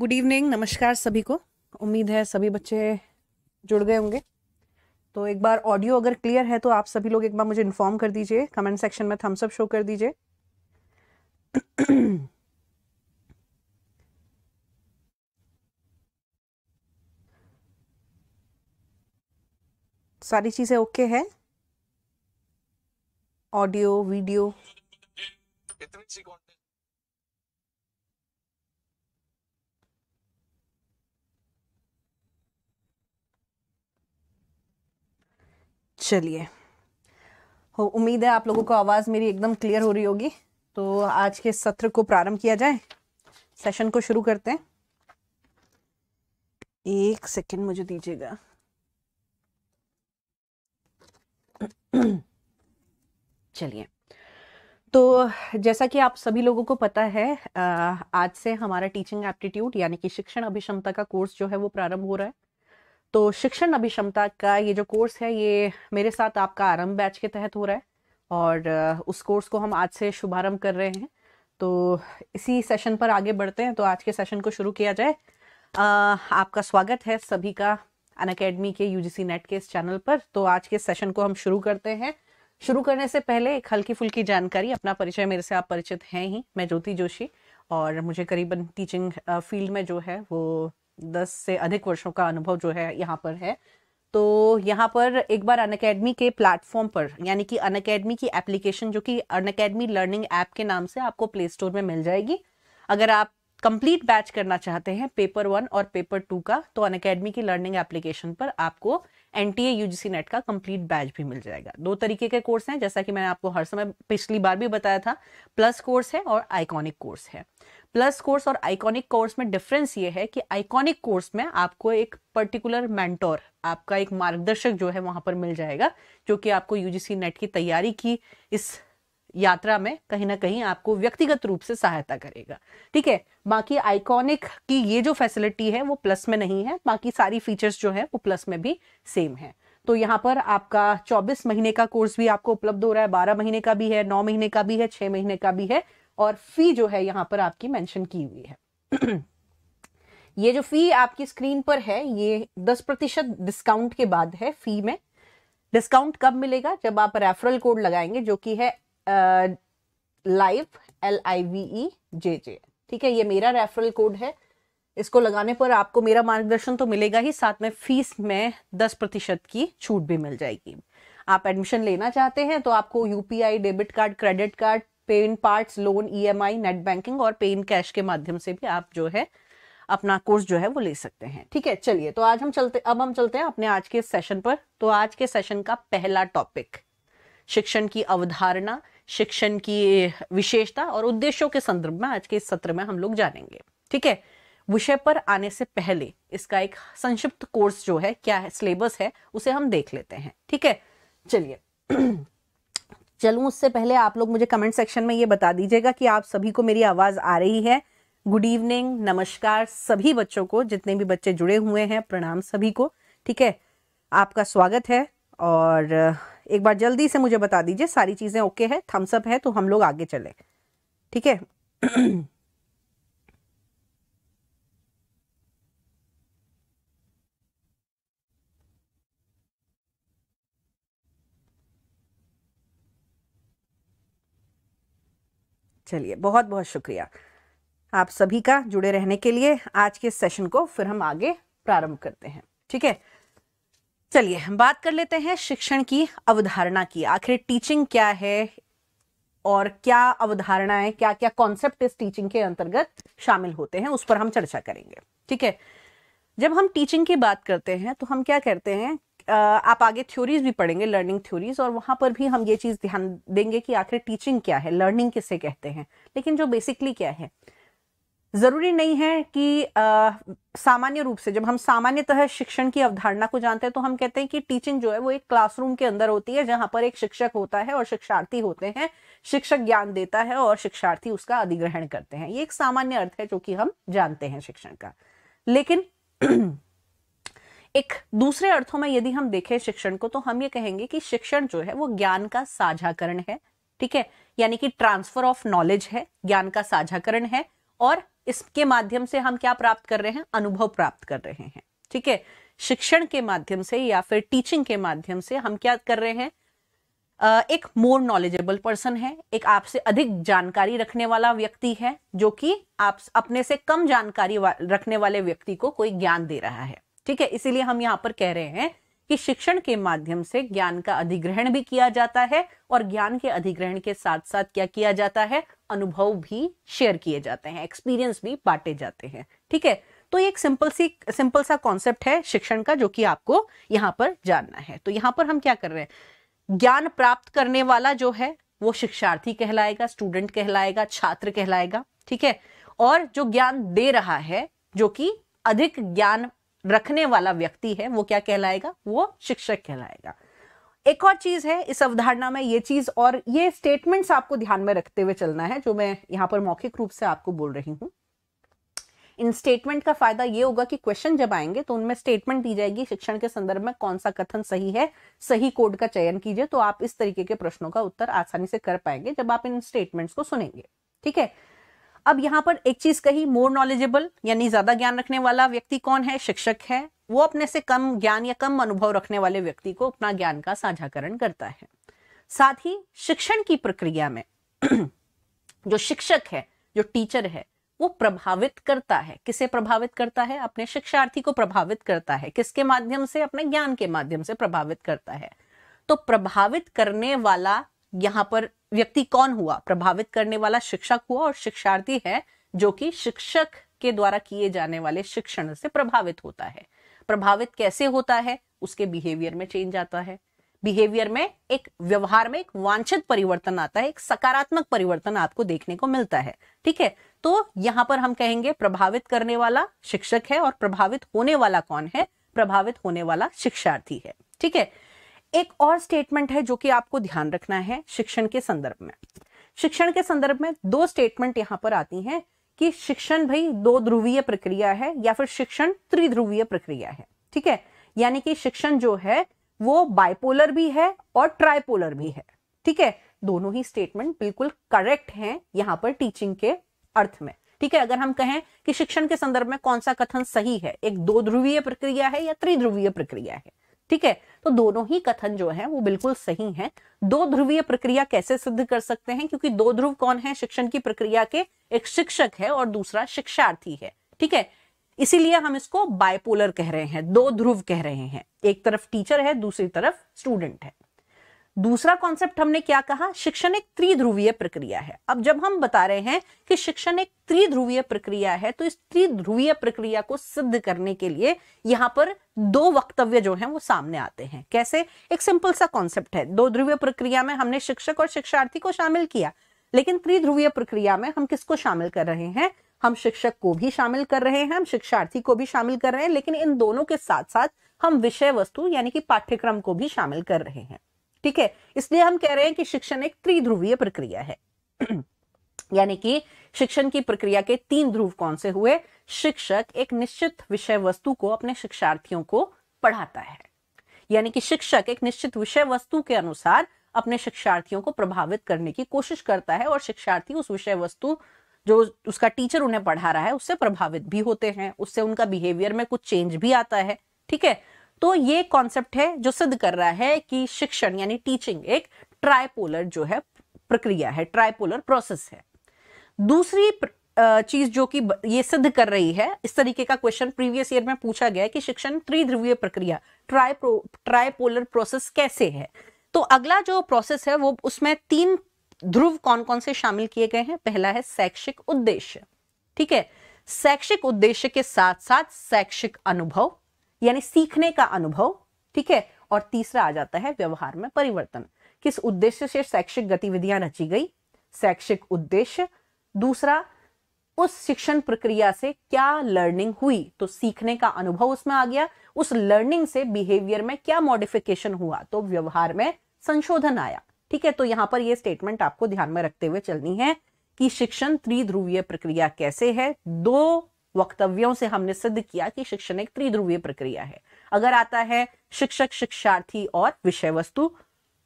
Good evening नमस्कार सभी को उम्मीद है सभी बच्चे जुड़ गए होंगे तो एक बार ऑडियो अगर क्लियर है तो आप सभी लोग एक बार मुझे इन्फॉर्म कर दीजिए कमेंट सेक्शन में थम्सअप शो कर दीजिए सारी चीज़ें ओके है ऑडियो वीडियो चलिए हो उम्मीद है आप लोगों को आवाज़ मेरी एकदम क्लियर हो रही होगी तो आज के सत्र को प्रारंभ किया जाए सेशन को शुरू करते हैं एक सेकेंड मुझे दीजिएगा चलिए तो जैसा कि आप सभी लोगों को पता है आज से हमारा टीचिंग एप्टीट्यूड यानी कि शिक्षण अभिषमता का कोर्स जो है वो प्रारंभ हो रहा है तो शिक्षण अभिक्षमता का ये जो कोर्स है ये मेरे साथ आपका आरंभ बैच के तहत हो रहा है और उस कोर्स को हम आज से शुभारंभ कर रहे हैं तो इसी सेशन पर आगे बढ़ते हैं तो आज के सेशन को शुरू किया जाए आ, आपका स्वागत है सभी का अन अकेडमी के यूजीसी नेट के इस चैनल पर तो आज के सेशन को हम शुरू करते हैं शुरू करने से पहले एक हल्की फुल्की जानकारी अपना परिचय मेरे से आप परिचित हैं ही मैं ज्योति जोशी और मुझे करीबन टीचिंग फील्ड में जो है वो दस से अधिक वर्षों का अनुभव जो है यहाँ पर है तो यहाँ पर एक बार अन अकेडमी के प्लेटफॉर्म पर यानी कि अन अकेडमी की एप्लीकेशन जो कि अन अकेडमी लर्निंग ऐप के नाम से आपको प्ले स्टोर में मिल जाएगी अगर आप कंप्लीट बैच करना चाहते हैं पेपर वन और पेपर टू का तो अन अकेडमी की लर्निंग एप्लीकेशन पर आपको एन टी यूजीसी नेट का कंप्लीट बैच भी मिल जाएगा दो तरीके के कोर्स हैं जैसा कि मैंने आपको हर समय पिछली बार भी बताया था प्लस कोर्स है और आइकॉनिक कोर्स है प्लस कोर्स और आइकॉनिक कोर्स में डिफरेंस ये है कि आइकॉनिक कोर्स में आपको एक पर्टिकुलर मेंटोर आपका एक मार्गदर्शक जो है वहां पर मिल जाएगा जो कि आपको यूजीसी नेट की तैयारी की इस यात्रा में कहीं ना कहीं आपको व्यक्तिगत रूप से सहायता करेगा ठीक है बाकी आइकॉनिक की ये जो फैसिलिटी है वो प्लस में नहीं है बाकी सारी फीचर्स जो है वो प्लस में भी सेम है तो यहाँ पर आपका 24 महीने का कोर्स भी आपको उपलब्ध हो रहा है 12 महीने का भी है 9 महीने का भी है 6 महीने का भी है और फी जो है यहाँ पर आपकी मेंशन की हुई है ये जो फी आपकी स्क्रीन पर है ये दस प्रतिशत डिस्काउंट के बाद है फी में डिस्काउंट कब मिलेगा जब आप रेफरल कोड लगाएंगे जो कि है live L I V E J J ठीक है ये मेरा रेफरल कोड है इसको लगाने पर आपको मेरा मार्गदर्शन तो मिलेगा ही साथ में फीस में दस प्रतिशत की छूट भी मिल जाएगी आप एडमिशन लेना चाहते हैं तो आपको UPI debit card credit card pay in parts loan EMI net banking और पे इन कैश के माध्यम से भी आप जो है अपना कोर्स जो है वो ले सकते हैं ठीक है चलिए तो आज हम चलते अब हम चलते हैं अपने आज के सेशन पर तो आज के सेशन का पहला टॉपिक शिक्षण की अवधारणा शिक्षण की विशेषता और उद्देश्यों के संदर्भ में आज के इस सत्र में हम लोग जानेंगे ठीक है विषय पर आने से पहले इसका एक संक्षिप्त कोर्स जो है क्या है सिलेबस है उसे हम देख लेते हैं ठीक है चलिए चलूँ उससे पहले आप लोग मुझे कमेंट सेक्शन में ये बता दीजिएगा कि आप सभी को मेरी आवाज़ आ रही है गुड इवनिंग नमस्कार सभी बच्चों को जितने भी बच्चे जुड़े हुए हैं प्रणाम सभी को ठीक है आपका स्वागत है और एक बार जल्दी से मुझे बता दीजिए सारी चीज़ें ओके है थम्सअप है तो हम लोग आगे चले ठीक है चलिए बहुत बहुत शुक्रिया आप सभी का जुड़े रहने के लिए आज के सेशन को फिर हम आगे प्रारंभ करते हैं ठीक है चलिए हम बात कर लेते हैं शिक्षण की अवधारणा की आखिर टीचिंग क्या है और क्या अवधारणाएं क्या क्या कॉन्सेप्ट इस टीचिंग के अंतर्गत शामिल होते हैं उस पर हम चर्चा करेंगे ठीक है जब हम टीचिंग की बात करते हैं तो हम क्या करते हैं आप आगे थ्योरीज भी पढ़ेंगे लर्निंग थ्योरीज और वहां पर भी हम ये चीज़ ध्यान देंगे कि आखिर टीचिंग क्या है लर्निंग किसे कहते हैं लेकिन जो बेसिकली क्या है ज़रूरी नहीं है कि सामान्य रूप से जब हम सामान्यतः शिक्षण की अवधारणा को जानते हैं तो हम कहते हैं कि टीचिंग जो है वो एक क्लासरूम के अंदर होती है जहां पर एक शिक्षक होता है और शिक्षार्थी होते हैं शिक्षक ज्ञान देता है और शिक्षार्थी उसका अधिग्रहण करते हैं ये एक सामान्य अर्थ है जो कि हम जानते हैं शिक्षण का लेकिन एक दूसरे अर्थों में यदि हम देखें शिक्षण को तो हम ये कहेंगे कि शिक्षण जो है वो ज्ञान का साझाकरण है ठीक है यानी कि ट्रांसफर ऑफ नॉलेज है ज्ञान का साझाकरण है और इसके माध्यम से हम क्या प्राप्त कर रहे हैं अनुभव प्राप्त कर रहे हैं ठीक है शिक्षण के माध्यम से या फिर टीचिंग के माध्यम से हम क्या कर रहे हैं एक मोर नॉलेजेबल पर्सन है एक आपसे अधिक जानकारी रखने वाला व्यक्ति है जो कि आप अपने से कम जानकारी रखने वाले व्यक्ति को कोई ज्ञान दे रहा है ठीक है इसीलिए हम यहाँ पर कह रहे हैं कि शिक्षण के माध्यम से ज्ञान का अधिग्रहण भी किया जाता है और ज्ञान के अधिग्रहण के साथ साथ क्या किया जाता है अनुभव भी शेयर किए जाते हैं एक्सपीरियंस भी बांटे जाते हैं ठीक है तो ये एक सिंपल सी सिंपल सा कॉन्सेप्ट है शिक्षण का जो कि आपको यहाँ पर जानना है तो यहाँ पर हम क्या कर रहे हैं ज्ञान प्राप्त करने वाला जो है वो शिक्षार्थी कहलाएगा स्टूडेंट कहलाएगा छात्र कहलाएगा ठीक है और जो ज्ञान दे रहा है जो कि अधिक ज्ञान रखने वाला व्यक्ति है वो क्या कहलाएगा वो शिक्षक कहलाएगा एक और चीज है इस अवधारणा में ये चीज और ये स्टेटमेंट्स आपको ध्यान में रखते हुए चलना है जो मैं यहाँ पर मौखिक रूप से आपको बोल रही हूँ इन स्टेटमेंट का फायदा ये होगा कि क्वेश्चन जब आएंगे तो उनमें स्टेटमेंट दी जाएगी शिक्षण के संदर्भ में कौन सा कथन सही है सही कोड का चयन कीजिए तो आप इस तरीके के प्रश्नों का उत्तर आसानी से कर पाएंगे जब आप इन स्टेटमेंट्स को सुनेंगे ठीक है अब यहाँ पर एक चीज कही मोर नॉलेजेबल यानी ज्यादा ज्ञान रखने वाला व्यक्ति कौन है शिक्षक है वो अपने से कम ज्ञान या कम अनुभव रखने वाले व्यक्ति को अपना ज्ञान का साझाकरण करता है साथ ही शिक्षण की प्रक्रिया में जो शिक्षक है जो टीचर है वो प्रभावित करता है किसे प्रभावित करता है अपने शिक्षार्थी को प्रभावित करता है किसके माध्यम से अपने ज्ञान के माध्यम से प्रभावित करता है तो प्रभावित करने वाला यहां पर व्यक्ति कौन हुआ प्रभावित करने वाला शिक्षक हुआ और शिक्षार्थी है जो कि शिक्षक के द्वारा किए जाने वाले शिक्षण से प्रभावित होता है प्रभावित कैसे होता है उसके बिहेवियर में चेंज आता है बिहेवियर में एक व्यवहार में एक वांछित परिवर्तन आता है एक सकारात्मक परिवर्तन आपको देखने को मिलता है ठीक है तो यहां पर हम कहेंगे प्रभावित करने वाला शिक्षक है और प्रभावित होने वाला कौन है प्रभावित होने वाला शिक्षार्थी है ठीक है एक और स्टेटमेंट है जो कि आपको ध्यान रखना है शिक्षण के संदर्भ में शिक्षण के संदर्भ में दो स्टेटमेंट यहां पर आती हैं कि शिक्षण भाई दो ध्रुवीय प्रक्रिया है या फिर शिक्षण त्रिध्रुवीय प्रक्रिया है ठीक है यानी कि शिक्षण जो है वो बाइपोलर भी है और ट्राइपोलर भी है ठीक है दोनों ही स्टेटमेंट बिल्कुल करेक्ट हैं यहां पर टीचिंग के अर्थ में ठीक है अगर हम कहें कि शिक्षण के संदर्भ में कौन सा कथन सही है एक दो ध्रुवीय प्रक्रिया है या त्रिध्रुवीय प्रक्रिया है ठीक है तो दोनों ही कथन जो है वो बिल्कुल सही है दो ध्रुवीय प्रक्रिया कैसे सिद्ध कर सकते हैं क्योंकि दो ध्रुव कौन है शिक्षण की प्रक्रिया के एक शिक्षक है और दूसरा शिक्षार्थी है ठीक है इसीलिए हम इसको बायपोलर कह रहे हैं दो ध्रुव कह रहे हैं एक तरफ टीचर है दूसरी तरफ स्टूडेंट है दूसरा कॉन्सेप्ट हमने क्या कहा शिक्षण एक त्रिध्रुवीय प्रक्रिया है अब जब हम बता रहे हैं कि शिक्षण एक त्रिध्रुवीय प्रक्रिया है तो इस त्रिध्रुवीय प्रक्रिया को सिद्ध करने के लिए यहाँ पर दो वक्तव्य जो हैं वो सामने आते हैं कैसे एक सिंपल सा कॉन्सेप्ट है दो ध्रुवीय प्रक्रिया में हमने शिक्षक और शिक्षार्थी को शामिल किया लेकिन त्रिध्रुवीय प्रक्रिया में हम किसको शामिल कर रहे हैं हम शिक्षक को भी शामिल कर रहे हैं हम शिक्षार्थी को भी शामिल कर रहे हैं लेकिन इन दोनों के साथ साथ हम विषय वस्तु यानी कि पाठ्यक्रम को भी शामिल कर रहे हैं ठीक है इसलिए हम कह रहे हैं कि शिक्षण एक त्रिध्रुवीय प्रक्रिया है यानी कि शिक्षण की प्रक्रिया के तीन ध्रुव कौन से हुए शिक्षक एक निश्चित विषय वस्तु को अपने शिक्षार्थियों को पढ़ाता है यानी कि शिक्षक एक निश्चित विषय वस्तु के अनुसार अपने शिक्षार्थियों को प्रभावित करने की कोशिश करता है और शिक्षार्थी उस विषय वस्तु जो उसका टीचर उन्हें पढ़ा रहा है उससे प्रभावित भी होते हैं उससे उनका बिहेवियर में कुछ चेंज भी आता है ठीक है तो ये कॉन्सेप्ट है जो सिद्ध कर रहा है कि शिक्षण यानी टीचिंग एक ट्राइपोलर जो है प्रक्रिया है ट्राइपोलर प्रोसेस है दूसरी चीज जो कि ये सिद्ध कर रही है इस तरीके का क्वेश्चन प्रीवियस ईयर में पूछा गया कि शिक्षण त्रिध्रुवीय प्रक्रिया ट्राइप्रो ट्राइपोलर प्रोसेस कैसे है तो अगला जो प्रोसेस है वो उसमें तीन ध्रुव कौन कौन से शामिल किए गए हैं पहला है शैक्षिक उद्देश्य ठीक है शैक्षिक उद्देश्य के साथ साथ शैक्षिक अनुभव यानी सीखने का अनुभव ठीक है और तीसरा आ जाता है व्यवहार में परिवर्तन किस उद्देश्य से शैक्षिक गतिविधियां रची गई शैक्षिक उद्देश्य दूसरा उस शिक्षण प्रक्रिया से क्या लर्निंग हुई तो सीखने का अनुभव उसमें आ गया उस लर्निंग से बिहेवियर में क्या मॉडिफिकेशन हुआ तो व्यवहार में संशोधन आया ठीक है तो यहां पर यह स्टेटमेंट आपको ध्यान में रखते हुए चलनी है कि शिक्षण त्रिध्रुवीय प्रक्रिया कैसे है दो वक्तव्यों से हमने सिद्ध किया कि शिक्षण एक त्रिध्रुवीय प्रक्रिया है अगर आता है शिक्षक शिक्षार्थी और विषय वस्तु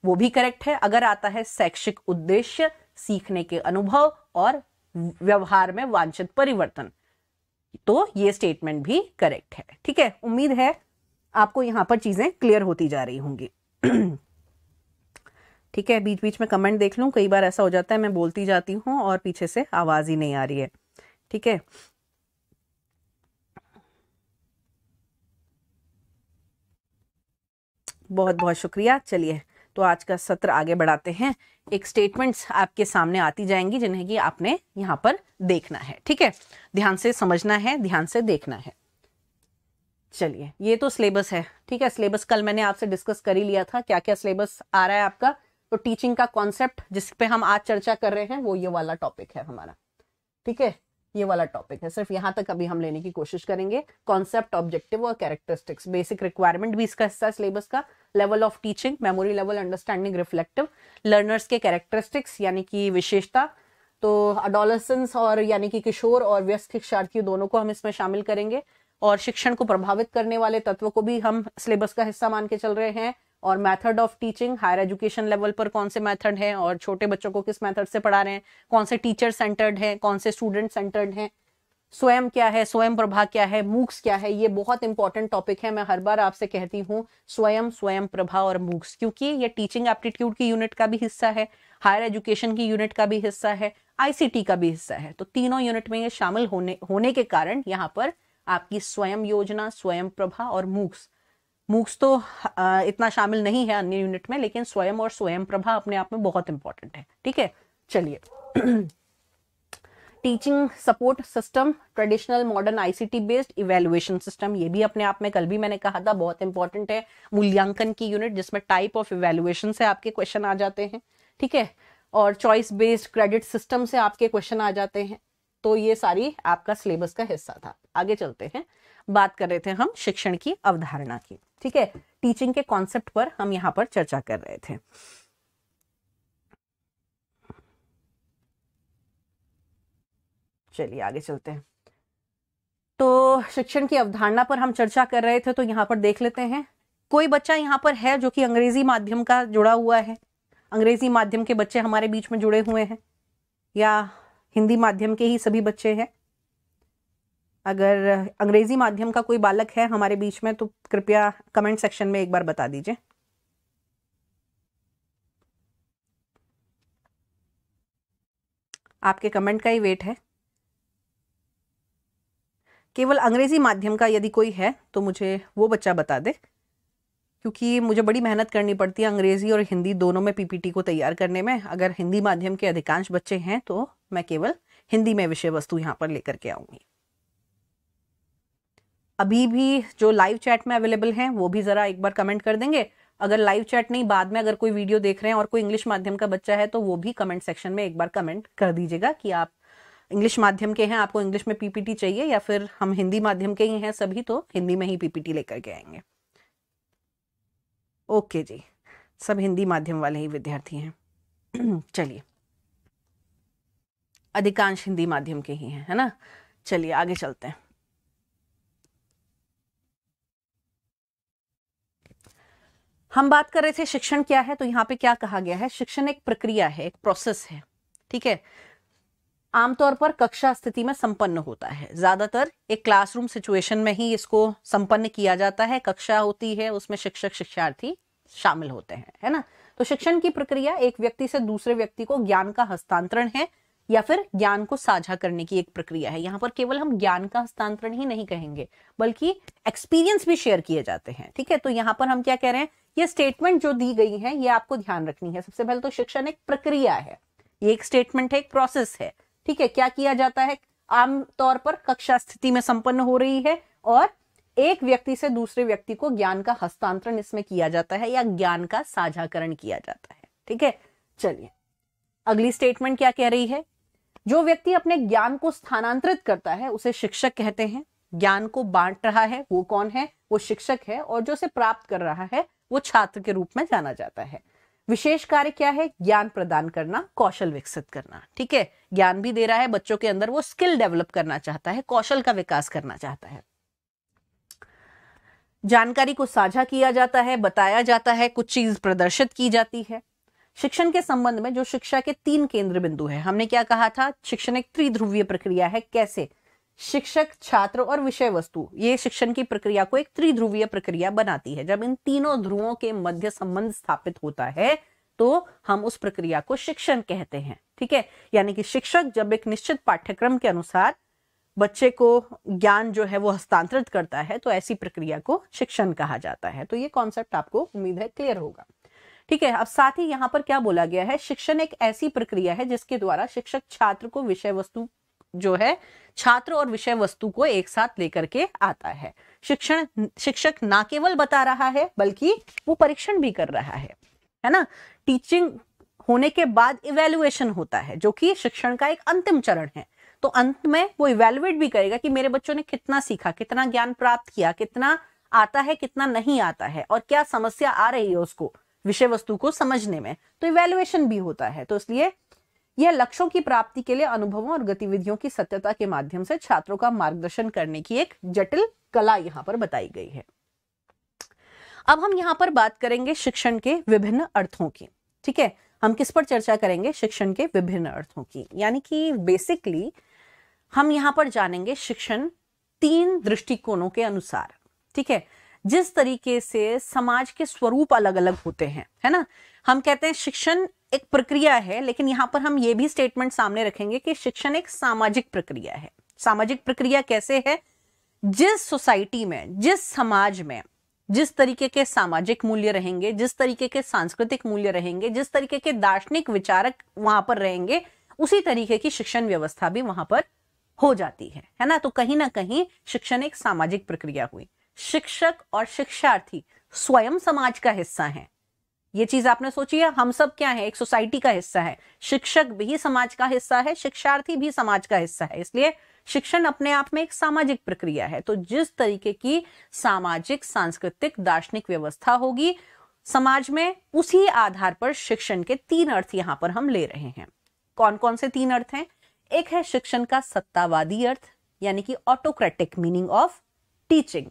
वो भी करेक्ट है अगर आता है शैक्षिक उद्देश्य सीखने के अनुभव और व्यवहार में वांछित परिवर्तन तो ये स्टेटमेंट भी करेक्ट है ठीक है उम्मीद है आपको यहां पर चीजें क्लियर होती जा रही होंगी ठीक है बीच बीच में कमेंट देख लू कई बार ऐसा हो जाता है मैं बोलती जाती हूं और पीछे से आवाज़ ही नहीं आ रही है ठीक है बहुत बहुत शुक्रिया चलिए तो आज का सत्र आगे बढ़ाते हैं एक स्टेटमेंट्स आपके सामने आती जाएंगी जिन्हें कि आपने यहाँ पर देखना है ठीक है ध्यान से समझना है ध्यान से देखना है चलिए ये तो सिलेबस है ठीक है सिलेबस कल मैंने आपसे डिस्कस कर ही लिया था क्या क्या सिलेबस आ रहा है आपका तो टीचिंग का कॉन्सेप्ट जिस पे हम आज चर्चा कर रहे हैं वो ये वाला टॉपिक है हमारा ठीक है ये वाला टॉपिक है सिर्फ यहाँ तक अभी हम लेने की कोशिश करेंगे कॉन्सेप्ट ऑब्जेक्टिव और कैरेक्टरिस्टिक्स बेसिक रिक्वायरमेंट भी इसका हिस्सा है सिलेबस का level of teaching memory level understanding reflective learners के कैरेक्टरिस्टिक्स यानी कि विशेषता तो अडोलसेंस और यानी कि किशोर और व्यस्त शिक्षार्थियों दोनों को हम इसमें शामिल करेंगे और शिक्षण को प्रभावित करने वाले तत्व को भी हम सिलेबस का हिस्सा मान के चल रहे हैं और method of teaching higher education level पर कौन से मेथड हैं और छोटे बच्चों को किस मेथड से पढ़ा रहे हैं कौन से टीचर सेंटर्ड हैं कौन से स्टूडेंट सेंटर्ड हैं स्वयं क्या है स्वयं प्रभा क्या है मूक्स क्या है ये बहुत इंपॉर्टेंट टॉपिक है मैं हर बार आपसे कहती हूँ स्वयं स्वयं प्रभा और मूक्स क्योंकि ये टीचिंग एप्टीट्यूड की यूनिट का भी हिस्सा है हायर एजुकेशन की यूनिट का भी हिस्सा है आईसीटी का भी हिस्सा है तो तीनों यूनिट में ये शामिल होने होने के कारण यहाँ पर आपकी स्वयं योजना स्वयं प्रभा और मूक्स मूक्स तो इतना शामिल नहीं है अन्य यूनिट में लेकिन स्वयं और स्वयं प्रभा अपने आप में बहुत इंपॉर्टेंट है ठीक है चलिए teaching support system traditional modern ICT based evaluation system ये भी अपने आप में कल भी मैंने कहा था बहुत इंपॉर्टेंट है मूल्यांकन की यूनिट जिसमें टाइप ऑफ इवेल्युएशन से आपके क्वेश्चन आ जाते हैं ठीक है और चॉइस बेस्ड क्रेडिट सिस्टम से आपके क्वेश्चन आ जाते हैं तो ये सारी आपका सिलेबस का हिस्सा था आगे चलते हैं बात कर रहे थे हम शिक्षण की अवधारणा की ठीक है टीचिंग के कॉन्सेप्ट पर हम यहाँ पर चर्चा कर रहे थे चलिए आगे चलते हैं तो शिक्षण की अवधारणा पर हम चर्चा कर रहे थे तो यहाँ पर देख लेते हैं कोई बच्चा यहाँ पर है जो कि अंग्रेजी माध्यम का जुड़ा हुआ है अंग्रेजी माध्यम के बच्चे हमारे बीच में जुड़े हुए हैं या हिंदी माध्यम के ही सभी बच्चे हैं अगर अंग्रेज़ी माध्यम का कोई बालक है हमारे बीच में तो कृपया कमेंट सेक्शन में एक बार बता दीजिए आपके कमेंट का ही वेट है केवल अंग्रेज़ी माध्यम का यदि कोई है तो मुझे वो बच्चा बता दे क्योंकि मुझे बड़ी मेहनत करनी पड़ती है अंग्रेज़ी और हिंदी दोनों में पीपीटी को तैयार करने में अगर हिंदी माध्यम के अधिकांश बच्चे हैं तो मैं केवल हिंदी में विषय वस्तु यहाँ पर लेकर के आऊंगी अभी भी जो लाइव चैट में अवेलेबल हैं वो भी ज़रा एक बार कमेंट कर देंगे अगर लाइव चैट नहीं बाद में अगर कोई वीडियो देख रहे हैं और कोई इंग्लिश माध्यम का बच्चा है तो वो भी कमेंट सेक्शन में एक बार कमेंट कर दीजिएगा कि आप इंग्लिश माध्यम के हैं आपको इंग्लिश में पीपीटी चाहिए या फिर हम हिंदी माध्यम के ही हैं सभी तो हिंदी में ही पीपीटी लेकर के आएंगे ओके जी सब हिंदी माध्यम वाले ही विद्यार्थी हैं चलिए अधिकांश हिंदी माध्यम के ही हैं है ना चलिए आगे चलते हैं हम बात कर रहे थे शिक्षण क्या है तो यहाँ पे क्या कहा गया है शिक्षण एक प्रक्रिया है एक प्रोसेस है ठीक है आमतौर पर कक्षा स्थिति में संपन्न होता है ज्यादातर एक क्लासरूम सिचुएशन में ही इसको संपन्न किया जाता है कक्षा होती है उसमें शिक्षक शिक्षार्थी शामिल होते हैं है ना तो शिक्षण की प्रक्रिया एक व्यक्ति से दूसरे व्यक्ति को ज्ञान का हस्तांतरण है या फिर ज्ञान को साझा करने की एक प्रक्रिया है यहाँ पर केवल हम ज्ञान का हस्तांतरण ही नहीं कहेंगे बल्कि एक्सपीरियंस भी शेयर किए जाते हैं ठीक है तो यहाँ पर हम क्या कह रहे हैं ये स्टेटमेंट जो दी गई है ये आपको ध्यान रखनी है सबसे पहले तो शिक्षण एक प्रक्रिया है ये एक स्टेटमेंट है एक प्रोसेस है ठीक है क्या किया जाता है आमतौर पर कक्षा स्थिति में संपन्न हो रही है और एक व्यक्ति से दूसरे व्यक्ति को ज्ञान का हस्तांतरण इसमें किया जाता है या ज्ञान का साझाकरण किया जाता है ठीक है चलिए अगली स्टेटमेंट क्या कह रही है जो व्यक्ति अपने ज्ञान को स्थानांतरित करता है उसे शिक्षक कहते हैं ज्ञान को बांट रहा है वो कौन है वो शिक्षक है और जो उसे प्राप्त कर रहा है वो छात्र के रूप में जाना जाता है विशेष कार्य क्या है ज्ञान प्रदान करना कौशल विकसित करना ठीक है ज्ञान भी दे रहा है बच्चों के अंदर वो स्किल डेवलप करना चाहता है कौशल का विकास करना चाहता है जानकारी को साझा किया जाता है बताया जाता है कुछ चीज प्रदर्शित की जाती है शिक्षण के संबंध में जो शिक्षा के तीन केंद्र बिंदु है हमने क्या कहा था शिक्षण एक त्रिध्रुवीय प्रक्रिया है कैसे शिक्षक छात्र और विषय वस्तु ये शिक्षण की प्रक्रिया को एक त्रिध्रुवीय प्रक्रिया बनाती है जब इन तीनों ध्रुवों के मध्य संबंध स्थापित होता है तो हम उस प्रक्रिया को शिक्षण कहते हैं ठीक है यानी कि शिक्षक जब एक निश्चित पाठ्यक्रम के अनुसार बच्चे को ज्ञान जो है वो हस्तांतरित करता है तो ऐसी प्रक्रिया को शिक्षण कहा जाता है तो ये कॉन्सेप्ट आपको उम्मीद है क्लियर होगा ठीक है अब साथ ही यहाँ पर क्या बोला गया है शिक्षण एक ऐसी प्रक्रिया है जिसके द्वारा शिक्षक छात्र को विषय वस्तु जो है छात्र और विषय वस्तु को एक साथ लेकर के आता है शिक्षण शिक्षक ना केवल बता रहा है बल्कि वो परीक्षण भी कर रहा है है ना टीचिंग होने के बाद इवेल्युएशन होता है जो कि शिक्षण का एक अंतिम चरण है तो अंत में वो इवेल्युएट भी करेगा कि मेरे बच्चों ने कितना सीखा कितना ज्ञान प्राप्त किया कितना आता है कितना नहीं आता है और क्या समस्या आ रही है उसको विषय वस्तु को समझने में तो इवेल्युएशन भी होता है तो इसलिए यह लक्ष्यों की प्राप्ति के लिए अनुभवों और गतिविधियों की सत्यता के माध्यम से छात्रों का मार्गदर्शन करने की एक जटिल कला यहाँ पर बताई गई है अब हम यहाँ पर बात करेंगे शिक्षण के विभिन्न अर्थों की ठीक है हम किस पर चर्चा करेंगे शिक्षण के विभिन्न अर्थों की यानी कि बेसिकली हम यहाँ पर जानेंगे शिक्षण तीन दृष्टिकोणों के अनुसार ठीक है जिस तरीके से समाज के स्वरूप अलग अलग होते हैं है ना हम कहते हैं शिक्षण एक प्रक्रिया है लेकिन यहां पर हम ये भी स्टेटमेंट सामने रखेंगे कि शिक्षण एक सामाजिक प्रक्रिया है सामाजिक प्रक्रिया कैसे है जिस सोसाइटी में जिस समाज में जिस तरीके के सामाजिक मूल्य रहेंगे जिस तरीके के सांस्कृतिक मूल्य रहेंगे जिस तरीके के दार्शनिक विचारक वहां पर रहेंगे उसी तरीके की शिक्षण व्यवस्था भी वहां पर हो जाती है है ना तो कहीं ना कहीं शिक्षण एक सामाजिक प्रक्रिया हुई शिक्षक और शिक्षार्थी स्वयं समाज का हिस्सा हैं ये चीज आपने सोची है हम सब क्या है एक सोसाइटी का हिस्सा है शिक्षक भी समाज का हिस्सा है शिक्षार्थी भी समाज का हिस्सा है इसलिए शिक्षण अपने आप में एक सामाजिक प्रक्रिया है तो जिस तरीके की सामाजिक सांस्कृतिक दार्शनिक व्यवस्था होगी समाज में उसी आधार पर शिक्षण के तीन अर्थ यहां पर हम ले रहे हैं कौन कौन से तीन अर्थ हैं एक है शिक्षण का सत्तावादी अर्थ यानी कि ऑटोक्रेटिक मीनिंग ऑफ टीचिंग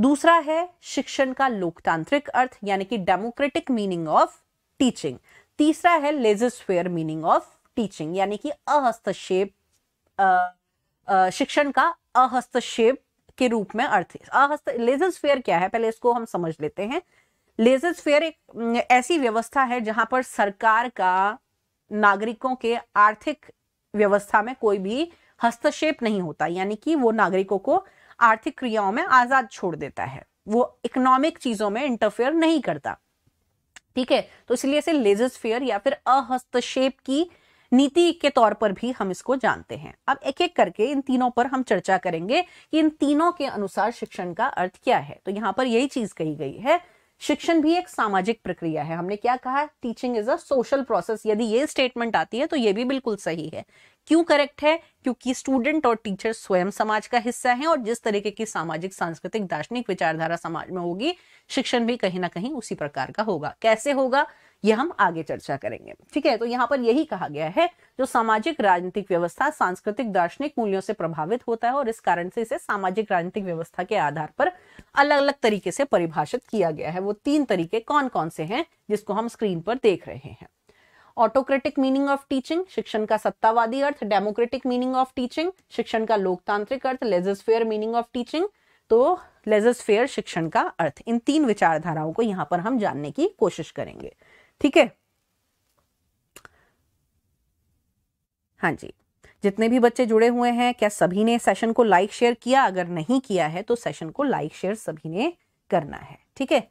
दूसरा है शिक्षण का लोकतांत्रिक अर्थ यानी कि डेमोक्रेटिक मीनिंग ऑफ टीचिंग तीसरा है लेजिस्फेयर मीनिंग ऑफ टीचिंग यानी कि अहस्तक्षेप शिक्षण का अहस्तक्षेप के रूप में अर्थ अहस्त लेजिस्फेयर क्या है पहले इसको हम समझ लेते हैं लेजिस्फेयर एक ऐसी व्यवस्था है जहां पर सरकार का नागरिकों के आर्थिक व्यवस्था में कोई भी हस्तक्षेप नहीं होता यानी कि वो नागरिकों को आर्थिक क्रियाओं में आज़ाद छोड़ देता है वो इकोनॉमिक चीज़ों में इंटरफेयर नहीं करता ठीक है तो इसलिए इसे लेजर्स फेयर या फिर अहस्तक्षेप की नीति के तौर पर भी हम इसको जानते हैं अब एक एक करके इन तीनों पर हम चर्चा करेंगे कि इन तीनों के अनुसार शिक्षण का अर्थ क्या है तो यहाँ पर यही चीज कही गई है शिक्षण भी एक सामाजिक प्रक्रिया है हमने क्या कहा teaching is a social process यदि ये स्टेटमेंट आती है तो ये भी बिल्कुल सही है क्यों करेक्ट है क्योंकि स्टूडेंट और टीचर स्वयं समाज का हिस्सा हैं और जिस तरीके की सामाजिक सांस्कृतिक दार्शनिक विचारधारा समाज में होगी शिक्षण भी कहीं ना कहीं उसी प्रकार का होगा कैसे होगा ये हम आगे चर्चा करेंगे ठीक है तो यहाँ पर यही कहा गया है जो सामाजिक राजनीतिक व्यवस्था सांस्कृतिक दार्शनिक मूल्यों से प्रभावित होता है और इस कारण से इसे सामाजिक राजनीतिक व्यवस्था के आधार पर अलग अलग तरीके से परिभाषित किया गया है वो तीन तरीके कौन कौन से हैं जिसको हम स्क्रीन पर देख रहे हैं ऑटोक्रेटिक मीनिंग ऑफ टीचिंग शिक्षण का सत्तावादी अर्थ डेमोक्रेटिक मीनिंग ऑफ टीचिंग शिक्षण का लोकतांत्रिक अर्थ लेजस्फेयर मीनिंग ऑफ टीचिंग तो लेजस्फेयर शिक्षण का अर्थ इन तीन विचारधाराओं को यहाँ पर हम जानने की कोशिश करेंगे ठीक है हाँ जी जितने भी बच्चे जुड़े हुए हैं क्या सभी ने सेशन को लाइक शेयर किया अगर नहीं किया है तो सेशन को लाइक शेयर सभी ने करना है ठीक है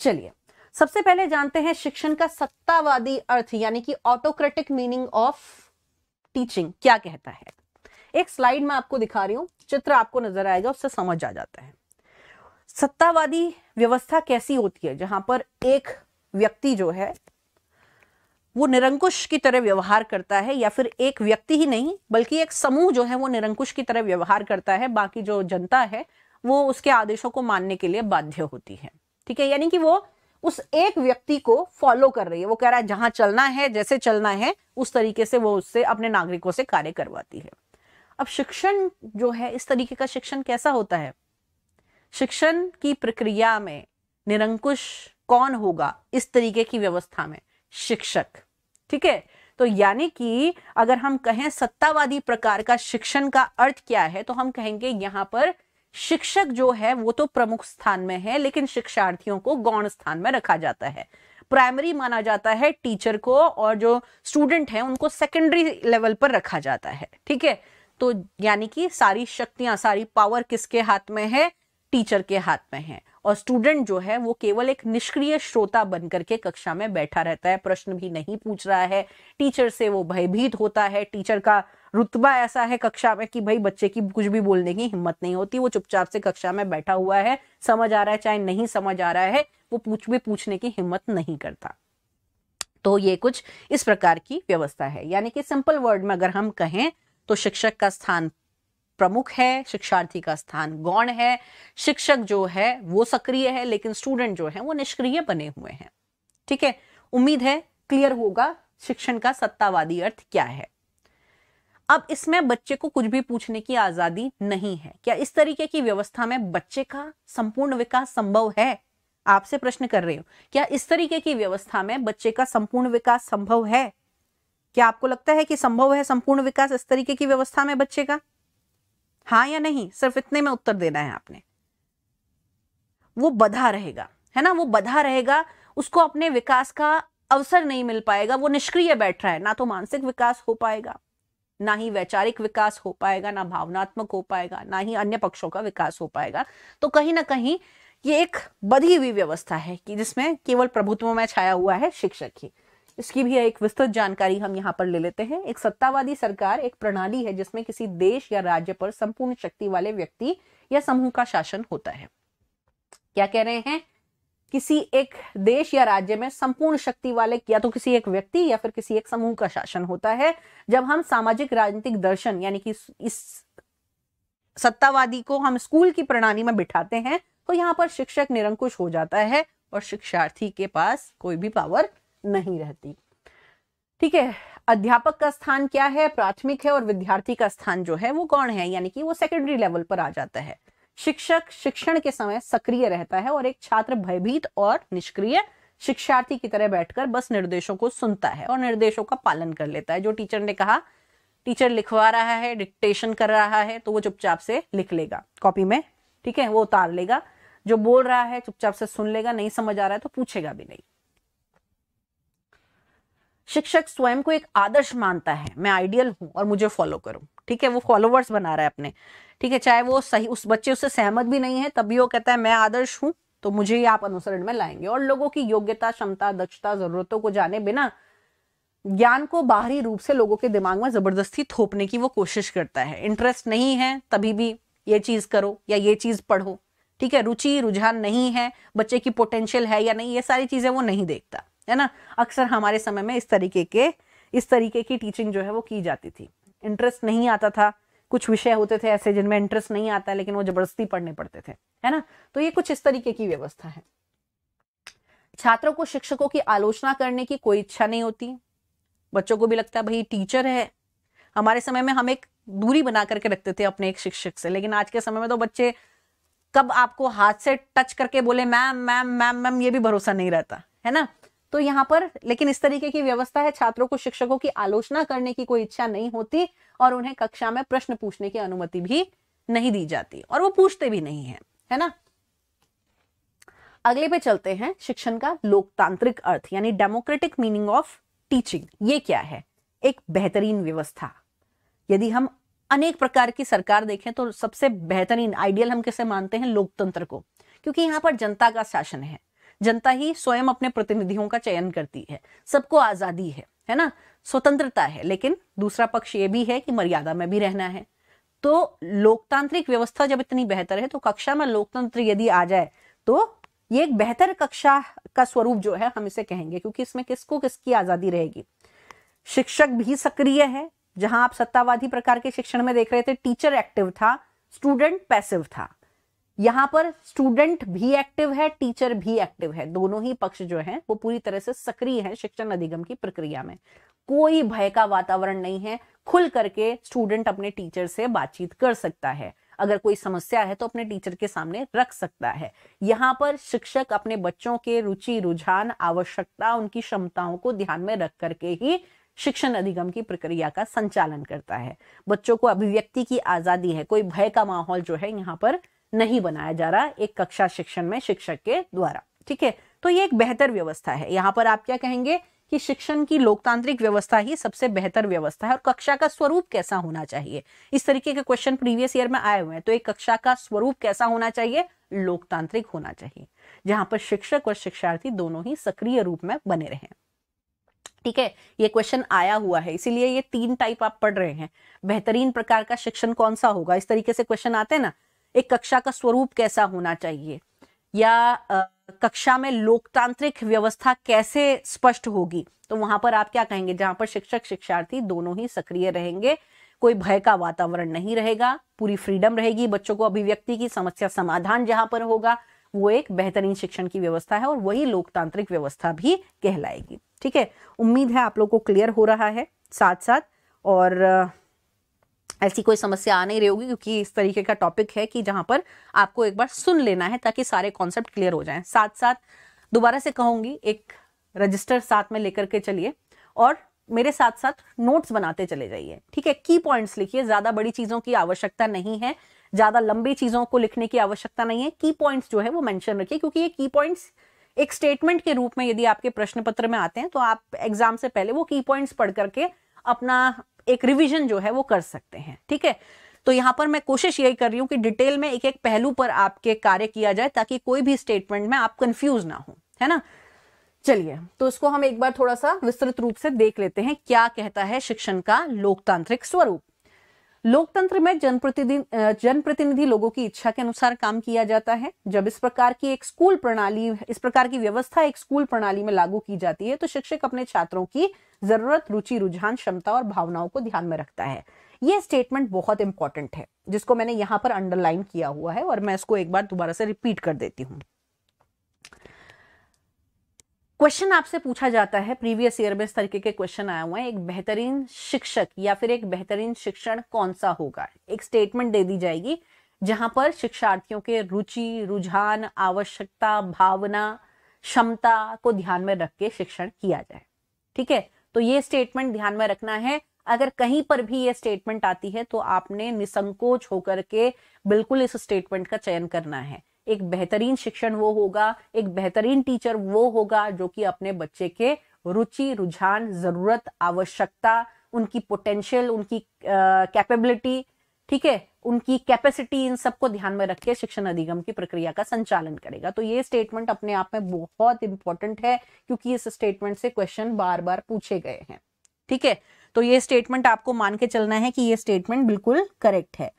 चलिए सबसे पहले जानते हैं शिक्षण का सत्तावादी अर्थ यानी कि ऑटोक्रेटिक मीनिंग ऑफ टीचिंग क्या कहता है एक स्लाइड में आपको दिखा रही हूं चित्र आपको नजर आएगा उससे समझ आ जा जाता है सत्तावादी व्यवस्था कैसी होती है जहां पर एक व्यक्ति जो है वो निरंकुश की तरह व्यवहार करता है या फिर एक व्यक्ति ही नहीं बल्कि एक समूह जो है वो निरंकुश की तरह व्यवहार करता है बाकी जो जनता है वो उसके आदेशों को मानने के लिए बाध्य होती है ठीक है यानी कि वो उस एक व्यक्ति को फॉलो कर रही है वो कह रहा है जहां चलना है जैसे चलना है उस तरीके से वो उससे अपने नागरिकों से कार्य करवाती है अब शिक्षण जो है इस तरीके का शिक्षण कैसा होता है शिक्षण की प्रक्रिया में निरंकुश कौन होगा इस तरीके की व्यवस्था में शिक्षक ठीक है तो यानी कि अगर हम कहें सत्तावादी प्रकार का शिक्षण का अर्थ क्या है तो हम कहेंगे यहां पर शिक्षक जो है वो तो प्रमुख स्थान में है लेकिन शिक्षार्थियों को गौण स्थान में रखा जाता है प्राइमरी माना जाता है टीचर को और जो स्टूडेंट है उनको सेकेंडरी लेवल पर रखा जाता है ठीक है तो यानी कि सारी शक्तियां सारी पावर किसके हाथ में है टीचर के हाथ में है और स्टूडेंट जो है वो केवल एक निष्क्रिय श्रोता बन करके कक्षा में बैठा रहता है प्रश्न भी नहीं पूछ रहा है टीचर से वो भयभीत होता है टीचर का रुतबा ऐसा है कक्षा में कि भाई बच्चे की कुछ भी बोलने की हिम्मत नहीं होती वो चुपचाप से कक्षा में बैठा हुआ है समझ आ रहा है चाहे नहीं समझ आ रहा है वो पूछ भी पूछने की हिम्मत नहीं करता तो ये कुछ इस प्रकार की व्यवस्था है यानी कि सिंपल वर्ड में अगर हम कहें तो शिक्षक का स्थान प्रमुख है शिक्षार्थी का स्थान गौण है शिक्षक जो है वो सक्रिय है लेकिन स्टूडेंट जो है वो निष्क्रिय बने हुए हैं ठीक है उम्मीद है क्लियर होगा शिक्षण का सत्तावादी अर्थ क्या है अब इसमें बच्चे को कुछ भी पूछने की आजादी नहीं है क्या इस तरीके की व्यवस्था में बच्चे का संपूर्ण विकास संभव है आपसे प्रश्न कर रही हूं क्या इस तरीके की व्यवस्था में बच्चे का संपूर्ण विकास संभव है क्या आपको लगता है कि संभव है संपूर्ण विकास इस तरीके की व्यवस्था में बच्चे का हाँ या नहीं सिर्फ इतने में उत्तर देना है आपने वो बधा रहेगा है ना वो बधा रहेगा उसको अपने विकास का अवसर नहीं मिल पाएगा वो निष्क्रिय बैठ रहा है ना तो मानसिक विकास हो पाएगा ना ही वैचारिक विकास हो पाएगा ना भावनात्मक हो पाएगा ना ही अन्य पक्षों का विकास हो पाएगा तो कहीं ना कहीं ये एक बधी हुई व्यवस्था है कि जिसमें केवल प्रभुत्व में छाया हुआ है शिक्षक ही इसकी भी एक विस्तृत जानकारी हम यहाँ पर ले लेते हैं एक सत्तावादी सरकार एक प्रणाली है जिसमें किसी देश या राज्य पर संपूर्ण शक्ति वाले व्यक्ति या समूह का शासन होता है क्या कह रहे हैं किसी एक देश या राज्य में संपूर्ण शक्ति वाले या तो किसी एक व्यक्ति या फिर किसी एक समूह का शासन होता है जब हम सामाजिक राजनीतिक दर्शन यानी कि इस सत्तावादी को हम स्कूल की प्रणाली में बिठाते हैं तो यहाँ पर शिक्षक निरंकुश हो जाता है और शिक्षार्थी के पास कोई भी पावर नहीं रहती ठीक है अध्यापक का स्थान क्या है प्राथमिक है और विद्यार्थी का स्थान जो है वो कौन है यानी कि वो सेकेंडरी लेवल पर आ जाता है शिक्षक शिक्षण के समय सक्रिय रहता है और एक छात्र भयभीत और निष्क्रिय शिक्षार्थी की तरह बैठकर बस निर्देशों को सुनता है और निर्देशों का पालन कर लेता है जो टीचर ने कहा टीचर लिखवा रहा है डिक्टेशन कर रहा है तो वो चुपचाप से लिख लेगा कॉपी में ठीक है वो उतार लेगा जो बोल रहा है चुपचाप से सुन लेगा नहीं समझ आ रहा है तो पूछेगा भी नहीं शिक्षक स्वयं को एक आदर्श मानता है मैं आइडियल हूं और मुझे फॉलो करूं ठीक है वो फॉलोवर्स बना रहा है अपने ठीक है चाहे वो सही उस बच्चे उससे सहमत भी नहीं है तभी वो कहता है मैं आदर्श हूं तो मुझे ही आप अनुसरण में लाएंगे और लोगों की योग्यता क्षमता दक्षता जरूरतों को जाने बिना ज्ञान को बाहरी रूप से लोगों के दिमाग में जबरदस्ती थोपने की वो कोशिश करता है इंटरेस्ट नहीं है तभी भी ये चीज करो या ये चीज पढ़ो ठीक है रुचि रुझान नहीं है बच्चे की पोटेंशियल है या नहीं ये सारी चीजें वो नहीं देखता है ना अक्सर हमारे समय में इस तरीके के इस तरीके की टीचिंग जो है वो की जाती थी इंटरेस्ट नहीं आता था कुछ विषय होते थे ऐसे जिनमें इंटरेस्ट नहीं आता लेकिन वो जबरदस्ती पढ़ने पड़ते थे है ना तो ये कुछ इस तरीके की व्यवस्था है छात्रों को शिक्षकों की आलोचना करने की कोई इच्छा नहीं होती बच्चों को भी लगता है भाई टीचर है हमारे समय में हम एक दूरी बना करके रखते थे अपने एक शिक्षक से लेकिन आज के समय में तो बच्चे कब आपको हाथ से टच करके बोले मैम मैम मैम मैम ये भी भरोसा नहीं रहता है ना तो यहाँ पर लेकिन इस तरीके की व्यवस्था है छात्रों को शिक्षकों की आलोचना करने की कोई इच्छा नहीं होती और उन्हें कक्षा में प्रश्न पूछने की अनुमति भी नहीं दी जाती और वो पूछते भी नहीं है है ना अगले पे चलते हैं शिक्षण का लोकतांत्रिक अर्थ यानी डेमोक्रेटिक मीनिंग ऑफ टीचिंग ये क्या है एक बेहतरीन व्यवस्था यदि हम अनेक प्रकार की सरकार देखें तो सबसे बेहतरीन आइडियल हम किसे मानते हैं लोकतंत्र को क्योंकि यहाँ पर जनता का शासन है जनता ही स्वयं अपने प्रतिनिधियों का चयन करती है सबको आजादी है है ना स्वतंत्रता है लेकिन दूसरा पक्ष ये भी है कि मर्यादा में भी रहना है तो लोकतांत्रिक व्यवस्था जब इतनी बेहतर है तो कक्षा में लोकतंत्र यदि आ जाए तो ये एक बेहतर कक्षा का स्वरूप जो है हम इसे कहेंगे क्योंकि इसमें किसको किसकी आजादी रहेगी शिक्षक भी सक्रिय है जहां आप सत्तावादी प्रकार के शिक्षण में देख रहे थे टीचर एक्टिव था स्टूडेंट पैसिव था यहाँ पर स्टूडेंट भी एक्टिव है टीचर भी एक्टिव है दोनों ही पक्ष जो हैं वो पूरी तरह से सक्रिय हैं शिक्षण अधिगम की प्रक्रिया में कोई भय का वातावरण नहीं है खुल करके स्टूडेंट अपने टीचर से बातचीत कर सकता है अगर कोई समस्या है तो अपने टीचर के सामने रख सकता है यहाँ पर शिक्षक अपने बच्चों के रुचि रुझान आवश्यकता उनकी क्षमताओं को ध्यान में रख करके ही शिक्षण अधिगम की प्रक्रिया का संचालन करता है बच्चों को अभिव्यक्ति की आजादी है कोई भय का माहौल जो है यहाँ पर नहीं बनाया जा रहा एक कक्षा शिक्षण में शिक्षक के द्वारा ठीक है तो ये एक बेहतर व्यवस्था है यहाँ पर आप क्या कहेंगे कि शिक्षण की लोकतांत्रिक व्यवस्था ही सबसे बेहतर व्यवस्था है और कक्षा का स्वरूप कैसा होना चाहिए इस तरीके के क्वेश्चन प्रीवियस ईयर में आए हुए हैं तो एक कक्षा का स्वरूप कैसा होना चाहिए लोकतांत्रिक होना चाहिए जहां पर शिक्षक और शिक्षार्थी दोनों ही सक्रिय रूप में बने रहे ठीक है ये क्वेश्चन आया हुआ है इसीलिए ये तीन टाइप आप पढ़ रहे हैं बेहतरीन प्रकार का शिक्षण कौन सा होगा इस तरीके से क्वेश्चन आते हैं ना एक कक्षा का स्वरूप कैसा होना चाहिए या आ, कक्षा में लोकतांत्रिक व्यवस्था कैसे स्पष्ट होगी तो वहां पर आप क्या कहेंगे जहां पर शिक्षक शिक्षार्थी दोनों ही सक्रिय रहेंगे कोई भय का वातावरण नहीं रहेगा पूरी फ्रीडम रहेगी बच्चों को अभिव्यक्ति की समस्या समाधान जहां पर होगा वो एक बेहतरीन शिक्षण की व्यवस्था है और वही लोकतांत्रिक व्यवस्था भी कहलाएगी ठीक है उम्मीद है आप लोग को क्लियर हो रहा है साथ साथ और ऐसी कोई समस्या आ नहीं रही होगी क्योंकि इस तरीके का टॉपिक है कि जहाँ पर आपको एक बार सुन लेना है ताकि सारे कॉन्सेप्ट क्लियर हो जाएं साथ साथ दोबारा से कहूँगी एक रजिस्टर साथ में लेकर के चलिए और मेरे साथ साथ नोट्स बनाते चले जाइए ठीक है की पॉइंट्स लिखिए ज़्यादा बड़ी चीज़ों की आवश्यकता नहीं है ज़्यादा लंबी चीज़ों को लिखने की आवश्यकता नहीं है की पॉइंट्स जो है वो मैंशन रखिए क्योंकि ये की पॉइंट्स एक स्टेटमेंट के रूप में यदि आपके प्रश्न पत्र में आते हैं तो आप एग्जाम से पहले वो की पॉइंट्स पढ़ करके अपना एक रिविजन जो है वो कर सकते हैं ठीक है तो यहाँ पर मैं कोशिश यही कर रही हूँ कि डिटेल में एक एक पहलू पर आपके कार्य किया जाए ताकि कोई भी स्टेटमेंट में आप कंफ्यूज ना हो है ना चलिए तो इसको हम एक बार थोड़ा सा विस्तृत रूप से देख लेते हैं क्या कहता है शिक्षण का लोकतांत्रिक स्वरूप लोकतंत्र में जनप्रतिनिधि जनप्रतिनिधि लोगों की इच्छा के अनुसार काम किया जाता है जब इस प्रकार की एक स्कूल प्रणाली इस प्रकार की व्यवस्था एक स्कूल प्रणाली में लागू की जाती है तो शिक्षक अपने छात्रों की जरूरत रुचि रुझान क्षमता और भावनाओं को ध्यान में रखता है ये स्टेटमेंट बहुत इंपॉर्टेंट है जिसको मैंने यहाँ पर अंडरलाइन किया हुआ है और मैं इसको एक बार दोबारा से रिपीट कर देती हूँ क्वेश्चन आपसे पूछा जाता है प्रीवियस ईयर में इस तरीके के क्वेश्चन आए हुए हैं एक बेहतरीन शिक्षक या फिर एक बेहतरीन शिक्षण कौन सा होगा एक स्टेटमेंट दे दी जाएगी जहां पर शिक्षार्थियों के रुचि रुझान आवश्यकता भावना क्षमता को ध्यान में रख के शिक्षण किया जाए ठीक है तो ये स्टेटमेंट ध्यान में रखना है अगर कहीं पर भी ये स्टेटमेंट आती है तो आपने निसंकोच होकर के बिल्कुल इस स्टेटमेंट का चयन करना है एक बेहतरीन शिक्षण वो होगा एक बेहतरीन टीचर वो होगा जो कि अपने बच्चे के रुचि रुझान जरूरत आवश्यकता उनकी पोटेंशियल उनकी कैपेबिलिटी uh, ठीक है उनकी कैपेसिटी इन सबको ध्यान में रख के शिक्षण अधिगम की प्रक्रिया का संचालन करेगा तो ये स्टेटमेंट अपने आप में बहुत इंपॉर्टेंट है क्योंकि इस स्टेटमेंट से क्वेश्चन बार बार पूछे गए हैं ठीक है तो ये स्टेटमेंट आपको मान के चलना है कि ये स्टेटमेंट बिल्कुल करेक्ट है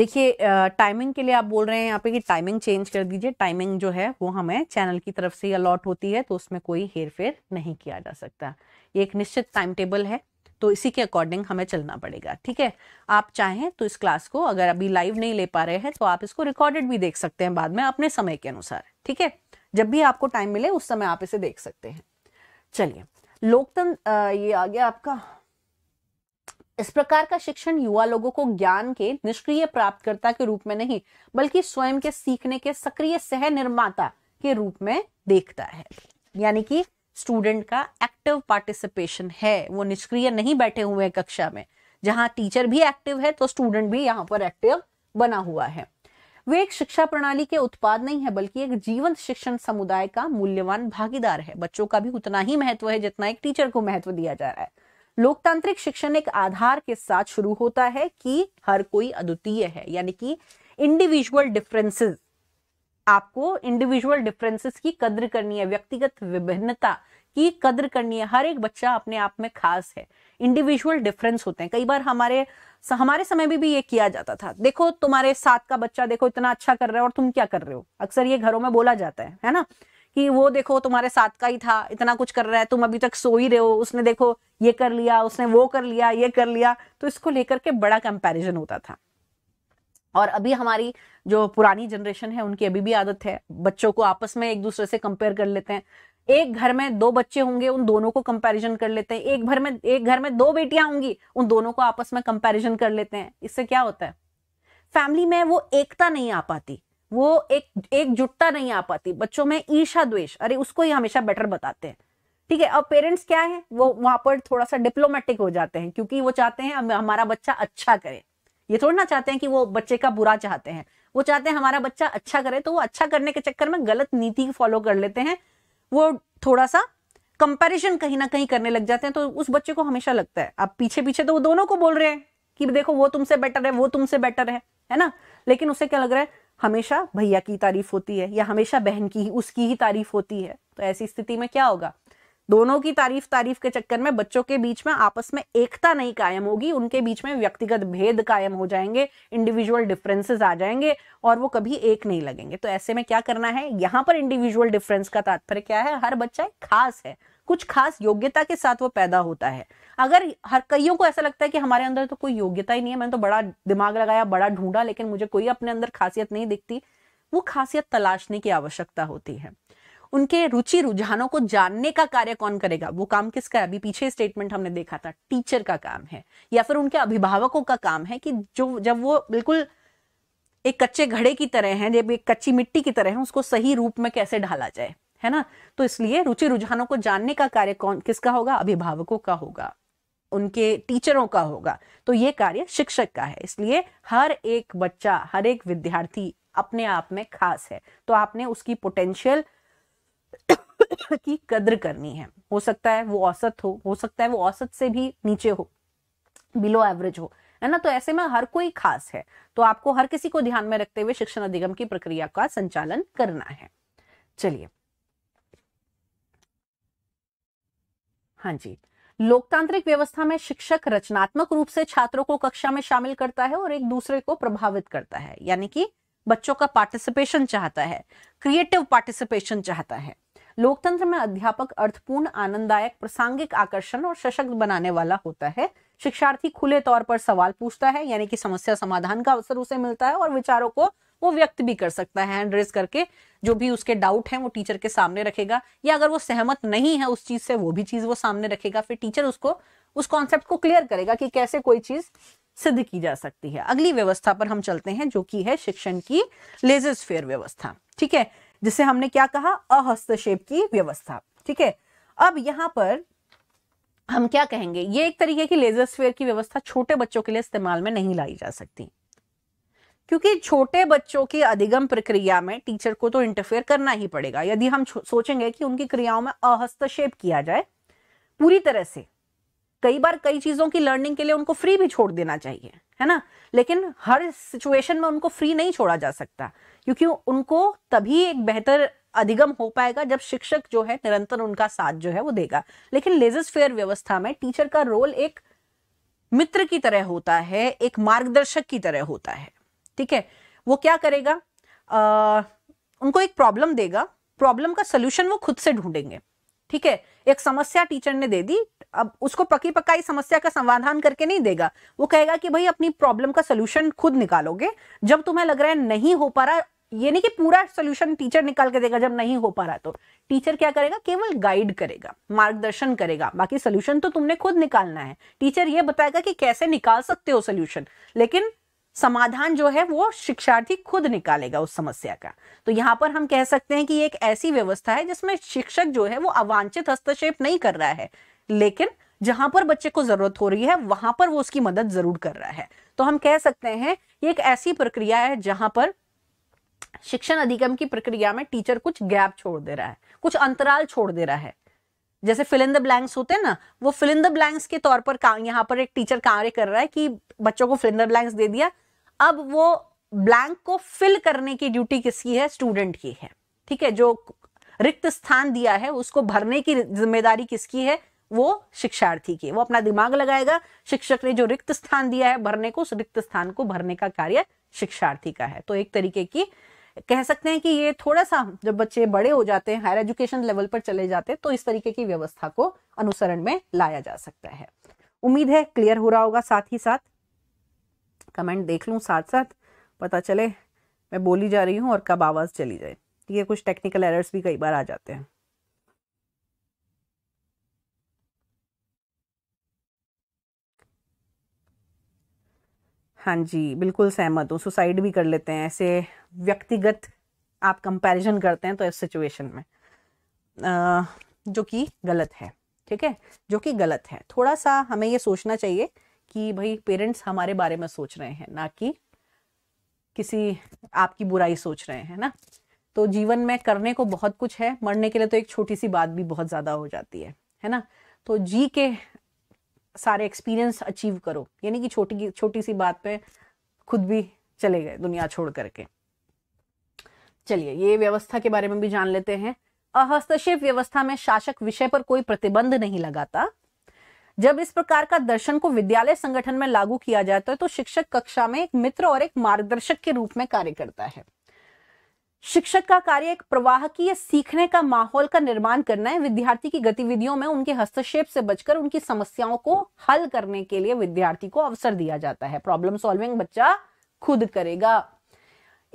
देखिए टाइमिंग के लिए आप बोल रहे हैं यहाँ पे कि टाइमिंग चेंज कर दीजिए टाइमिंग जो है वो हमें चैनल की तरफ से अलॉट होती है तो उसमें कोई हेर फेर नहीं किया जा सकता ये एक निश्चित टाइम टेबल है तो इसी के अकॉर्डिंग हमें चलना पड़ेगा ठीक है आप चाहें तो इस क्लास को अगर अभी लाइव नहीं ले पा रहे हैं तो आप इसको रिकॉर्डेड भी देख सकते हैं बाद में अपने समय के अनुसार ठीक है जब भी आपको टाइम मिले उस समय आप इसे देख सकते हैं चलिए लोकतंत्र ये आ गया आपका इस प्रकार का शिक्षण युवा लोगों को ज्ञान के निष्क्रिय प्राप्तकर्ता के रूप में नहीं बल्कि स्वयं के सीखने के सक्रिय सह निर्माता के रूप में देखता है यानी कि स्टूडेंट का एक्टिव पार्टिसिपेशन है वो निष्क्रिय नहीं बैठे हुए हैं कक्षा में जहां टीचर भी एक्टिव है तो स्टूडेंट भी यहाँ पर एक्टिव बना हुआ है वे एक शिक्षा प्रणाली के उत्पाद नहीं है बल्कि एक जीवंत शिक्षण समुदाय का मूल्यवान भागीदार है बच्चों का भी उतना ही महत्व है जितना एक टीचर को महत्व दिया जा रहा है लोकतांत्रिक शिक्षण एक आधार के साथ शुरू होता है कि हर कोई अद्वितीय है यानी कि इंडिविजुअल डिफरेंसेस आपको इंडिविजुअल डिफरेंसेस की कद्र करनी है व्यक्तिगत विभिन्नता की कद्र करनी है हर एक बच्चा अपने आप में खास है इंडिविजुअल डिफरेंस होते हैं कई बार हमारे हमारे समय में भी ये किया जाता था देखो तुम्हारे साथ का बच्चा देखो इतना अच्छा कर रहा है और तुम क्या कर रहे हो अक्सर ये घरों में बोला जाता है है ना कि वो देखो तुम्हारे साथ का ही था इतना कुछ कर रहा है तुम अभी तक सो ही रहे हो उसने देखो ये कर लिया उसने वो कर लिया ये कर लिया तो इसको लेकर के बड़ा कंपेरिजन होता था और अभी हमारी जो पुरानी जनरेशन है उनकी अभी भी आदत है बच्चों को आपस में एक दूसरे से कंपेयर कर लेते हैं एक घर में दो बच्चे होंगे उन दोनों को कंपैरिजन कर लेते हैं एक घर में एक घर में दो बेटियां होंगी उन दोनों को आपस में कंपैरिजन कर लेते हैं इससे क्या होता है फैमिली में वो एकता नहीं आ पाती वो एक एकजुटता नहीं आ पाती बच्चों में ईर्षा द्वेष अरे उसको ही हमेशा बेटर बताते हैं ठीक है अब पेरेंट्स क्या है वो वहां पर थोड़ा सा डिप्लोमेटिक हो जाते हैं क्योंकि वो चाहते हैं हमारा बच्चा अच्छा करे ये थोड़ी ना चाहते हैं कि वो बच्चे का बुरा चाहते हैं वो चाहते हैं हमारा बच्चा अच्छा करे तो वो अच्छा करने के चक्कर में गलत नीति फॉलो कर लेते हैं वो थोड़ा सा कंपेरिजन कहीं ना कहीं करने लग जाते हैं तो उस बच्चे को हमेशा लगता है आप पीछे पीछे तो वो दोनों को बोल रहे हैं कि देखो वो तुमसे बेटर है वो तुमसे बेटर है है ना लेकिन उसे क्या लग रहा है हमेशा भैया की तारीफ होती है या हमेशा बहन की ही उसकी ही तारीफ होती है तो ऐसी स्थिति में क्या होगा दोनों की तारीफ तारीफ के चक्कर में बच्चों के बीच में आपस में एकता नहीं कायम होगी उनके बीच में व्यक्तिगत भेद कायम हो जाएंगे इंडिविजुअल डिफरेंसेस आ जाएंगे और वो कभी एक नहीं लगेंगे तो ऐसे में क्या करना है यहाँ पर इंडिविजुअल डिफरेंस का तात्पर्य क्या है हर बच्चा एक खास है कुछ खास योग्यता के साथ वो पैदा होता है अगर हर कईयों को ऐसा लगता है कि हमारे अंदर तो कोई योग्यता ही नहीं है मैंने तो बड़ा दिमाग लगाया बड़ा ढूंढा लेकिन मुझे कोई अपने अंदर खासियत नहीं दिखती वो खासियत तलाशने की आवश्यकता होती है उनके रुचि रुझानों को जानने का कार्य कौन करेगा वो काम किसका है अभी पीछे स्टेटमेंट हमने देखा था टीचर का काम है या फिर उनके अभिभावकों का काम है कि जो जब वो बिल्कुल एक कच्चे घड़े की तरह हैं जब एक कच्ची मिट्टी की तरह है उसको सही रूप में कैसे ढाला जाए है ना तो इसलिए रुचि रुझानों को जानने का कार्य कौन किसका होगा अभिभावकों का होगा उनके टीचरों का होगा तो ये कार्य शिक्षक का है इसलिए हर एक बच्चा हर एक विद्यार्थी अपने आप में खास है तो आपने उसकी पोटेंशियल की कद्र करनी है हो सकता है वो औसत हो हो सकता है वो औसत से भी नीचे हो बिलो एवरेज हो है ना तो ऐसे में हर कोई खास है तो आपको हर किसी को ध्यान में रखते हुए शिक्षण अधिगम की प्रक्रिया का संचालन करना है चलिए हाँ जी लोकतांत्रिक व्यवस्था में शिक्षक रचनात्मक रूप से छात्रों को कक्षा में शामिल करता है और एक दूसरे को प्रभावित करता है यानी कि बच्चों का पार्टिसिपेशन चाहता है क्रिएटिव पार्टिसिपेशन चाहता है लोकतंत्र में अध्यापक अर्थपूर्ण आनंददायक प्रासंगिक आकर्षण और सशक्त बनाने वाला होता है शिक्षार्थी खुले तौर पर सवाल पूछता है यानी कि समस्या समाधान का अवसर उसे मिलता है और विचारों को वो व्यक्त भी कर सकता है हैंड रेज करके जो भी उसके डाउट हैं वो टीचर के सामने रखेगा या अगर वो सहमत नहीं है उस चीज से वो भी चीज वो सामने रखेगा फिर टीचर उसको उस कॉन्सेप्ट को क्लियर करेगा कि कैसे कोई चीज सिद्ध की जा सकती है अगली व्यवस्था पर हम चलते हैं जो कि है शिक्षण की लेजर्स फेयर व्यवस्था ठीक है जिसे हमने क्या कहा अहस्तक्षेप की व्यवस्था ठीक है अब यहां पर हम क्या कहेंगे ये एक तरीके की लेजर स्फेयर की व्यवस्था छोटे बच्चों के लिए इस्तेमाल में नहीं लाई जा सकती क्योंकि छोटे बच्चों की अधिगम प्रक्रिया में टीचर को तो इंटरफेयर करना ही पड़ेगा यदि हम सोचेंगे कि उनकी क्रियाओं में अहस्तक्षेप किया जाए पूरी तरह से कई बार कई चीजों की लर्निंग के लिए उनको फ्री भी छोड़ देना चाहिए है ना लेकिन हर सिचुएशन में उनको फ्री नहीं छोड़ा जा सकता क्योंकि उनको तभी एक बेहतर अधिगम हो पाएगा जब शिक्षक जो है निरंतर उनका साथ जो है वो देगा लेकिन लेजस फेयर व्यवस्था में टीचर का रोल एक मित्र की तरह होता है एक मार्गदर्शक की तरह होता है ठीक है वो क्या करेगा आ, उनको एक प्रॉब्लम देगा प्रॉब्लम का सोल्यूशन वो खुद से ढूंढेंगे ठीक है एक समस्या टीचर ने दे दी अब उसको पकी पकाई समस्या का समाधान करके नहीं देगा वो कहेगा कि भाई अपनी प्रॉब्लम का सोल्यूशन खुद निकालोगे जब तुम्हें लग रहा है नहीं हो पा रहा ये नहीं कि पूरा सोल्यूशन टीचर निकाल के देगा जब नहीं हो पा रहा तो टीचर क्या करेगा केवल गाइड करेगा मार्गदर्शन करेगा बाकी सोल्यूशन तो तुमने खुद निकालना है टीचर ये बताएगा कि कैसे निकाल सकते हो सोल्यूशन लेकिन समाधान जो है वो शिक्षार्थी खुद निकालेगा उस समस्या का तो यहाँ पर हम कह सकते हैं कि एक ऐसी व्यवस्था है जिसमें शिक्षक जो है वो अवांछित हस्तक्षेप नहीं कर रहा है लेकिन जहां पर बच्चे को जरूरत हो रही है वहां पर वो उसकी मदद जरूर कर रहा है तो हम कह सकते हैं ये एक ऐसी प्रक्रिया है जहां पर शिक्षण अधिगम की प्रक्रिया में टीचर कुछ गैप छोड़ दे रहा है कुछ अंतराल छोड़ दे रहा है जैसे फिल इन द ब्लैंक्स होते हैं ना वो फिल इन द ब्लैंक्स के तौर पर यहाँ पर एक टीचर कार्य कर रहा है कि बच्चों को फिल इन द ब्लैंक्स दे दिया अब वो ब्लैंक को फिल करने की ड्यूटी किसकी है स्टूडेंट की है ठीक है जो रिक्त स्थान दिया है उसको भरने की जिम्मेदारी किसकी है वो शिक्षार्थी की वो अपना दिमाग लगाएगा शिक्षक ने जो रिक्त स्थान दिया है भरने को उस रिक्त स्थान को भरने का कार्य शिक्षार्थी का है तो एक तरीके की कह सकते हैं कि ये थोड़ा सा जब बच्चे बड़े हो जाते हैं हायर एजुकेशन लेवल पर चले जाते हैं तो इस तरीके की व्यवस्था को अनुसरण में लाया जा सकता है उम्मीद है क्लियर हो रहा होगा साथ ही साथ कमेंट देख लूँ साथ साथ पता चले मैं बोली जा रही हूँ और कब आवाज़ चली जाए ये कुछ टेक्निकल एरर्स भी कई बार आ जाते हैं हाँ जी बिल्कुल सहमत हूँ सुसाइड भी कर लेते हैं ऐसे व्यक्तिगत आप कंपैरिजन करते हैं तो इस सिचुएशन में आ, जो कि गलत है ठीक है जो कि गलत है थोड़ा सा हमें ये सोचना चाहिए कि भाई पेरेंट्स हमारे बारे में सोच रहे हैं ना कि किसी आपकी बुराई सोच रहे हैं ना तो जीवन में करने को बहुत कुछ है मरने के लिए तो एक छोटी सी बात भी बहुत ज़्यादा हो जाती है है ना तो जी के सारे एक्सपीरियंस अचीव करो यानी कि छोटी छोटी सी बात पे खुद भी चले गए दुनिया छोड़ करके चलिए ये व्यवस्था के बारे में भी जान लेते हैं अहस्तक्षेप व्यवस्था में शासक विषय पर कोई प्रतिबंध नहीं लगाता जब इस प्रकार का दर्शन को विद्यालय संगठन में लागू किया जाता है तो शिक्षक कक्षा में एक मित्र और एक मार्गदर्शक के रूप में कार्य करता है शिक्षक का कार्य एक प्रवाह या सीखने का माहौल का निर्माण करना है विद्यार्थी की गतिविधियों में उनके हस्तक्षेप से बचकर उनकी समस्याओं को हल करने के लिए विद्यार्थी को अवसर दिया जाता है प्रॉब्लम सॉल्विंग बच्चा खुद करेगा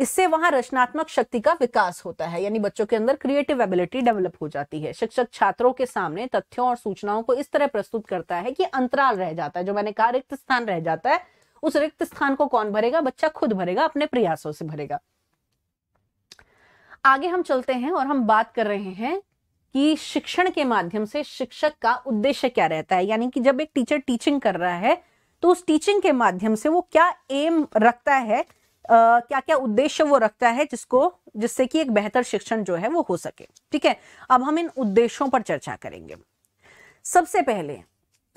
इससे वहां रचनात्मक शक्ति का विकास होता है यानी बच्चों के अंदर क्रिएटिव एबिलिटी डेवलप हो जाती है शिक्षक छात्रों के सामने तथ्यों और सूचनाओं को इस तरह प्रस्तुत करता है कि अंतराल रह जाता है जो मैंने कहा रिक्त स्थान रह जाता है उस रिक्त स्थान को कौन भरेगा बच्चा खुद भरेगा अपने प्रयासों से भरेगा आगे हम चलते हैं और हम बात कर रहे हैं कि शिक्षण के माध्यम से शिक्षक का उद्देश्य क्या रहता है यानी कि जब एक टीचर टीचिंग कर रहा है तो उस टीचिंग के माध्यम से वो क्या एम रखता है आ, क्या क्या उद्देश्य वो रखता है जिसको जिससे कि एक बेहतर शिक्षण जो है वो हो सके ठीक है अब हम इन उद्देश्यों पर चर्चा करेंगे सबसे पहले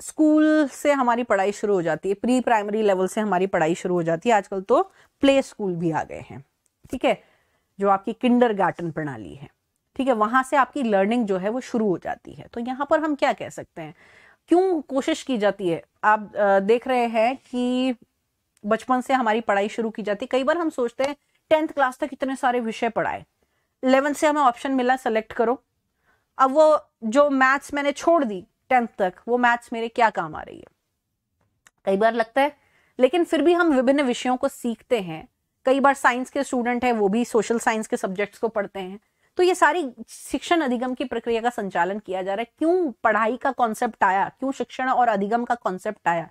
स्कूल से हमारी पढ़ाई शुरू हो जाती है प्री प्राइमरी लेवल से हमारी पढ़ाई शुरू हो जाती है आजकल तो प्ले स्कूल भी आ गए हैं ठीक है जो आपकी किंडर गार्टन प्रणाली है ठीक है वहां से आपकी लर्निंग जो है वो शुरू हो जाती है तो यहाँ पर हम क्या कह सकते हैं क्यों कोशिश की जाती है आप देख रहे हैं कि बचपन से हमारी पढ़ाई शुरू की जाती है कई बार हम सोचते हैं टेंथ क्लास तक इतने सारे विषय पढ़ाए इलेवेंथ से हमें ऑप्शन मिला सेलेक्ट करो अब वो जो मैथ्स मैंने छोड़ दी टेंथ तक वो मैथ्स मेरे क्या काम आ रही है कई बार लगता है लेकिन फिर भी हम विभिन्न विषयों को सीखते हैं कई बार साइंस के स्टूडेंट हैं वो भी सोशल साइंस के सब्जेक्ट्स को पढ़ते हैं तो ये सारी शिक्षण अधिगम की प्रक्रिया का संचालन किया जा रहा है क्यों पढ़ाई का कॉन्सेप्ट आया क्यों शिक्षण और अधिगम का कॉन्सेप्ट आया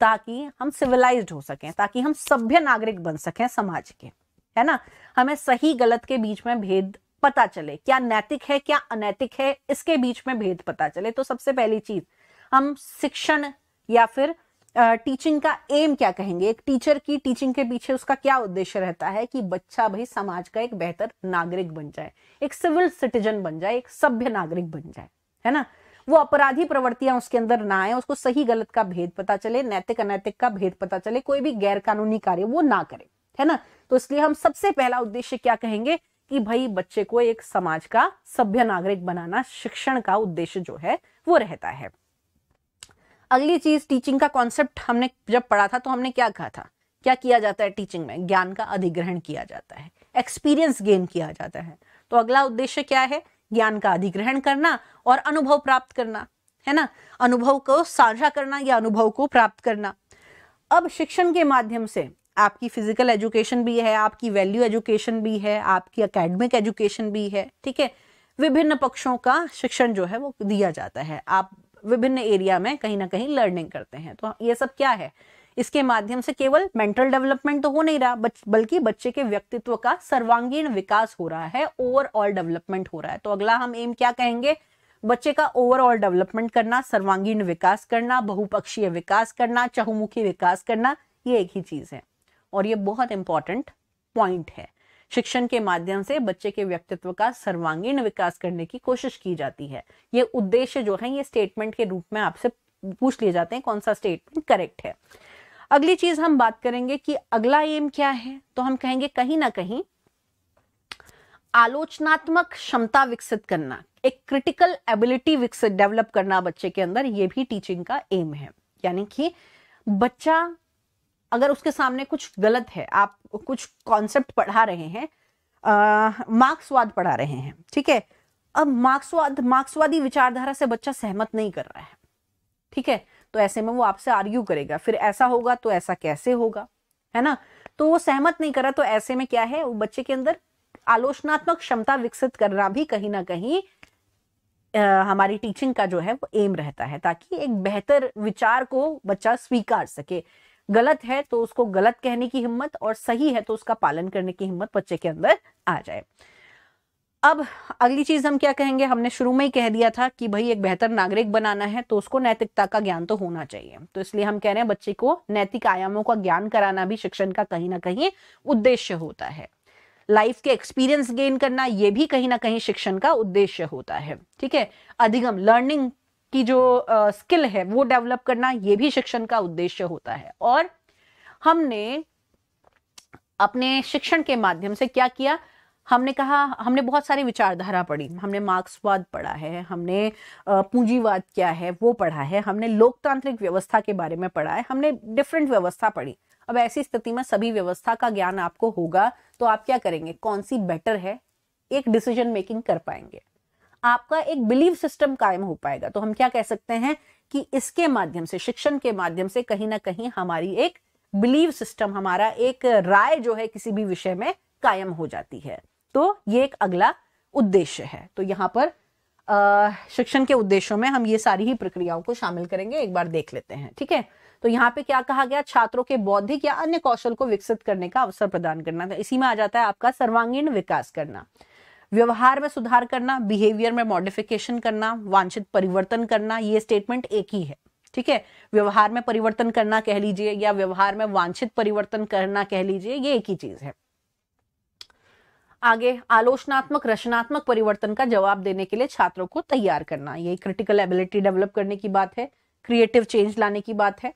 ताकि हम सिविलाइज हो सकें ताकि हम सभ्य नागरिक बन सकें समाज के है ना हमें सही गलत के बीच में भेद पता चले क्या नैतिक है क्या अनैतिक है इसके बीच में भेद पता चले तो सबसे पहली चीज हम शिक्षण या फिर टीचिंग का एम क्या कहेंगे एक टीचर की टीचिंग के पीछे उसका क्या उद्देश्य रहता है कि बच्चा भाई समाज का एक बेहतर नागरिक बन जाए एक सिविल सिटीजन बन जाए एक सभ्य नागरिक बन जाए है ना वो अपराधी प्रवृत्तियां उसके अंदर ना आए उसको सही गलत का भेद पता चले नैतिक अनैतिक का भेद पता चले कोई भी गैर कानूनी कार्य वो ना करे है ना तो इसलिए हम सबसे पहला उद्देश्य क्या कहेंगे कि भाई बच्चे को एक समाज का सभ्य नागरिक बनाना शिक्षण का उद्देश्य जो है वो रहता है अगली चीज टीचिंग का कॉन्सेप्ट हमने जब पढ़ा था तो हमने क्या कहा था क्या किया जाता है टीचिंग में ज्ञान का अधिग्रहण किया जाता है एक्सपीरियंस गेन किया जाता है तो अगला उद्देश्य क्या है ज्ञान का अधिग्रहण करना और अनुभव प्राप्त करना है ना अनुभव को साझा करना या अनुभव को प्राप्त करना अब शिक्षण के माध्यम से आपकी फिजिकल एजुकेशन भी है आपकी वैल्यू एजुकेशन भी है आपकी अकेडमिक एजुकेशन भी है ठीक है विभिन्न पक्षों का शिक्षण जो है वो दिया जाता है आप विभिन्न एरिया में कहीं ना कहीं लर्निंग करते हैं तो ये सब क्या है इसके माध्यम से केवल मेंटल डेवलपमेंट तो हो नहीं रहा बच, बल्कि बच्चे के व्यक्तित्व का सर्वांगीण विकास हो रहा है ओवरऑल डेवलपमेंट हो रहा है तो अगला हम एम क्या कहेंगे बच्चे का ओवरऑल डेवलपमेंट करना सर्वांगीण विकास करना बहुपक्षीय विकास करना चहुमुखी विकास करना ये एक ही चीज है और ये बहुत इंपॉर्टेंट पॉइंट है शिक्षण के माध्यम से बच्चे के व्यक्तित्व का सर्वांगीण विकास करने की कोशिश की जाती है ये उद्देश्य जो है ये स्टेटमेंट के रूप में आपसे पूछ लिए जाते हैं कौन सा स्टेटमेंट करेक्ट है अगली चीज हम बात करेंगे कि अगला एम क्या है तो हम कहेंगे कहीं ना कहीं आलोचनात्मक क्षमता विकसित करना एक क्रिटिकल एबिलिटी विकसित डेवलप करना बच्चे के अंदर ये भी टीचिंग का एम है यानी कि बच्चा अगर उसके सामने कुछ गलत है आप कुछ कॉन्सेप्ट पढ़ा रहे हैं मार्क्सवाद पढ़ा रहे हैं ठीक है अब मार्क्सवाद मार्क्सवादी विचारधारा से बच्चा सहमत नहीं कर रहा है ठीक है तो ऐसे में वो आपसे आर्ग्यू करेगा फिर ऐसा होगा तो ऐसा कैसे होगा है ना तो वो सहमत नहीं करा तो ऐसे में क्या है वो बच्चे के अंदर आलोचनात्मक क्षमता विकसित करना भी कहीं ना कहीं आ, हमारी टीचिंग का जो है वो एम रहता है ताकि एक बेहतर विचार को बच्चा स्वीकार सके गलत है तो उसको गलत कहने की हिम्मत और सही है तो उसका पालन करने की हिम्मत बच्चे के अंदर आ जाए अब अगली चीज हम क्या कहेंगे हमने शुरू में ही कह दिया था कि भाई एक बेहतर नागरिक बनाना है तो उसको नैतिकता का ज्ञान तो होना चाहिए तो इसलिए हम कह रहे हैं बच्चे को नैतिक आयामों का ज्ञान कराना भी शिक्षण का कहीं ना कहीं उद्देश्य होता है लाइफ के एक्सपीरियंस गेन करना ये भी कहीं ना कहीं शिक्षण का उद्देश्य होता है ठीक है अधिगम लर्निंग की जो स्किल है वो डेवलप करना ये भी शिक्षण का उद्देश्य होता है और हमने अपने शिक्षण के माध्यम से क्या किया हमने कहा हमने बहुत सारी विचारधारा पढ़ी हमने मार्क्सवाद पढ़ा है हमने पूंजीवाद क्या है वो पढ़ा है हमने लोकतांत्रिक व्यवस्था के बारे में पढ़ा है हमने डिफरेंट व्यवस्था पढ़ी अब ऐसी स्थिति में सभी व्यवस्था का ज्ञान आपको होगा तो आप क्या करेंगे कौन सी बेटर है एक डिसीजन मेकिंग कर पाएंगे आपका एक बिलीव सिस्टम कायम हो पाएगा तो हम क्या कह सकते हैं कि इसके माध्यम से शिक्षण के माध्यम से कहीं ना कहीं हमारी एक बिलीव सिस्टम हमारा एक राय जो है किसी भी विषय में कायम हो जाती है तो ये एक अगला उद्देश्य है तो यहाँ पर शिक्षण के उद्देश्यों में हम ये सारी ही प्रक्रियाओं को शामिल करेंगे एक बार देख लेते हैं ठीक है तो यहाँ पे क्या कहा गया छात्रों के बौद्धिक या अन्य कौशल को विकसित करने का अवसर प्रदान करना इसी में आ जाता है आपका सर्वांगीण विकास करना व्यवहार में सुधार करना बिहेवियर में मॉडिफिकेशन करना वांछित परिवर्तन करना ये स्टेटमेंट एक ही है ठीक है व्यवहार में परिवर्तन करना कह लीजिए या व्यवहार में वांछित परिवर्तन करना कह लीजिए ये एक ही चीज है आगे आलोचनात्मक रचनात्मक परिवर्तन का जवाब देने के लिए छात्रों को तैयार करना ये क्रिटिकल एबिलिटी डेवलप करने की बात है क्रिएटिव चेंज लाने की बात है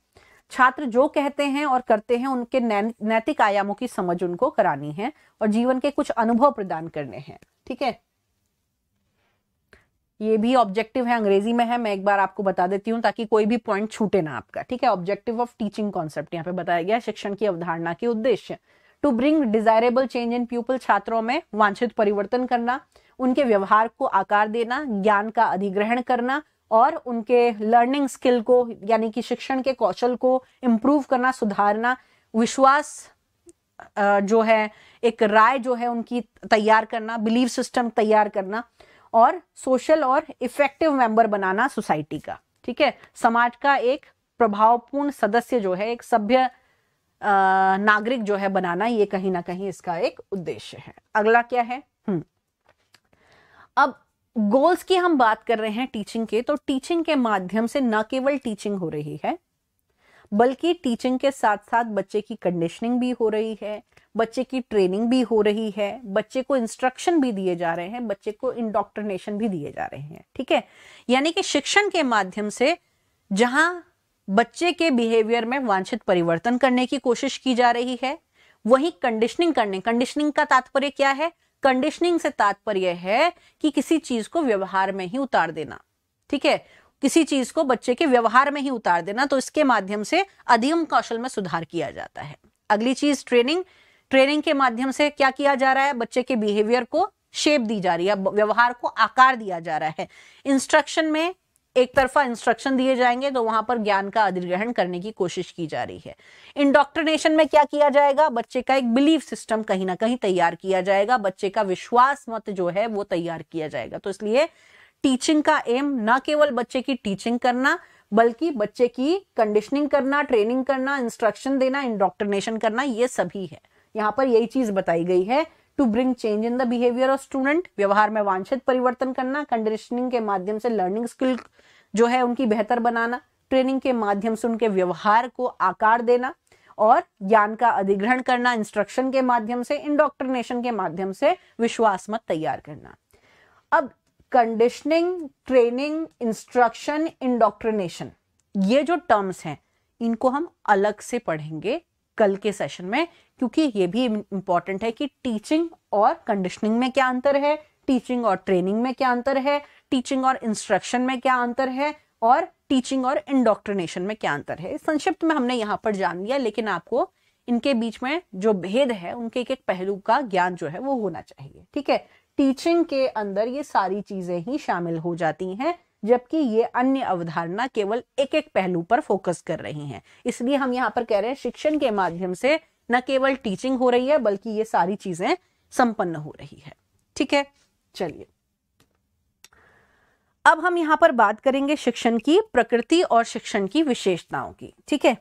छात्र जो कहते हैं और करते हैं उनके नैतिक आयामों की समझ उनको करानी है और जीवन के कुछ अनुभव प्रदान करने हैं ठीक है ये भी ऑब्जेक्टिव है अंग्रेजी में है मैं एक बार आपको बता देती हूँ ताकि कोई भी पॉइंट छूटे ना आपका ठीक है ऑब्जेक्टिव ऑफ टीचिंग कॉन्सेप्ट यहाँ पे बताया गया शिक्षण की अवधारणा के उद्देश्य to bring desirable change in people छात्रों में वांछित परिवर्तन करना उनके व्यवहार को आकार देना ज्ञान का अधिग्रहण करना और उनके लर्निंग स्किल को यानी कि शिक्षण के कौशल को इम्प्रूव करना सुधारना विश्वास जो है एक राय जो है उनकी तैयार करना बिलीव सिस्टम तैयार करना और सोशल और इफेक्टिव मेंबर बनाना सोसाइटी का ठीक है समाज का एक प्रभावपूर्ण सदस्य जो है एक सभ्य नागरिक जो है बनाना ये कहीं ना कहीं इसका एक उद्देश्य है अगला क्या है हम्म। अब गोल्स की हम बात कर रहे हैं टीचिंग के तो टीचिंग के माध्यम से न केवल टीचिंग हो रही है बल्कि टीचिंग के साथ साथ बच्चे की कंडीशनिंग भी हो रही है बच्चे की ट्रेनिंग भी हो रही है बच्चे को इंस्ट्रक्शन भी दिए जा रहे हैं बच्चे को इंडॉक्ट्रिनेशन भी दिए जा रहे हैं ठीक है यानी कि शिक्षण के माध्यम से जहां बच्चे के बिहेवियर में वांछित परिवर्तन करने की कोशिश की जा रही है वही कंडीशनिंग करने कंडीशनिंग का तात्पर्य क्या है कंडीशनिंग से तात्पर्य है कि किसी चीज को व्यवहार में ही उतार देना ठीक है किसी चीज को बच्चे के व्यवहार में ही उतार देना तो इसके माध्यम से अधिगम कौशल में सुधार किया जाता है अगली चीज ट्रेनिंग ट्रेनिंग के माध्यम से क्या किया जा रहा है बच्चे के बिहेवियर को शेप दी जा रही है व्यवहार को आकार दिया जा रहा है इंस्ट्रक्शन में एक तरफा इंस्ट्रक्शन दिए जाएंगे तो वहां पर ज्ञान का अधिग्रहण करने की कोशिश की जा रही है इंडॉक्ट्रिनेशन में क्या किया जाएगा बच्चे का एक बिलीफ सिस्टम कहीं ना कहीं तैयार किया जाएगा बच्चे का विश्वास मत जो है वो तैयार किया जाएगा तो इसलिए टीचिंग का एम न केवल बच्चे की टीचिंग करना बल्कि बच्चे की कंडीशनिंग करना ट्रेनिंग करना इंस्ट्रक्शन देना इंडोक्ट्रिनेशन करना ये सभी है यहाँ पर यही चीज बताई गई है to bring change in the behaviour of student व्यवहार में वांछित परिवर्तन करना कंडीशनिंग के माध्यम से लर्निंग स्किल जो है उनकी बेहतर बनाना ट्रेनिंग के माध्यम से उनके व्यवहार को आकार देना और ज्ञान का अधिग्रहण करना इंस्ट्रक्शन के माध्यम से इंडोक्ट्रिनेशन के माध्यम से विश्वास मत तैयार करना अब कंडीशनिंग ट्रेनिंग इंस्ट्रक्शन इंडोक्ट्रिनेशन ये जो टर्म्स हैं इनको हम अलग से पढ़ेंगे कल के सेशन में क्योंकि ये भी इम्पॉर्टेंट है कि टीचिंग और कंडीशनिंग में क्या अंतर है टीचिंग और ट्रेनिंग में क्या अंतर है टीचिंग और इंस्ट्रक्शन में क्या अंतर है और टीचिंग और इंडोक्ट्रिनेशन में क्या अंतर है संक्षिप्त में हमने यहाँ पर जान लिया लेकिन आपको इनके बीच में जो भेद है उनके एक एक पहलू का ज्ञान जो है वो होना चाहिए ठीक है टीचिंग के अंदर ये सारी चीजें ही शामिल हो जाती हैं जबकि ये अन्य अवधारणा केवल एक एक पहलू पर फोकस कर रही हैं इसलिए हम यहाँ पर कह रहे हैं शिक्षण के माध्यम से न केवल टीचिंग हो रही है बल्कि ये सारी चीजें संपन्न हो रही है ठीक है चलिए अब हम यहाँ पर बात करेंगे शिक्षण की प्रकृति और शिक्षण की विशेषताओं की ठीक है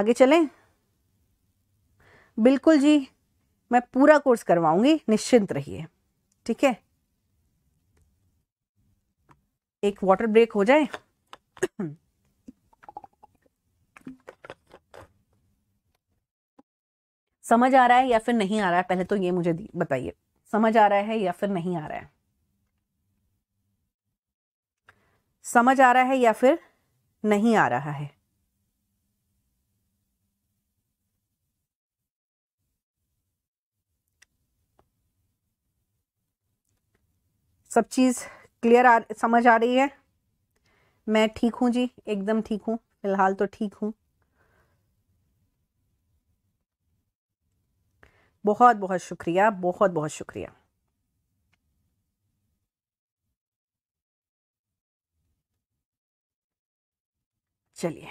आगे चलें बिल्कुल जी मैं पूरा कोर्स करवाऊंगी निश्चिंत रहिए ठीक है एक वाटर ब्रेक हो जाए समझ आ रहा है या फिर नहीं आ रहा है पहले तो ये मुझे बताइए समझ आ रहा है या फिर नहीं आ रहा है समझ आ रहा है या फिर नहीं आ रहा है सब चीज़ क्लियर आ समझ आ रही है मैं ठीक हूँ जी एकदम ठीक हूँ फिलहाल तो ठीक हूँ बहुत बहुत शुक्रिया बहुत बहुत शुक्रिया चलिए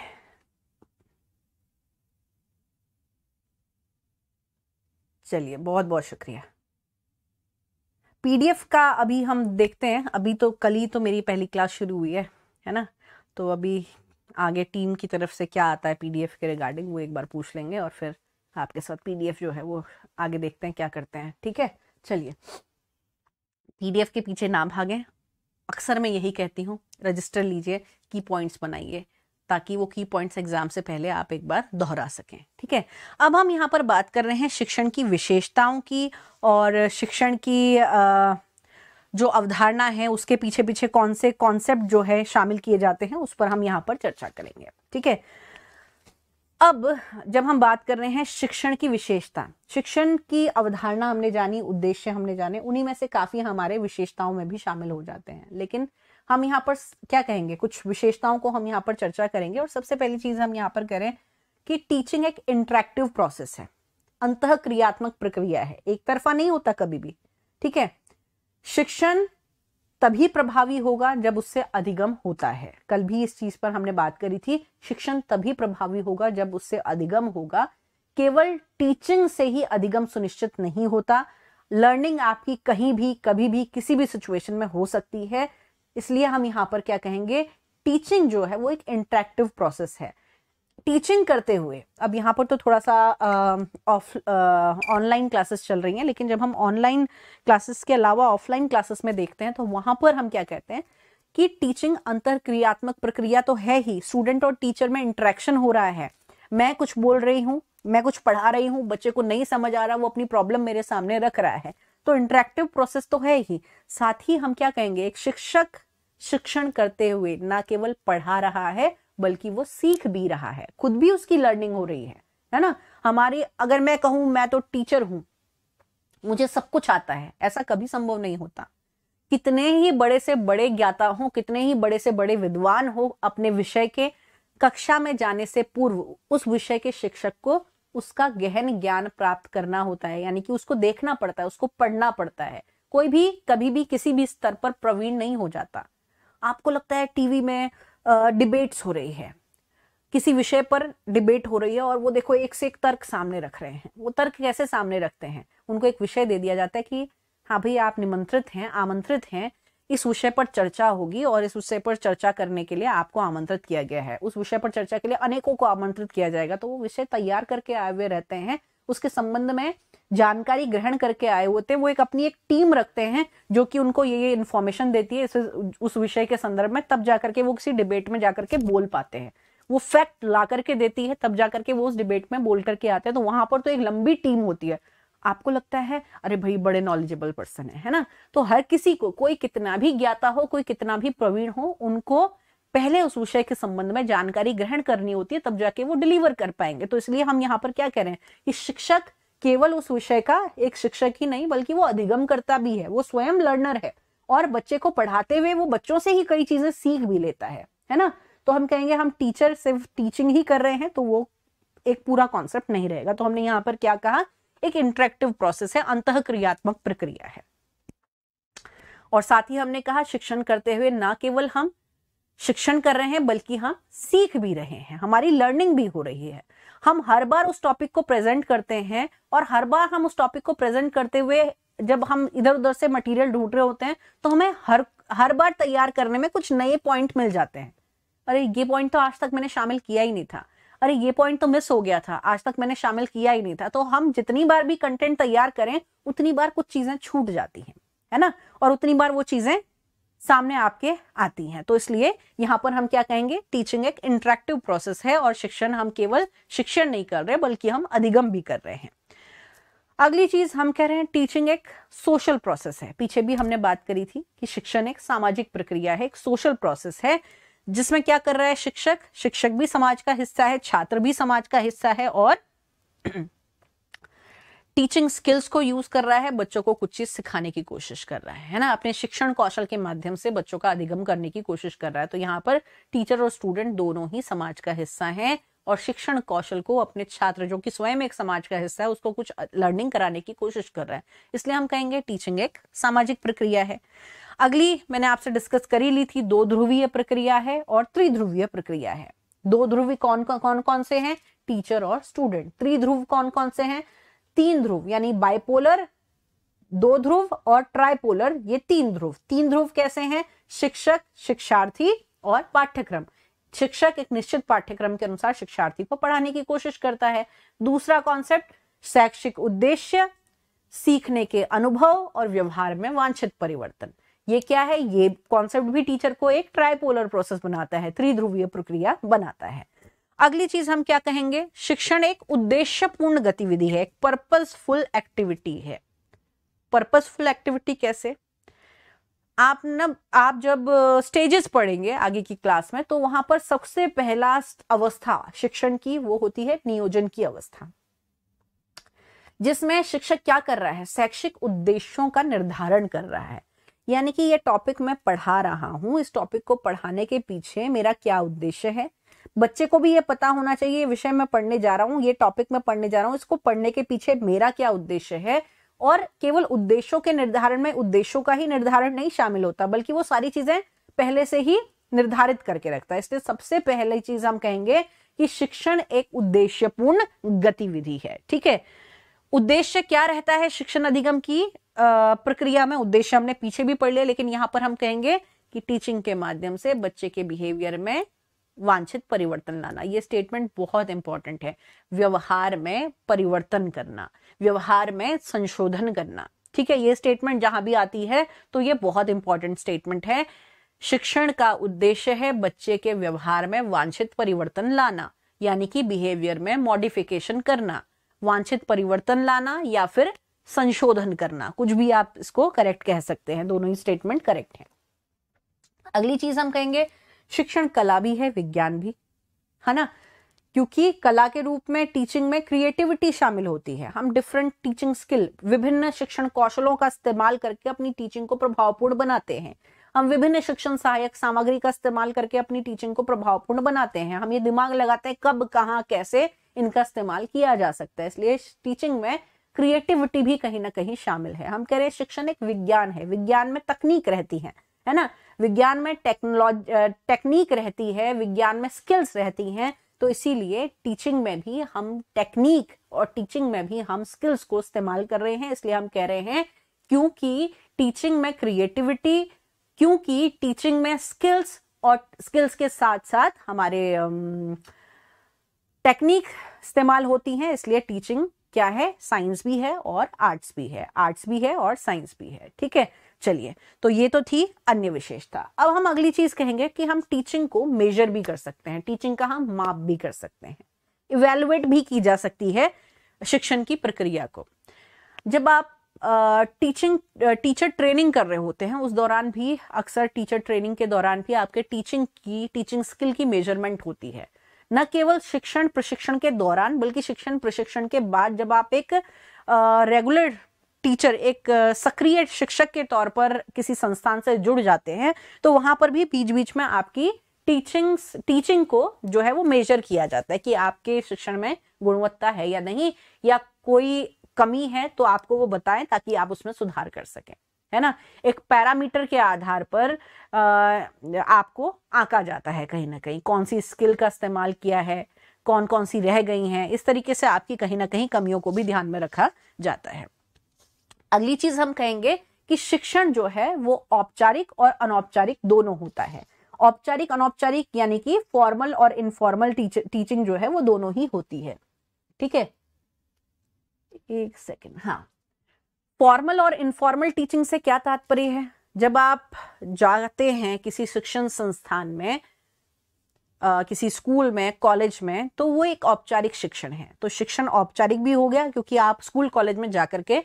चलिए बहुत बहुत शुक्रिया पीडीएफ का अभी हम देखते हैं अभी तो कल ही तो मेरी पहली क्लास शुरू हुई है है ना तो अभी आगे टीम की तरफ से क्या आता है पीडीएफ के रिगार्डिंग वो एक बार पूछ लेंगे और फिर आपके साथ पीडीएफ जो है वो आगे देखते हैं क्या करते हैं ठीक है चलिए पीडीएफ के पीछे ना भागें अक्सर मैं यही कहती हूँ रजिस्टर लीजिए की पॉइंट्स बनाइए ताकि वो की पॉइंट्स एग्जाम से पहले आप एक बार दोहरा सकें ठीक है अब हम यहाँ पर बात कर रहे हैं शिक्षण की विशेषताओं की और शिक्षण की आ, जो अवधारणा है उसके पीछे पीछे कौन से कॉन्सेप्ट जो है शामिल किए जाते हैं उस पर हम यहाँ पर चर्चा करेंगे ठीक है अब जब हम बात कर रहे हैं शिक्षण की विशेषता शिक्षण की अवधारणा हमने जानी उद्देश्य हमने जाने उन्हीं में से काफ़ी हमारे विशेषताओं में भी शामिल हो जाते हैं लेकिन हम यहाँ पर क्या कहेंगे कुछ विशेषताओं को हम यहाँ पर चर्चा करेंगे और सबसे पहली चीज हम यहाँ पर करें कि टीचिंग एक इंट्रैक्टिव प्रोसेस है अंत क्रियात्मक प्रक्रिया है एक तरफा नहीं होता कभी भी ठीक है शिक्षण तभी प्रभावी होगा जब उससे अधिगम होता है कल भी इस चीज पर हमने बात करी थी शिक्षण तभी प्रभावी होगा जब उससे अधिगम होगा केवल टीचिंग से ही अधिगम सुनिश्चित नहीं होता लर्निंग आपकी कहीं भी कभी भी किसी भी सिचुएशन में हो सकती है इसलिए हम यहाँ पर क्या कहेंगे टीचिंग जो है वो एक इंट्रैक्टिव प्रोसेस है टीचिंग करते हुए अब यहाँ पर तो थोड़ा सा ऑफ ऑनलाइन क्लासेस चल रही हैं लेकिन जब हम ऑनलाइन क्लासेस के अलावा ऑफलाइन क्लासेस में देखते हैं तो वहाँ पर हम क्या कहते हैं कि टीचिंग अंतर क्रियात्मक प्रक्रिया तो है ही स्टूडेंट और टीचर में इंटरेक्शन हो रहा है मैं कुछ बोल रही हूँ मैं कुछ पढ़ा रही हूँ बच्चे को नहीं समझ आ रहा वो अपनी प्रॉब्लम मेरे सामने रख रहा है तो इंटरेक्टिव प्रोसेस तो है ही साथ ही हम क्या कहेंगे एक शिक्षक शिक्षण करते हुए ना केवल पढ़ा रहा है बल्कि वो सीख भी रहा है खुद भी उसकी लर्निंग हो रही है है ना हमारी अगर मैं कहूं मैं तो टीचर हूं मुझे सब कुछ आता है ऐसा कभी संभव नहीं होता कितने ही बड़े से बड़े ज्ञाता हो कितने ही बड़े से बड़े विद्वान हो अपने विषय के कक्षा में जाने से पूर्व उस विषय के शिक्षक को उसका गहन ज्ञान प्राप्त करना होता है यानी कि उसको देखना पड़ता है उसको पढ़ना पड़ता है कोई भी कभी भी किसी भी स्तर पर प्रवीण नहीं हो जाता आपको लगता है टीवी में डिबेट्स हो रही है किसी विषय पर डिबेट हो रही है और वो देखो एक से एक तर्क सामने रख रहे हैं वो तर्क कैसे सामने रखते हैं उनको एक विषय दे दिया जाता है कि हाँ भाई आप निमंत्रित हैं आमंत्रित हैं इस विषय पर चर्चा होगी और इस विषय पर चर्चा करने के लिए आपको आमंत्रित किया गया है उस विषय पर चर्चा के लिए अनेकों को आमंत्रित किया जाएगा तो वो विषय तैयार करके आए हुए रहते हैं उसके संबंध में जानकारी ग्रहण करके आए होते हैं वो एक अपनी एक टीम रखते हैं जो कि उनको ये ये इन्फॉर्मेशन देती है इस उस विषय के संदर्भ में तब जा करके वो किसी डिबेट में जाकर के बोल पाते हैं वो फैक्ट ला करके देती है तब जा करके वो उस डिबेट में बोल करके आते हैं तो वहां पर तो एक लंबी टीम होती है आपको लगता है अरे भाई बड़े नॉलेजेबल पर्सन है है ना तो हर किसी को कोई कितना भी ज्ञाता हो कोई कितना भी प्रवीण हो उनको पहले उस विषय के संबंध में जानकारी ग्रहण करनी होती है तब जाके वो डिलीवर कर पाएंगे तो इसलिए हम यहाँ पर क्या कह रहे हैं कि शिक्षक केवल उस विषय का एक शिक्षक ही नहीं बल्कि वो अधिगम करता भी है वो स्वयं लर्नर है और बच्चे को पढ़ाते हुए वो बच्चों से ही कई चीजें सीख भी लेता है है ना तो हम कहेंगे हम टीचर सिर्फ टीचिंग ही कर रहे हैं तो वो एक पूरा कॉन्सेप्ट नहीं रहेगा तो हमने यहाँ पर क्या कहा एक इंटरेक्टिव प्रोसेस है अंत क्रियात्मक प्रक्रिया है और साथ ही हमने कहा शिक्षण करते हुए ना केवल हम शिक्षण कर रहे हैं बल्कि हम सीख भी रहे हैं हमारी लर्निंग भी हो रही है हम हर बार उस टॉपिक को प्रेजेंट करते हैं और हर बार हम उस टॉपिक को प्रेजेंट करते हुए जब हम इधर उधर से मटेरियल ढूंढ रहे होते हैं तो हमें हर हर बार तैयार करने में कुछ नए पॉइंट मिल जाते हैं अरे ये पॉइंट तो आज तक मैंने शामिल किया ही नहीं था अरे ये पॉइंट तो मिस हो गया था आज तक मैंने शामिल किया ही नहीं था तो हम जितनी बार भी कंटेंट तैयार करें उतनी बार कुछ चीजें छूट जाती हैं है ना और उतनी बार वो चीजें सामने आपके आती हैं तो इसलिए यहाँ पर हम क्या कहेंगे टीचिंग एक इंटरेक्टिव प्रोसेस है और शिक्षण हम केवल शिक्षण नहीं कर रहे बल्कि हम अधिगम भी कर रहे हैं अगली चीज हम कह रहे हैं टीचिंग एक सोशल प्रोसेस है पीछे भी हमने बात करी थी कि शिक्षण एक सामाजिक प्रक्रिया है एक सोशल प्रोसेस है जिसमें क्या कर रहा है शिक्षक शिक्षक भी समाज का हिस्सा है छात्र भी समाज का हिस्सा है और टीचिंग स्किल्स को यूज कर रहा है बच्चों को कुछ चीज सिखाने की कोशिश कर रहा है है ना अपने शिक्षण कौशल के माध्यम से बच्चों का अधिगम करने की कोशिश कर रहा है तो यहाँ पर टीचर और स्टूडेंट दोनों ही समाज का हिस्सा है और शिक्षण कौशल को अपने छात्र जो कि स्वयं एक समाज का हिस्सा है उसको कुछ लर्निंग कराने की कोशिश कर रहा है इसलिए हम कहेंगे टीचिंग एक सामाजिक प्रक्रिया है अगली मैंने आपसे डिस्कस करी ली थी दो ध्रुवीय प्रक्रिया है और त्रिध्रुवीय प्रक्रिया है दो ध्रुवी कौन कौन कौन से हैं टीचर और स्टूडेंट त्रिध्रुव कौन कौन से हैं तीन ध्रुव यानी बाइपोलर दो ध्रुव और ट्राइपोलर ये तीन ध्रुव तीन ध्रुव कैसे हैं शिक्षक शिक्षार्थी और पाठ्यक्रम शिक्षक एक निश्चित पाठ्यक्रम के अनुसार शिक्षार्थी को पढ़ाने की कोशिश करता है दूसरा कॉन्सेप्ट शैक्षिक उद्देश्य सीखने के अनुभव और व्यवहार में वांछित परिवर्तन ये क्या है ये कॉन्सेप्ट भी टीचर को एक ट्राइपोलर प्रोसेस बनाता है त्रिध्रुवीय प्रक्रिया बनाता है अगली चीज हम क्या कहेंगे शिक्षण एक उद्देश्यपूर्ण गतिविधि है एक पर्पसफुल एक्टिविटी है पर्पसफुल एक्टिविटी कैसे आप न आप जब स्टेजेस पढ़ेंगे आगे की क्लास में तो वहां पर सबसे पहला अवस्था शिक्षण की वो होती है नियोजन की अवस्था जिसमें शिक्षक क्या कर रहा है शैक्षिक उद्देश्यों का निर्धारण कर रहा है यानी कि ये टॉपिक मैं पढ़ा रहा हूं इस टॉपिक को पढ़ाने के पीछे मेरा क्या उद्देश्य है बच्चे को भी ये पता होना चाहिए ये विषय में पढ़ने जा रहा हूँ ये टॉपिक मैं पढ़ने जा रहा हूँ इसको पढ़ने के पीछे मेरा क्या उद्देश्य है और केवल उद्देश्यों के निर्धारण में उद्देश्यों का ही निर्धारण नहीं शामिल होता बल्कि वो सारी चीजें पहले से ही निर्धारित करके रखता है इसलिए सबसे पहली चीज हम कहेंगे कि शिक्षण एक उद्देश्यपूर्ण गतिविधि है ठीक है उद्देश्य क्या रहता है शिक्षण अधिगम की प्रक्रिया में उद्देश्य हमने पीछे भी पढ़ लिया लेकिन यहां पर हम कहेंगे कि टीचिंग के माध्यम से बच्चे के बिहेवियर में वांछित परिवर्तन लाना ये स्टेटमेंट बहुत इंपॉर्टेंट है व्यवहार में परिवर्तन करना व्यवहार में संशोधन करना ठीक है ये स्टेटमेंट जहां भी आती है तो ये बहुत इंपॉर्टेंट स्टेटमेंट है शिक्षण का उद्देश्य है बच्चे के व्यवहार में वांछित परिवर्तन लाना यानी कि बिहेवियर में मॉडिफिकेशन करना वांछित परिवर्तन लाना या फिर संशोधन करना कुछ भी आप इसको करेक्ट कह सकते हैं दोनों ही स्टेटमेंट करेक्ट है अगली चीज हम कहेंगे शिक्षण कला भी है विज्ञान भी है ना क्योंकि कला के रूप में टीचिंग में क्रिएटिविटी शामिल होती है हम डिफरेंट टीचिंग स्किल विभिन्न शिक्षण कौशलों का इस्तेमाल करके अपनी टीचिंग को प्रभावपूर्ण बनाते हैं हम विभिन्न शिक्षण सहायक सामग्री का इस्तेमाल करके अपनी टीचिंग को प्रभावपूर्ण बनाते हैं हम ये दिमाग लगाते हैं कब कहाँ कैसे इनका इस्तेमाल किया जा सकता है इसलिए टीचिंग में क्रिएटिविटी भी कहीं ना कहीं शामिल है हम कह रहे हैं शिक्षण एक विज्ञान है विज्ञान में तकनीक रहती है है ना विज्ञान में टेक्नोलॉजी टेक्निक रहती है विज्ञान में स्किल्स रहती हैं तो इसीलिए टीचिंग में भी हम टेक्निक और टीचिंग में भी हम स्किल्स को इस्तेमाल कर रहे हैं इसलिए हम कह रहे हैं क्योंकि टीचिंग में क्रिएटिविटी क्योंकि टीचिंग में स्किल्स और स्किल्स के साथ साथ हमारे टेक्निक um, इस्तेमाल होती हैं इसलिए टीचिंग क्या है साइंस भी है और आर्ट्स भी है आर्ट्स भी है और साइंस भी है ठीक है चलिए तो ये तो थी अन्य विशेषता अब हम अगली चीज कहेंगे कि हम टीचिंग को मेजर भी कर सकते हैं टीचिंग का हम माप भी कर सकते हैं इवेलुएट भी की जा सकती है शिक्षण की प्रक्रिया को जब आप टीचिंग टीचर ट्रेनिंग कर रहे होते हैं उस दौरान भी अक्सर टीचर ट्रेनिंग के दौरान भी आपके टीचिंग की टीचिंग स्किल की मेजरमेंट होती है न केवल शिक्षण प्रशिक्षण के दौरान बल्कि शिक्षण प्रशिक्षण के बाद जब आप एक रेगुलर टीचर एक सक्रिय शिक्षक के तौर पर किसी संस्थान से जुड़ जाते हैं तो वहां पर भी बीच बीच में आपकी टीचिंग्स टीचिंग को जो है वो मेजर किया जाता है कि आपके शिक्षण में गुणवत्ता है या नहीं या कोई कमी है तो आपको वो बताएं ताकि आप उसमें सुधार कर सकें है ना एक पैरामीटर के आधार पर आ, आपको आंका जाता है कहीं ना कहीं कौन सी स्किल का इस्तेमाल किया है कौन कौन सी रह गई हैं इस तरीके से आपकी कहीं ना कहीं कमियों को भी ध्यान में रखा जाता है अगली चीज हम कहेंगे कि शिक्षण जो है वो औपचारिक और अनौपचारिक दोनों होता है औपचारिक अनौपचारिक यानी कि फॉर्मल और इनफॉर्मल टीचिंग जो है वो दोनों ही होती है ठीक है एक सेकेंड हाँ फॉर्मल और इनफॉर्मल टीचिंग से क्या तात्पर्य है जब आप जाते हैं किसी शिक्षण संस्थान में आ, किसी स्कूल में कॉलेज में तो वो एक औपचारिक शिक्षण है तो शिक्षण औपचारिक भी हो गया क्योंकि आप स्कूल कॉलेज में जाकर के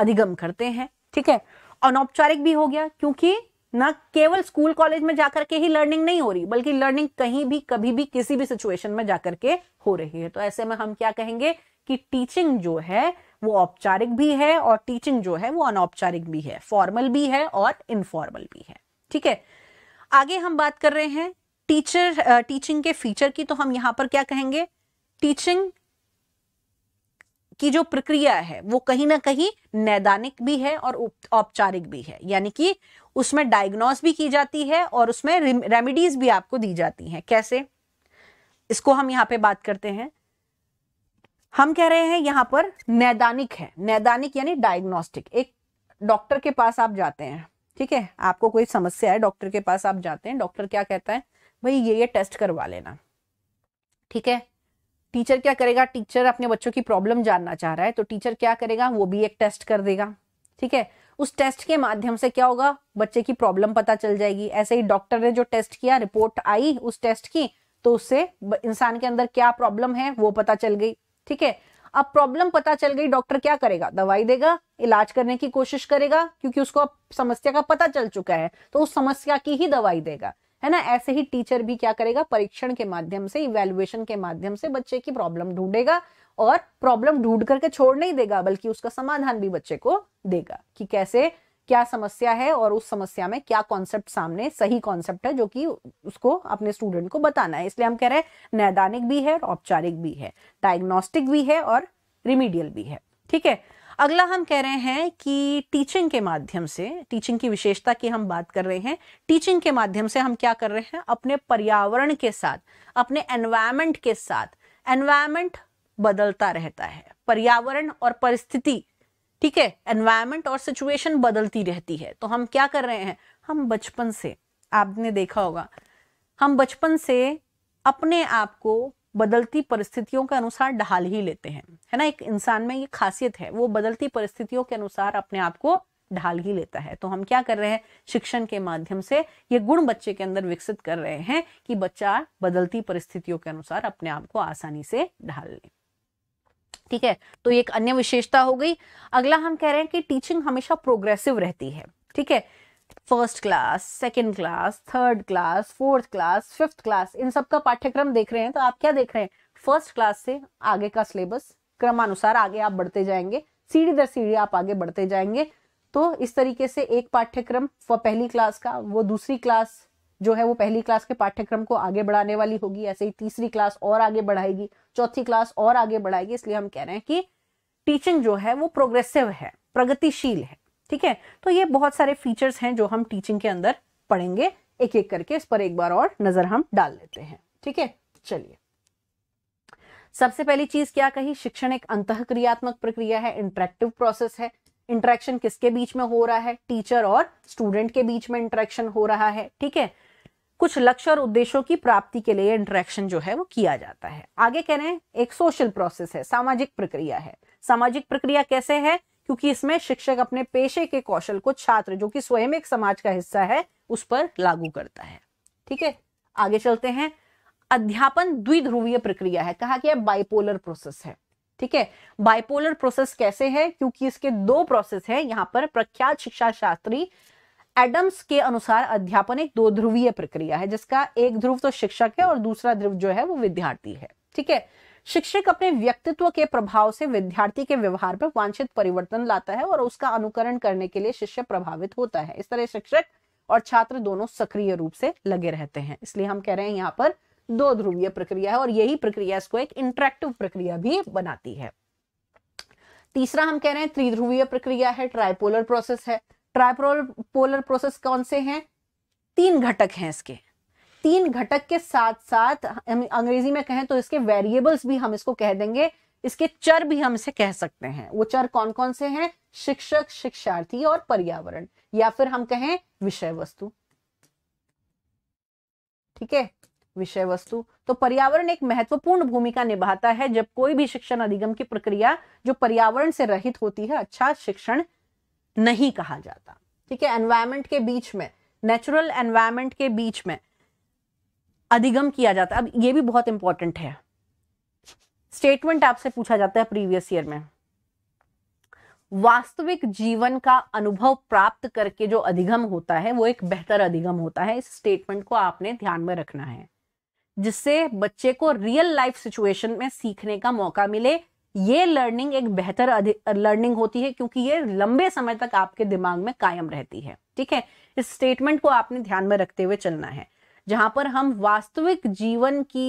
अधिगम करते हैं ठीक है अनौपचारिक भी हो गया क्योंकि न केवल स्कूल कॉलेज में जाकर के ही लर्निंग नहीं हो रही बल्कि लर्निंग कहीं भी कभी भी किसी भी सिचुएशन में जाकर के हो रही है तो ऐसे में हम क्या कहेंगे कि टीचिंग जो है वो औपचारिक भी है और टीचिंग जो है वो अनौपचारिक भी है फॉर्मल भी है और इनफॉर्मल भी है ठीक है आगे हम बात कर रहे हैं टीचर टीचिंग के फीचर की तो हम यहाँ पर क्या कहेंगे टीचिंग की जो प्रक्रिया है वो कहीं ना कहीं नैदानिक भी है और औपचारिक भी है यानी कि उसमें डायग्नोस भी की जाती है और उसमें रेमिडीज भी आपको दी जाती हैं कैसे इसको हम यहाँ पे बात करते हैं हम कह रहे हैं यहाँ पर नैदानिक है नैदानिक यानी डायग्नोस्टिक एक डॉक्टर के पास आप जाते हैं ठीक है आपको कोई समस्या है डॉक्टर के पास आप जाते हैं डॉक्टर क्या कहता है भाई ये ये टेस्ट करवा लेना ठीक है टीचर क्या करेगा टीचर अपने बच्चों की प्रॉब्लम जानना चाह रहा है तो टीचर क्या करेगा वो भी एक टेस्ट कर देगा ठीक है उस टेस्ट के माध्यम से क्या होगा बच्चे की प्रॉब्लम पता चल जाएगी ऐसे ही डॉक्टर ने जो टेस्ट किया रिपोर्ट आई उस टेस्ट की तो उससे इंसान के अंदर क्या प्रॉब्लम है वो पता चल गई ठीक है अब प्रॉब्लम पता चल गई डॉक्टर क्या करेगा दवाई देगा इलाज करने की कोशिश करेगा क्योंकि उसको अब समस्या का पता चल चुका है तो उस समस्या की ही दवाई देगा है ना ऐसे ही टीचर भी क्या करेगा परीक्षण के माध्यम से इवेल्युएशन के माध्यम से बच्चे की प्रॉब्लम ढूंढेगा और प्रॉब्लम ढूंढ करके छोड़ नहीं देगा बल्कि उसका समाधान भी बच्चे को देगा कि कैसे क्या समस्या है और उस समस्या में क्या कॉन्सेप्ट सामने सही कॉन्सेप्ट है जो कि उसको अपने स्टूडेंट को बताना है इसलिए हम कह रहे हैं नैदानिक भी है और औपचारिक भी है डायग्नोस्टिक भी है और रिमीडियल भी है ठीक है अगला हम कह रहे हैं कि टीचिंग के माध्यम से टीचिंग की विशेषता की हम बात कर रहे हैं टीचिंग के माध्यम से हम क्या कर रहे हैं अपने पर्यावरण के साथ अपने एनवायरमेंट के साथ एनवायरमेंट बदलता रहता है पर्यावरण और परिस्थिति ठीक है एनवायरमेंट और सिचुएशन बदलती रहती है तो हम क्या कर रहे हैं हम बचपन से आपने देखा होगा हम बचपन से अपने आप को बदलती परिस्थितियों के अनुसार ढाल ही लेते हैं है ना एक इंसान में ये खासियत है वो बदलती परिस्थितियों के अनुसार अपने आप को ढाल ही लेता है तो हम क्या कर रहे हैं शिक्षण के माध्यम से ये गुण बच्चे के अंदर विकसित कर रहे हैं कि बच्चा बदलती परिस्थितियों के अनुसार अपने आप को आसानी से ढाल ले ठीक है तो एक अन्य विशेषता हो गई अगला हम कह रहे हैं कि टीचिंग हमेशा प्रोग्रेसिव रहती है ठीक है first class second class third class fourth class fifth class इन सब का पाठ्यक्रम देख रहे हैं तो आप क्या देख रहे हैं फर्स्ट क्लास से आगे का सिलेबस क्रमानुसार आगे आप बढ़ते जाएंगे सीढ़ी दर सीढ़ी आप आगे बढ़ते जाएंगे तो इस तरीके से एक पाठ्यक्रम व पहली क्लास का वो दूसरी क्लास जो है वो पहली क्लास के पाठ्यक्रम को आगे बढ़ाने वाली होगी ऐसे ही तीसरी क्लास और आगे बढ़ाएगी चौथी क्लास और आगे बढ़ाएगी इसलिए हम कह रहे हैं कि टीचिंग जो है वो प्रोग्रेसिव है प्रगतिशील है ठीक है तो ये बहुत सारे फीचर्स हैं जो हम टीचिंग के अंदर पढ़ेंगे एक एक करके इस पर एक बार और नजर हम डाल लेते हैं ठीक है चलिए सबसे पहली चीज क्या कही शिक्षण एक अंत क्रियात्मक प्रक्रिया है इंटरेक्टिव प्रोसेस है इंटरेक्शन किसके बीच में हो रहा है टीचर और स्टूडेंट के बीच में इंटरेक्शन हो रहा है ठीक है कुछ लक्ष्य और उद्देश्यों की प्राप्ति के लिए इंटरेक्शन जो है वो किया जाता है आगे कह रहे हैं एक सोशल प्रोसेस है सामाजिक प्रक्रिया है सामाजिक प्रक्रिया कैसे है क्योंकि इसमें शिक्षक अपने पेशे के कौशल को छात्र जो कि स्वयं एक समाज का हिस्सा है उस पर लागू करता है ठीक है आगे चलते हैं अध्यापन द्विध्रुवीय प्रक्रिया है कहा गया बाइपोलर प्रोसेस है ठीक है बाइपोलर प्रोसेस कैसे है क्योंकि इसके दो प्रोसेस हैं यहाँ पर प्रख्यात शिक्षा शास्त्री एडम्स के अनुसार अध्यापन एक दो ध्रुवीय प्रक्रिया है जिसका एक ध्रुव तो शिक्षक है और दूसरा ध्रुव जो है वो विद्यार्थी है ठीक है शिक्षक अपने व्यक्तित्व के प्रभाव से विद्यार्थी के व्यवहार पर वांछित परिवर्तन लाता है और उसका अनुकरण करने के लिए शिष्य प्रभावित होता है इस तरह शिक्षक और छात्र दोनों सक्रिय रूप से लगे रहते हैं इसलिए हम कह रहे हैं यहाँ पर दो ध्रुवीय प्रक्रिया है और यही प्रक्रिया इसको एक इंट्रैक्टिव प्रक्रिया भी बनाती है तीसरा हम कह रहे हैं त्रिध्रुवीय प्रक्रिया है ट्राइपोलर प्रोसेस है ट्राइपोलर पोलर प्रोसेस कौन से हैं तीन घटक हैं इसके तीन घटक के साथ साथ अंग्रेजी में कहें तो इसके वेरिएबल्स भी हम इसको कह देंगे इसके चर भी हम इसे कह सकते हैं वो चर कौन कौन से हैं शिक्षक शिक्षार्थी और पर्यावरण या फिर हम कहें विषय वस्तु ठीक है विषय वस्तु तो पर्यावरण एक महत्वपूर्ण भूमिका निभाता है जब कोई भी शिक्षण अधिगम की प्रक्रिया जो पर्यावरण से रहित होती है अच्छा शिक्षण नहीं कहा जाता ठीक है एनवायरमेंट के बीच में नेचुरल एनवायरमेंट के बीच में अधिगम किया जाता है अब ये भी बहुत इंपॉर्टेंट है स्टेटमेंट आपसे पूछा जाता है प्रीवियस ईयर में वास्तविक जीवन का अनुभव प्राप्त करके जो अधिगम होता है वो एक बेहतर अधिगम होता है इस स्टेटमेंट को आपने ध्यान में रखना है जिससे बच्चे को रियल लाइफ सिचुएशन में सीखने का मौका मिले ये लर्निंग एक बेहतर लर्निंग होती है क्योंकि ये लंबे समय तक आपके दिमाग में कायम रहती है ठीक है इस स्टेटमेंट को आपने ध्यान में रखते हुए चलना है जहां पर हम वास्तविक जीवन की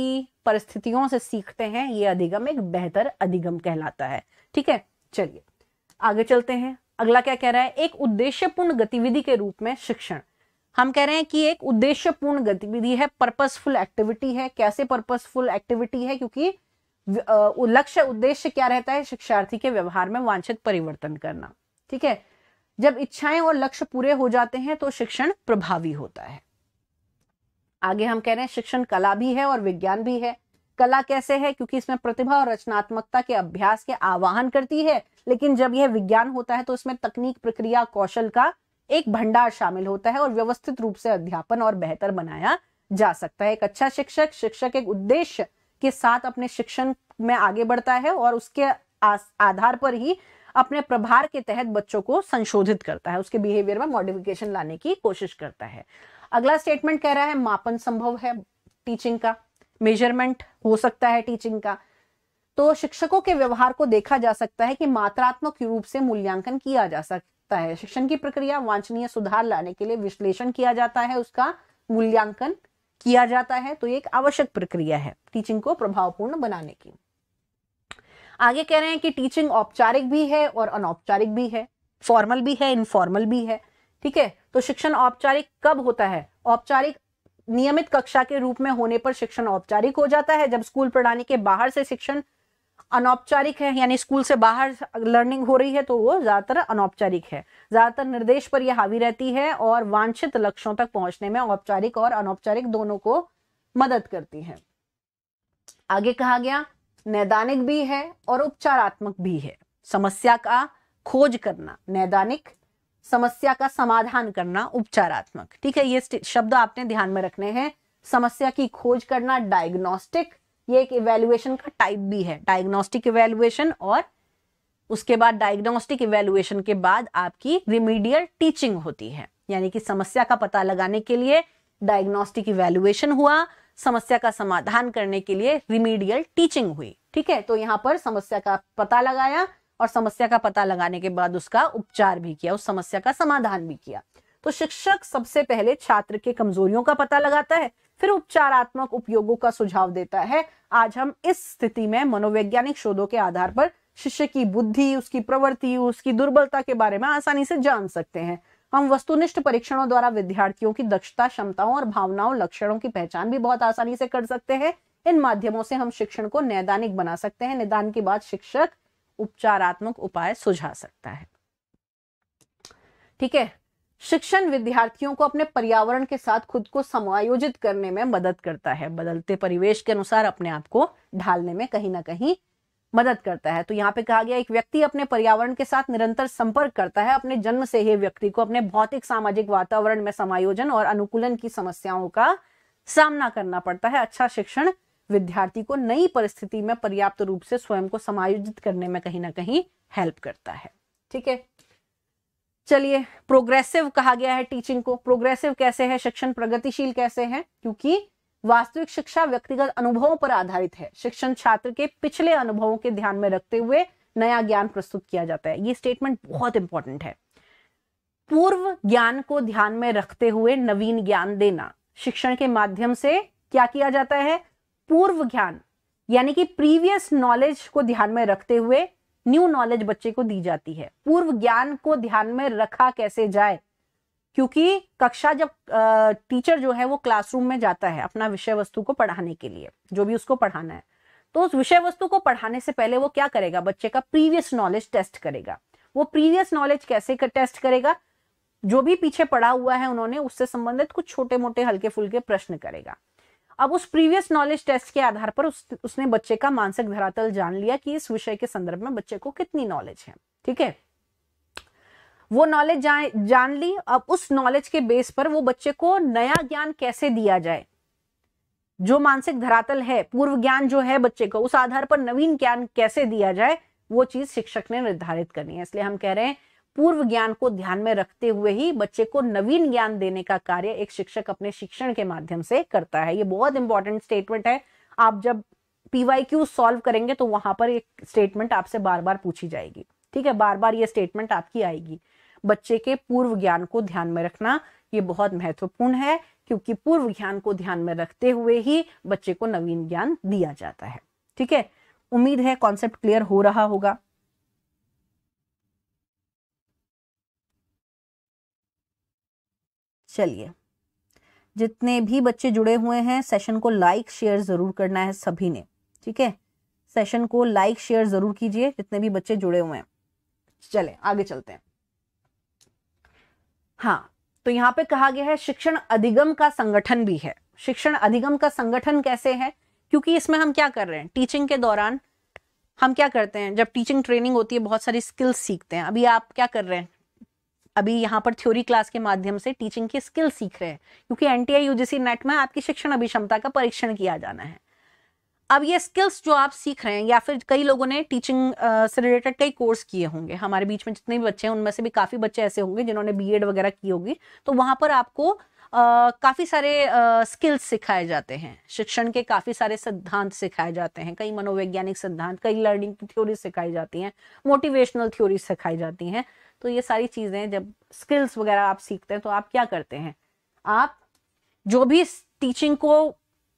परिस्थितियों से सीखते हैं ये अधिगम एक बेहतर अधिगम कहलाता है ठीक है चलिए आगे चलते हैं अगला क्या कह रहा है एक उद्देश्यपूर्ण गतिविधि के रूप में शिक्षण हम कह रहे हैं कि एक उद्देश्यपूर्ण गतिविधि है पर्पसफुल एक्टिविटी है कैसे पर्पसफुल एक्टिविटी है क्योंकि लक्ष्य उद्देश्य क्या रहता है शिक्षार्थी के व्यवहार में वांछित परिवर्तन करना ठीक है जब इच्छाएं और लक्ष्य पूरे हो जाते हैं तो शिक्षण प्रभावी होता है आगे हम कह रहे हैं शिक्षण कला भी है और विज्ञान भी है कला कैसे है क्योंकि इसमें प्रतिभा और रचनात्मकता के अभ्यास के आवाहन करती है लेकिन जब यह विज्ञान होता है तो इसमें तकनीक प्रक्रिया कौशल का एक भंडार शामिल होता है और व्यवस्थित रूप से अध्यापन और बेहतर बनाया जा सकता है एक अच्छा शिक्षक शिक्षक एक उद्देश्य के साथ अपने शिक्षण में आगे बढ़ता है और उसके आधार पर ही अपने प्रभार के तहत बच्चों को संशोधित करता है उसके बिहेवियर में मॉडिफिकेशन लाने की कोशिश करता है अगला स्टेटमेंट कह रहा है मापन संभव है टीचिंग का मेजरमेंट हो सकता है टीचिंग का तो शिक्षकों के व्यवहार को देखा जा सकता है कि मात्रात्मक रूप से मूल्यांकन किया जा सकता है शिक्षण की प्रक्रिया वांछनीय सुधार लाने के लिए विश्लेषण किया जाता है उसका मूल्यांकन किया जाता है तो ये एक आवश्यक प्रक्रिया है टीचिंग को प्रभावपूर्ण बनाने की आगे कह रहे हैं कि टीचिंग औपचारिक भी है और अनौपचारिक भी है फॉर्मल भी है इनफॉर्मल भी है ठीक है तो शिक्षण औपचारिक कब होता है औपचारिक नियमित कक्षा के रूप में होने पर शिक्षण औपचारिक हो जाता है जब स्कूल प्रणाली के बाहर से शिक्षण अनौपचारिक है यानी स्कूल से बाहर लर्निंग हो रही है तो वो ज़्यादातर अनौपचारिक है ज़्यादातर निर्देश पर यह हावी रहती है और वांछित लक्ष्यों तक पहुंचने में औपचारिक और अनौपचारिक दोनों को मदद करती है आगे कहा गया नैदानिक भी है और उपचारात्मक भी है समस्या का खोज करना नैदानिक समस्या का समाधान करना उपचारात्मक ठीक है ये शब्द आपने ध्यान में रखने हैं समस्या की खोज करना डायग्नोस्टिक ये एक इवेल्युएशन का टाइप भी है डायग्नोस्टिक इवेल्युएशन और उसके बाद डायग्नोस्टिक इवेल्युएशन के बाद आपकी रिमीडियल टीचिंग होती है यानी कि समस्या का पता लगाने के लिए डायग्नोस्टिक इवेल्युएशन हुआ समस्या का समाधान करने के लिए रिमीडियल टीचिंग हुई ठीक है तो यहाँ पर समस्या का पता लगाया और समस्या का पता लगाने के बाद उसका उपचार भी किया उस समस्या का समाधान भी किया तो शिक्षक सबसे पहले छात्र के कमजोरियों का पता लगाता है फिर उपचारात्मक उपयोगों का सुझाव देता है आज हम इस स्थिति में मनोवैज्ञानिक शोधों के आधार पर शिष्य की बुद्धि उसकी प्रवृत्ति उसकी दुर्बलता के बारे में आसानी से जान सकते हैं हम वस्तुनिष्ठ परीक्षणों द्वारा विद्यार्थियों की दक्षता क्षमताओं और भावनाओं लक्षणों की पहचान भी बहुत आसानी से कर सकते हैं इन माध्यमों से हम शिक्षण को नैदानिक बना सकते हैं निदान के बाद शिक्षक उपचारात्मक उपाय सुझा सकता है ठीक है शिक्षण विद्यार्थियों को अपने पर्यावरण के साथ खुद को समायोजित करने में मदद करता है बदलते परिवेश के अनुसार अपने आप को ढालने में कहीं ना कहीं मदद करता है तो यहाँ पे कहा गया एक व्यक्ति अपने पर्यावरण के साथ निरंतर संपर्क करता है अपने जन्म से ही व्यक्ति को अपने भौतिक सामाजिक वातावरण में समायोजन और अनुकूलन की समस्याओं का सामना करना पड़ता है अच्छा शिक्षण विद्यार्थी को नई परिस्थिति में पर्याप्त रूप से स्वयं को समायोजित करने में कहीं ना कहीं हेल्प करता है ठीक है चलिए प्रोग्रेसिव कहा गया है टीचिंग को प्रोग्रेसिव कैसे है शिक्षण प्रगतिशील कैसे है क्योंकि वास्तविक शिक्षा व्यक्तिगत अनुभवों पर आधारित है शिक्षण छात्र के पिछले अनुभवों के ध्यान में रखते हुए नया ज्ञान प्रस्तुत किया जाता है ये स्टेटमेंट बहुत इंपॉर्टेंट है पूर्व ज्ञान को ध्यान में रखते हुए नवीन ज्ञान देना शिक्षण के माध्यम से क्या किया जाता है पूर्व ज्ञान यानी कि प्रीवियस नॉलेज को ध्यान में रखते हुए न्यू नॉलेज बच्चे को दी जाती है पूर्व ज्ञान को ध्यान में रखा कैसे जाए क्योंकि कक्षा जब टीचर जो है वो क्लासरूम में जाता है अपना विषय वस्तु को पढ़ाने के लिए जो भी उसको पढ़ाना है तो उस विषय वस्तु को पढ़ाने से पहले वो क्या करेगा बच्चे का प्रीवियस नॉलेज टेस्ट करेगा वो प्रीवियस नॉलेज कैसे कर, टेस्ट करेगा जो भी पीछे पढ़ा हुआ है उन्होंने उससे संबंधित कुछ छोटे मोटे हल्के फुल्के प्रश्न करेगा अब उस प्रीवियस नॉलेज टेस्ट के आधार पर उस, उसने बच्चे का मानसिक धरातल जान लिया कि इस विषय के संदर्भ में बच्चे को कितनी नॉलेज है ठीक है वो नॉलेज जा, जान ली अब उस नॉलेज के बेस पर वो बच्चे को नया ज्ञान कैसे दिया जाए जो मानसिक धरातल है पूर्व ज्ञान जो है बच्चे को उस आधार पर नवीन ज्ञान कैसे दिया जाए वो चीज शिक्षक ने निर्धारित करनी है इसलिए हम कह रहे हैं पूर्व ज्ञान को ध्यान में रखते हुए ही बच्चे को नवीन ज्ञान देने का कार्य एक शिक्षक अपने शिक्षण के माध्यम से करता है ये बहुत इंपॉर्टेंट स्टेटमेंट है आप जब पीवाई क्यू सॉल्व करेंगे तो वहां पर एक स्टेटमेंट आपसे बार बार पूछी जाएगी ठीक है बार बार ये स्टेटमेंट आपकी आएगी बच्चे के पूर्व ज्ञान को ध्यान में रखना ये बहुत महत्वपूर्ण है क्योंकि पूर्व ज्ञान को ध्यान में रखते हुए ही बच्चे को नवीन ज्ञान दिया जाता है ठीक है उम्मीद है कॉन्सेप्ट क्लियर हो रहा होगा चलिए जितने भी बच्चे जुड़े हुए हैं सेशन को लाइक शेयर ज़रूर करना है सभी ने ठीक है सेशन को लाइक शेयर ज़रूर कीजिए जितने भी बच्चे जुड़े हुए हैं चले आगे चलते हैं हाँ तो यहाँ पे कहा गया है शिक्षण अधिगम का संगठन भी है शिक्षण अधिगम का संगठन कैसे है क्योंकि इसमें हम क्या कर रहे हैं टीचिंग के दौरान हम क्या करते हैं जब टीचिंग ट्रेनिंग होती है बहुत सारी स्किल्स सीखते हैं अभी आप क्या कर रहे हैं अभी यहाँ पर थ्योरी क्लास के माध्यम से टीचिंग के स्किल सीख रहे हैं क्योंकि एन टी आई नेट में आपकी शिक्षण अभिक्षमता का परीक्षण किया जाना है अब ये स्किल्स जो आप सीख रहे हैं या फिर कई लोगों ने टीचिंग से रिलेटेड कई कोर्स किए होंगे हमारे बीच में जितने भी बच्चे हैं उनमें से भी काफ़ी बच्चे ऐसे होंगे जिन्होंने बी वगैरह की होगी तो वहां पर आपको काफ़ी सारे स्किल्स सिखाए जाते हैं शिक्षण के काफ़ी सारे सिद्धांत सिखाए जाते हैं कई मनोवैज्ञानिक सिद्धांत कई लर्निंग की थ्योरी सिखाई जाती हैं मोटिवेशनल थ्योरी सिखाई जाती हैं तो ये सारी चीज़ें जब स्किल्स वगैरह आप सीखते हैं तो आप क्या करते हैं आप जो भी टीचिंग को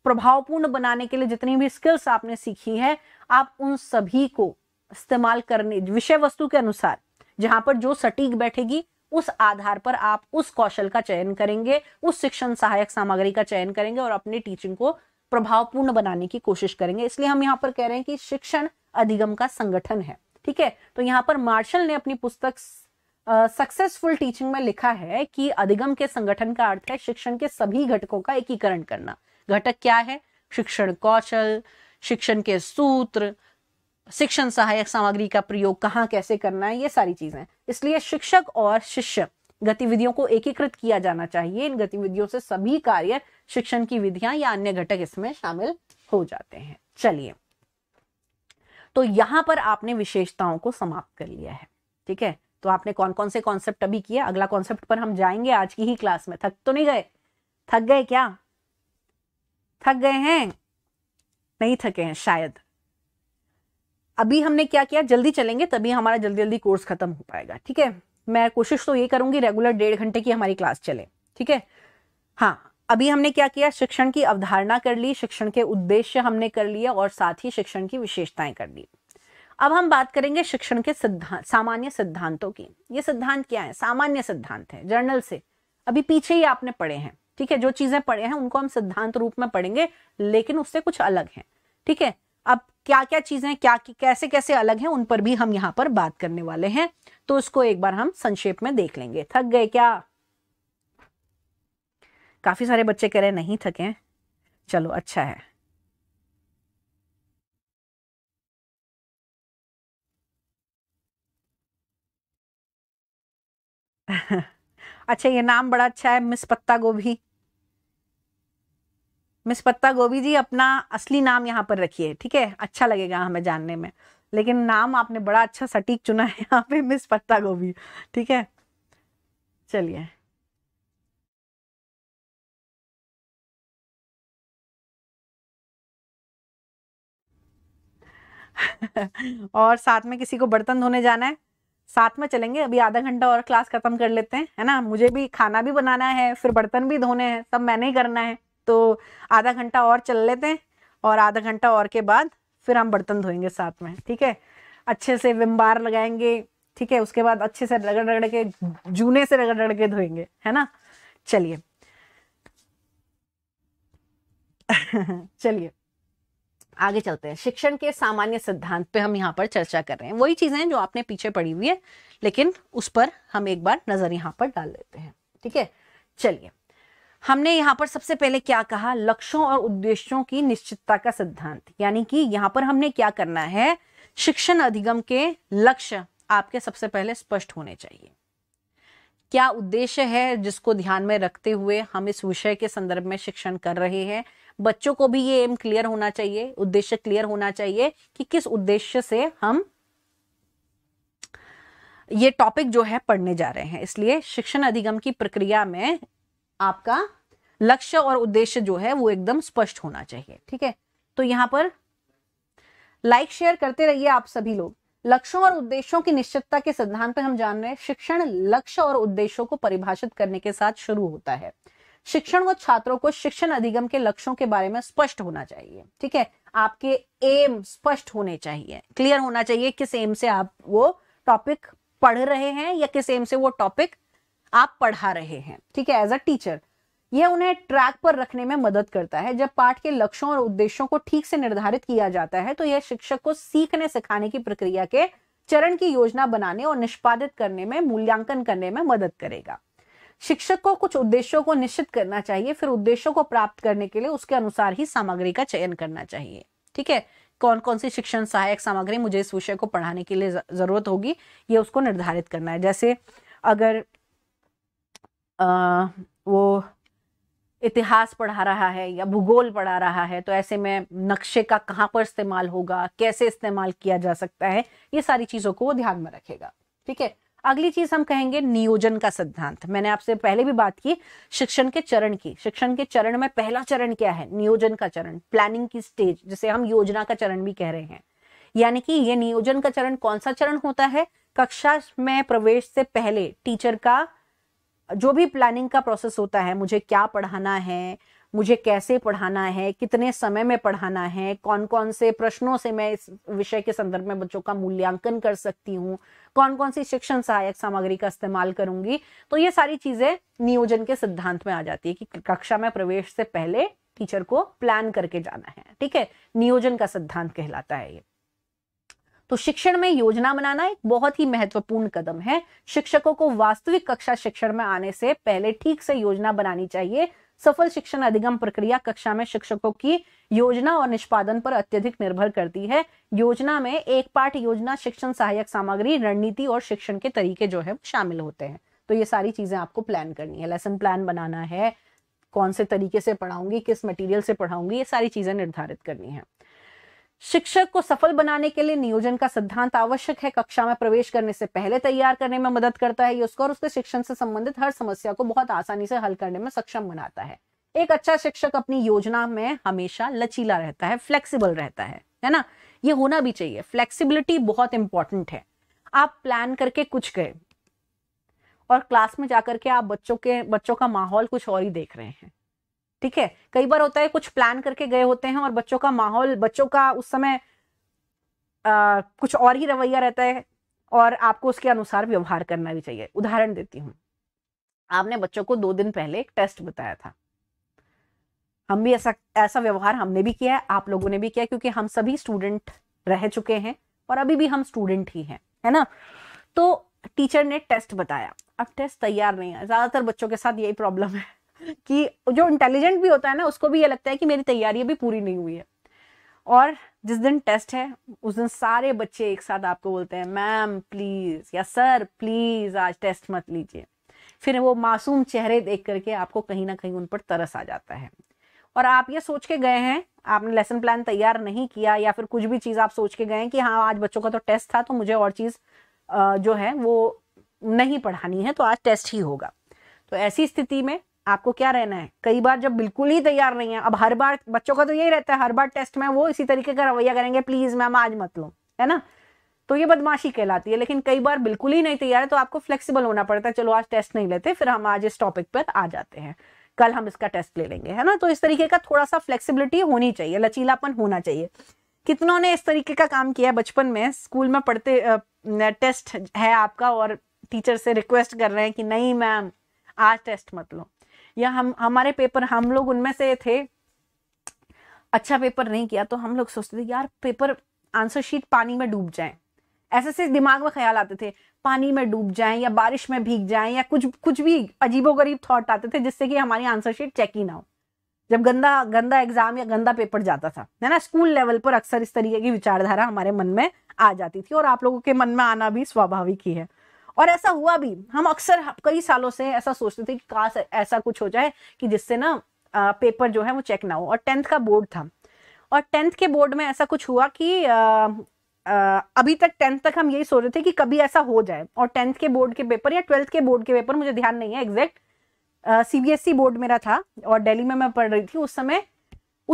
प्रभावपूर्ण बनाने के लिए जितनी भी स्किल्स आपने सीखी है आप उन सभी को इस्तेमाल करने विषय वस्तु के अनुसार जहां पर जो सटीक बैठेगी उस आधार पर आप उस कौशल का चयन करेंगे उस शिक्षण सहायक सामग्री का चयन करेंगे और अपनी टीचिंग को प्रभावपूर्ण बनाने की कोशिश करेंगे इसलिए हम यहाँ पर कह रहे हैं कि शिक्षण अधिगम का संगठन है ठीक है तो यहाँ पर मार्शल ने अपनी पुस्तक सक्सेसफुल टीचिंग में लिखा है कि अधिगम के संगठन का अर्थ है शिक्षण के सभी घटकों का एकीकरण करना घटक क्या है शिक्षण कौशल शिक्षण के सूत्र शिक्षण सहायक सामग्री का प्रयोग कहाँ कैसे करना है ये सारी चीजें इसलिए शिक्षक और शिष्य गतिविधियों को एकीकृत किया जाना चाहिए इन गतिविधियों से सभी कार्य शिक्षण की विधियां या अन्य घटक इसमें शामिल हो जाते हैं चलिए तो यहां पर आपने विशेषताओं को समाप्त कर लिया है ठीक है तो आपने कौन कौन से कॉन्सेप्ट अभी किए अगला कॉन्सेप्ट पर हम जाएंगे आज की ही क्लास में थक तो नहीं गए थक गए क्या थक गए हैं नहीं थके हैं शायद अभी हमने क्या किया जल्दी चलेंगे तभी हमारा जल्दी जल्दी कोर्स खत्म हो पाएगा ठीक है मैं कोशिश तो ये करूंगी रेगुलर डेढ़ घंटे की हमारी क्लास चले ठीक है हाँ अभी हमने क्या किया शिक्षण की अवधारणा कर ली शिक्षण के उद्देश्य हमने कर लिए और साथ ही शिक्षण की विशेषताएं कर ली अब हम बात करेंगे शिक्षण के सिद्धांत सामान्य सिद्धांतों की ये सिद्धांत क्या है सामान्य सिद्धांत है जर्नल से अभी पीछे ही आपने पढ़े हैं ठीक है जो चीजें पढ़े हैं उनको हम सिद्धांत रूप में पढ़ेंगे लेकिन उससे कुछ अलग है ठीक है अब क्या क्या चीजें क्या कैसे कैसे अलग हैं उन पर भी हम यहाँ पर बात करने वाले हैं तो उसको एक बार हम संक्षेप में देख लेंगे थक गए क्या काफी सारे बच्चे कह रहे नहीं थके चलो अच्छा है अच्छा ये नाम बड़ा अच्छा है मिस पत्ता गोभी मिस पत्ता गोभी जी अपना असली नाम यहाँ पर रखिए ठीक है अच्छा लगेगा हमें जानने में लेकिन नाम आपने बड़ा अच्छा सटीक चुना है यहाँ पे मिस पत्ता गोभी ठीक है चलिए और साथ में किसी को बर्तन धोने जाना है साथ में चलेंगे अभी आधा घंटा और क्लास खत्म कर लेते हैं है ना मुझे भी खाना भी बनाना है फिर बर्तन भी धोने हैं सब मैंने ही करना है तो आधा घंटा और चल लेते हैं और आधा घंटा और के बाद फिर हम बर्तन धोएंगे साथ में ठीक है अच्छे से विम बार लगाएंगे ठीक है उसके बाद अच्छे से रगड़ रगड़ के जूने से रगड़ रगड़ के धोएंगे है ना चलिए चलिए आगे चलते हैं शिक्षण के सामान्य सिद्धांत पे हम यहाँ पर चर्चा कर रहे हैं वही चीजें हैं जो आपने पीछे पढ़ी हुई है लेकिन उस पर हम एक बार नजर यहाँ पर डाल लेते हैं ठीक है चलिए हमने यहाँ पर सबसे पहले क्या कहा लक्ष्यों और उद्देश्यों की निश्चितता का सिद्धांत यानी कि यहाँ पर हमने क्या करना है शिक्षण अधिगम के लक्ष्य आपके सबसे पहले स्पष्ट होने चाहिए क्या उद्देश्य है जिसको ध्यान में रखते हुए हम इस विषय के संदर्भ में शिक्षण कर रहे हैं बच्चों को भी ये एम क्लियर होना चाहिए उद्देश्य क्लियर होना चाहिए कि किस उद्देश्य से हम ये टॉपिक जो है पढ़ने जा रहे हैं इसलिए शिक्षण अधिगम की प्रक्रिया में आपका लक्ष्य और उद्देश्य जो है वो एकदम स्पष्ट होना चाहिए ठीक है तो यहां पर लाइक शेयर करते रहिए आप सभी लोग लक्ष्यों और उद्देश्यों की निश्चितता के सिद्धांत पर हम जान रहे हैं शिक्षण लक्ष्य और उद्देश्यों को परिभाषित करने के साथ शुरू होता है शिक्षण व छात्रों को शिक्षण अधिगम के लक्ष्यों के बारे में स्पष्ट होना चाहिए ठीक है आपके एम स्पष्ट होने चाहिए क्लियर होना चाहिए किस एम से आप वो टॉपिक पढ़ रहे हैं या किस एम से वो टॉपिक आप पढ़ा रहे हैं ठीक है एज अ टीचर यह उन्हें ट्रैक पर रखने में मदद करता है जब पाठ के लक्ष्यों और उद्देश्यों को ठीक से निर्धारित किया जाता है तो यह शिक्षक को सीखने सिखाने की प्रक्रिया के चरण की योजना बनाने और निष्पादित करने में मूल्यांकन करने में मदद करेगा शिक्षक को कुछ उद्देश्यों को निश्चित करना चाहिए फिर उद्देश्यों को प्राप्त करने के लिए उसके अनुसार ही सामग्री का चयन करना चाहिए ठीक है कौन कौन सी शिक्षण सहायक सामग्री मुझे इस विषय को पढ़ाने के लिए जरूरत होगी ये उसको निर्धारित करना है जैसे अगर आ, वो इतिहास पढ़ा रहा है या भूगोल पढ़ा रहा है तो ऐसे में नक्शे का कहाँ पर इस्तेमाल होगा कैसे इस्तेमाल किया जा सकता है ये सारी चीज़ों को वो ध्यान में रखेगा ठीक है अगली चीज हम कहेंगे नियोजन का सिद्धांत मैंने आपसे पहले भी बात की शिक्षण के चरण की शिक्षण के चरण में पहला चरण क्या है नियोजन का चरण प्लानिंग की स्टेज जिसे हम योजना का चरण भी कह रहे हैं यानी कि ये नियोजन का चरण कौन सा चरण होता है कक्षा में प्रवेश से पहले टीचर का जो भी प्लानिंग का प्रोसेस होता है मुझे क्या पढ़ाना है मुझे कैसे पढ़ाना है कितने समय में पढ़ाना है कौन कौन से प्रश्नों से मैं इस विषय के संदर्भ में बच्चों का मूल्यांकन कर सकती हूँ कौन कौन सी शिक्षण सहायक सामग्री का इस्तेमाल करूंगी तो ये सारी चीजें नियोजन के सिद्धांत में आ जाती है कि कक्षा में प्रवेश से पहले टीचर को प्लान करके जाना है ठीक है नियोजन का सिद्धांत कहलाता है ये तो शिक्षण में योजना बनाना एक बहुत ही महत्वपूर्ण कदम है शिक्षकों को वास्तविक कक्षा शिक्षण में आने से पहले ठीक से योजना बनानी चाहिए सफल शिक्षण अधिगम प्रक्रिया कक्षा में शिक्षकों की योजना और निष्पादन पर अत्यधिक निर्भर करती है योजना में एक पाठ योजना शिक्षण सहायक सामग्री रणनीति और शिक्षण के तरीके जो है शामिल होते हैं तो ये सारी चीजें आपको प्लान करनी है लेसन प्लान बनाना है कौन से तरीके से पढ़ाऊंगी किस मटेरियल से पढ़ाऊंगी ये सारी चीजें निर्धारित करनी है शिक्षक को सफल बनाने के लिए नियोजन का सिद्धांत आवश्यक है कक्षा में प्रवेश करने से पहले तैयार करने में मदद करता है ये उसको और उसके शिक्षण से संबंधित हर समस्या को बहुत आसानी से हल करने में सक्षम बनाता है एक अच्छा शिक्षक अपनी योजना में हमेशा लचीला रहता है फ्लेक्सिबल रहता है है ना ये होना भी चाहिए फ्लेक्सिबिलिटी बहुत इंपॉर्टेंट है आप प्लान करके कुछ गए और क्लास में जाकर के आप बच्चों के बच्चों का माहौल कुछ और ही देख रहे हैं ठीक है कई बार होता है कुछ प्लान करके गए होते हैं और बच्चों का माहौल बच्चों का उस समय आ, कुछ और ही रवैया रहता है और आपको उसके अनुसार व्यवहार करना भी चाहिए उदाहरण देती हूँ आपने बच्चों को दो दिन पहले एक टेस्ट बताया था हम भी ऐसा ऐसा व्यवहार हमने भी किया है आप लोगों ने भी किया क्योंकि हम सभी स्टूडेंट रह चुके हैं और अभी भी हम स्टूडेंट ही हैं है ना तो टीचर ने टेस्ट बताया अब टेस्ट तैयार नहीं है ज्यादातर बच्चों के साथ यही प्रॉब्लम है कि जो इंटेलिजेंट भी होता है ना उसको भी ये लगता है कि मेरी तैयारी अभी पूरी नहीं हुई है और जिस दिन टेस्ट है उस दिन सारे बच्चे एक साथ आपको बोलते हैं मैम प्लीज़ या सर प्लीज़ आज टेस्ट मत लीजिए फिर वो मासूम चेहरे देख करके आपको कहीं ना कहीं उन पर तरस आ जाता है और आप ये सोच के गए हैं आपने लेसन प्लान तैयार नहीं किया या फिर कुछ भी चीज़ आप सोच के गए हैं कि हाँ आज बच्चों का तो टेस्ट था तो मुझे और चीज़ जो है वो नहीं पढ़ानी है तो आज टेस्ट ही होगा तो ऐसी स्थिति में आपको क्या रहना है कई बार जब बिल्कुल ही तैयार नहीं है अब हर बार बच्चों का तो यही रहता है हर बार टेस्ट में वो इसी तरीके का रवैया करेंगे प्लीज मैम आज मत लो है ना तो ये बदमाशी कहलाती है लेकिन कई बार बिल्कुल ही नहीं तैयार है तो आपको फ्लेक्सिबल होना पड़ता है चलो आज टेस्ट नहीं लेते फिर हम आज इस टॉपिक पर आ जाते हैं कल हम इसका टेस्ट ले लेंगे है ना तो इस तरीके का थोड़ा सा फ्लेक्सिबिलिटी होनी चाहिए लचीलापन होना चाहिए कितनों ने इस तरीके का काम किया है बचपन में स्कूल में पढ़ते टेस्ट है आपका और टीचर से रिक्वेस्ट कर रहे हैं कि नहीं मैम आज टेस्ट मत लो या हम हमारे पेपर हम लोग उनमें से थे अच्छा पेपर नहीं किया तो हम लोग सोचते थे यार पेपर आंसर शीट पानी में डूब जाए ऐसे से दिमाग में ख्याल आते थे पानी में डूब जाएं या बारिश में भीग जाएं या कुछ कुछ भी अजीबो गरीब थॉट आते थे जिससे कि हमारी आंसर शीट चेक ही ना हो जब गंदा गंदा एग्जाम या गंदा पेपर जाता था है ना स्कूल लेवल पर अक्सर इस तरीके की विचारधारा हमारे मन में आ जाती थी और आप लोगों के मन में आना भी स्वाभाविक ही है और ऐसा हुआ भी हम अक्सर कई सालों से ऐसा सोचते थे कि काश ऐसा कुछ हो जाए कि जिससे ना पेपर जो है वो चेक ना हो और टेंथ का बोर्ड था और टेंथ के बोर्ड में ऐसा कुछ हुआ कि आ, आ, अभी तक टेंथ तक हम यही सोच रहे थे कि कभी ऐसा हो जाए और टेंथ के बोर्ड के पेपर या ट्वेल्थ के बोर्ड के पेपर मुझे ध्यान नहीं है एग्जैक्ट सीबीएसई e बोर्ड मेरा था और दिल्ली में मैं पढ़ रही थी उस समय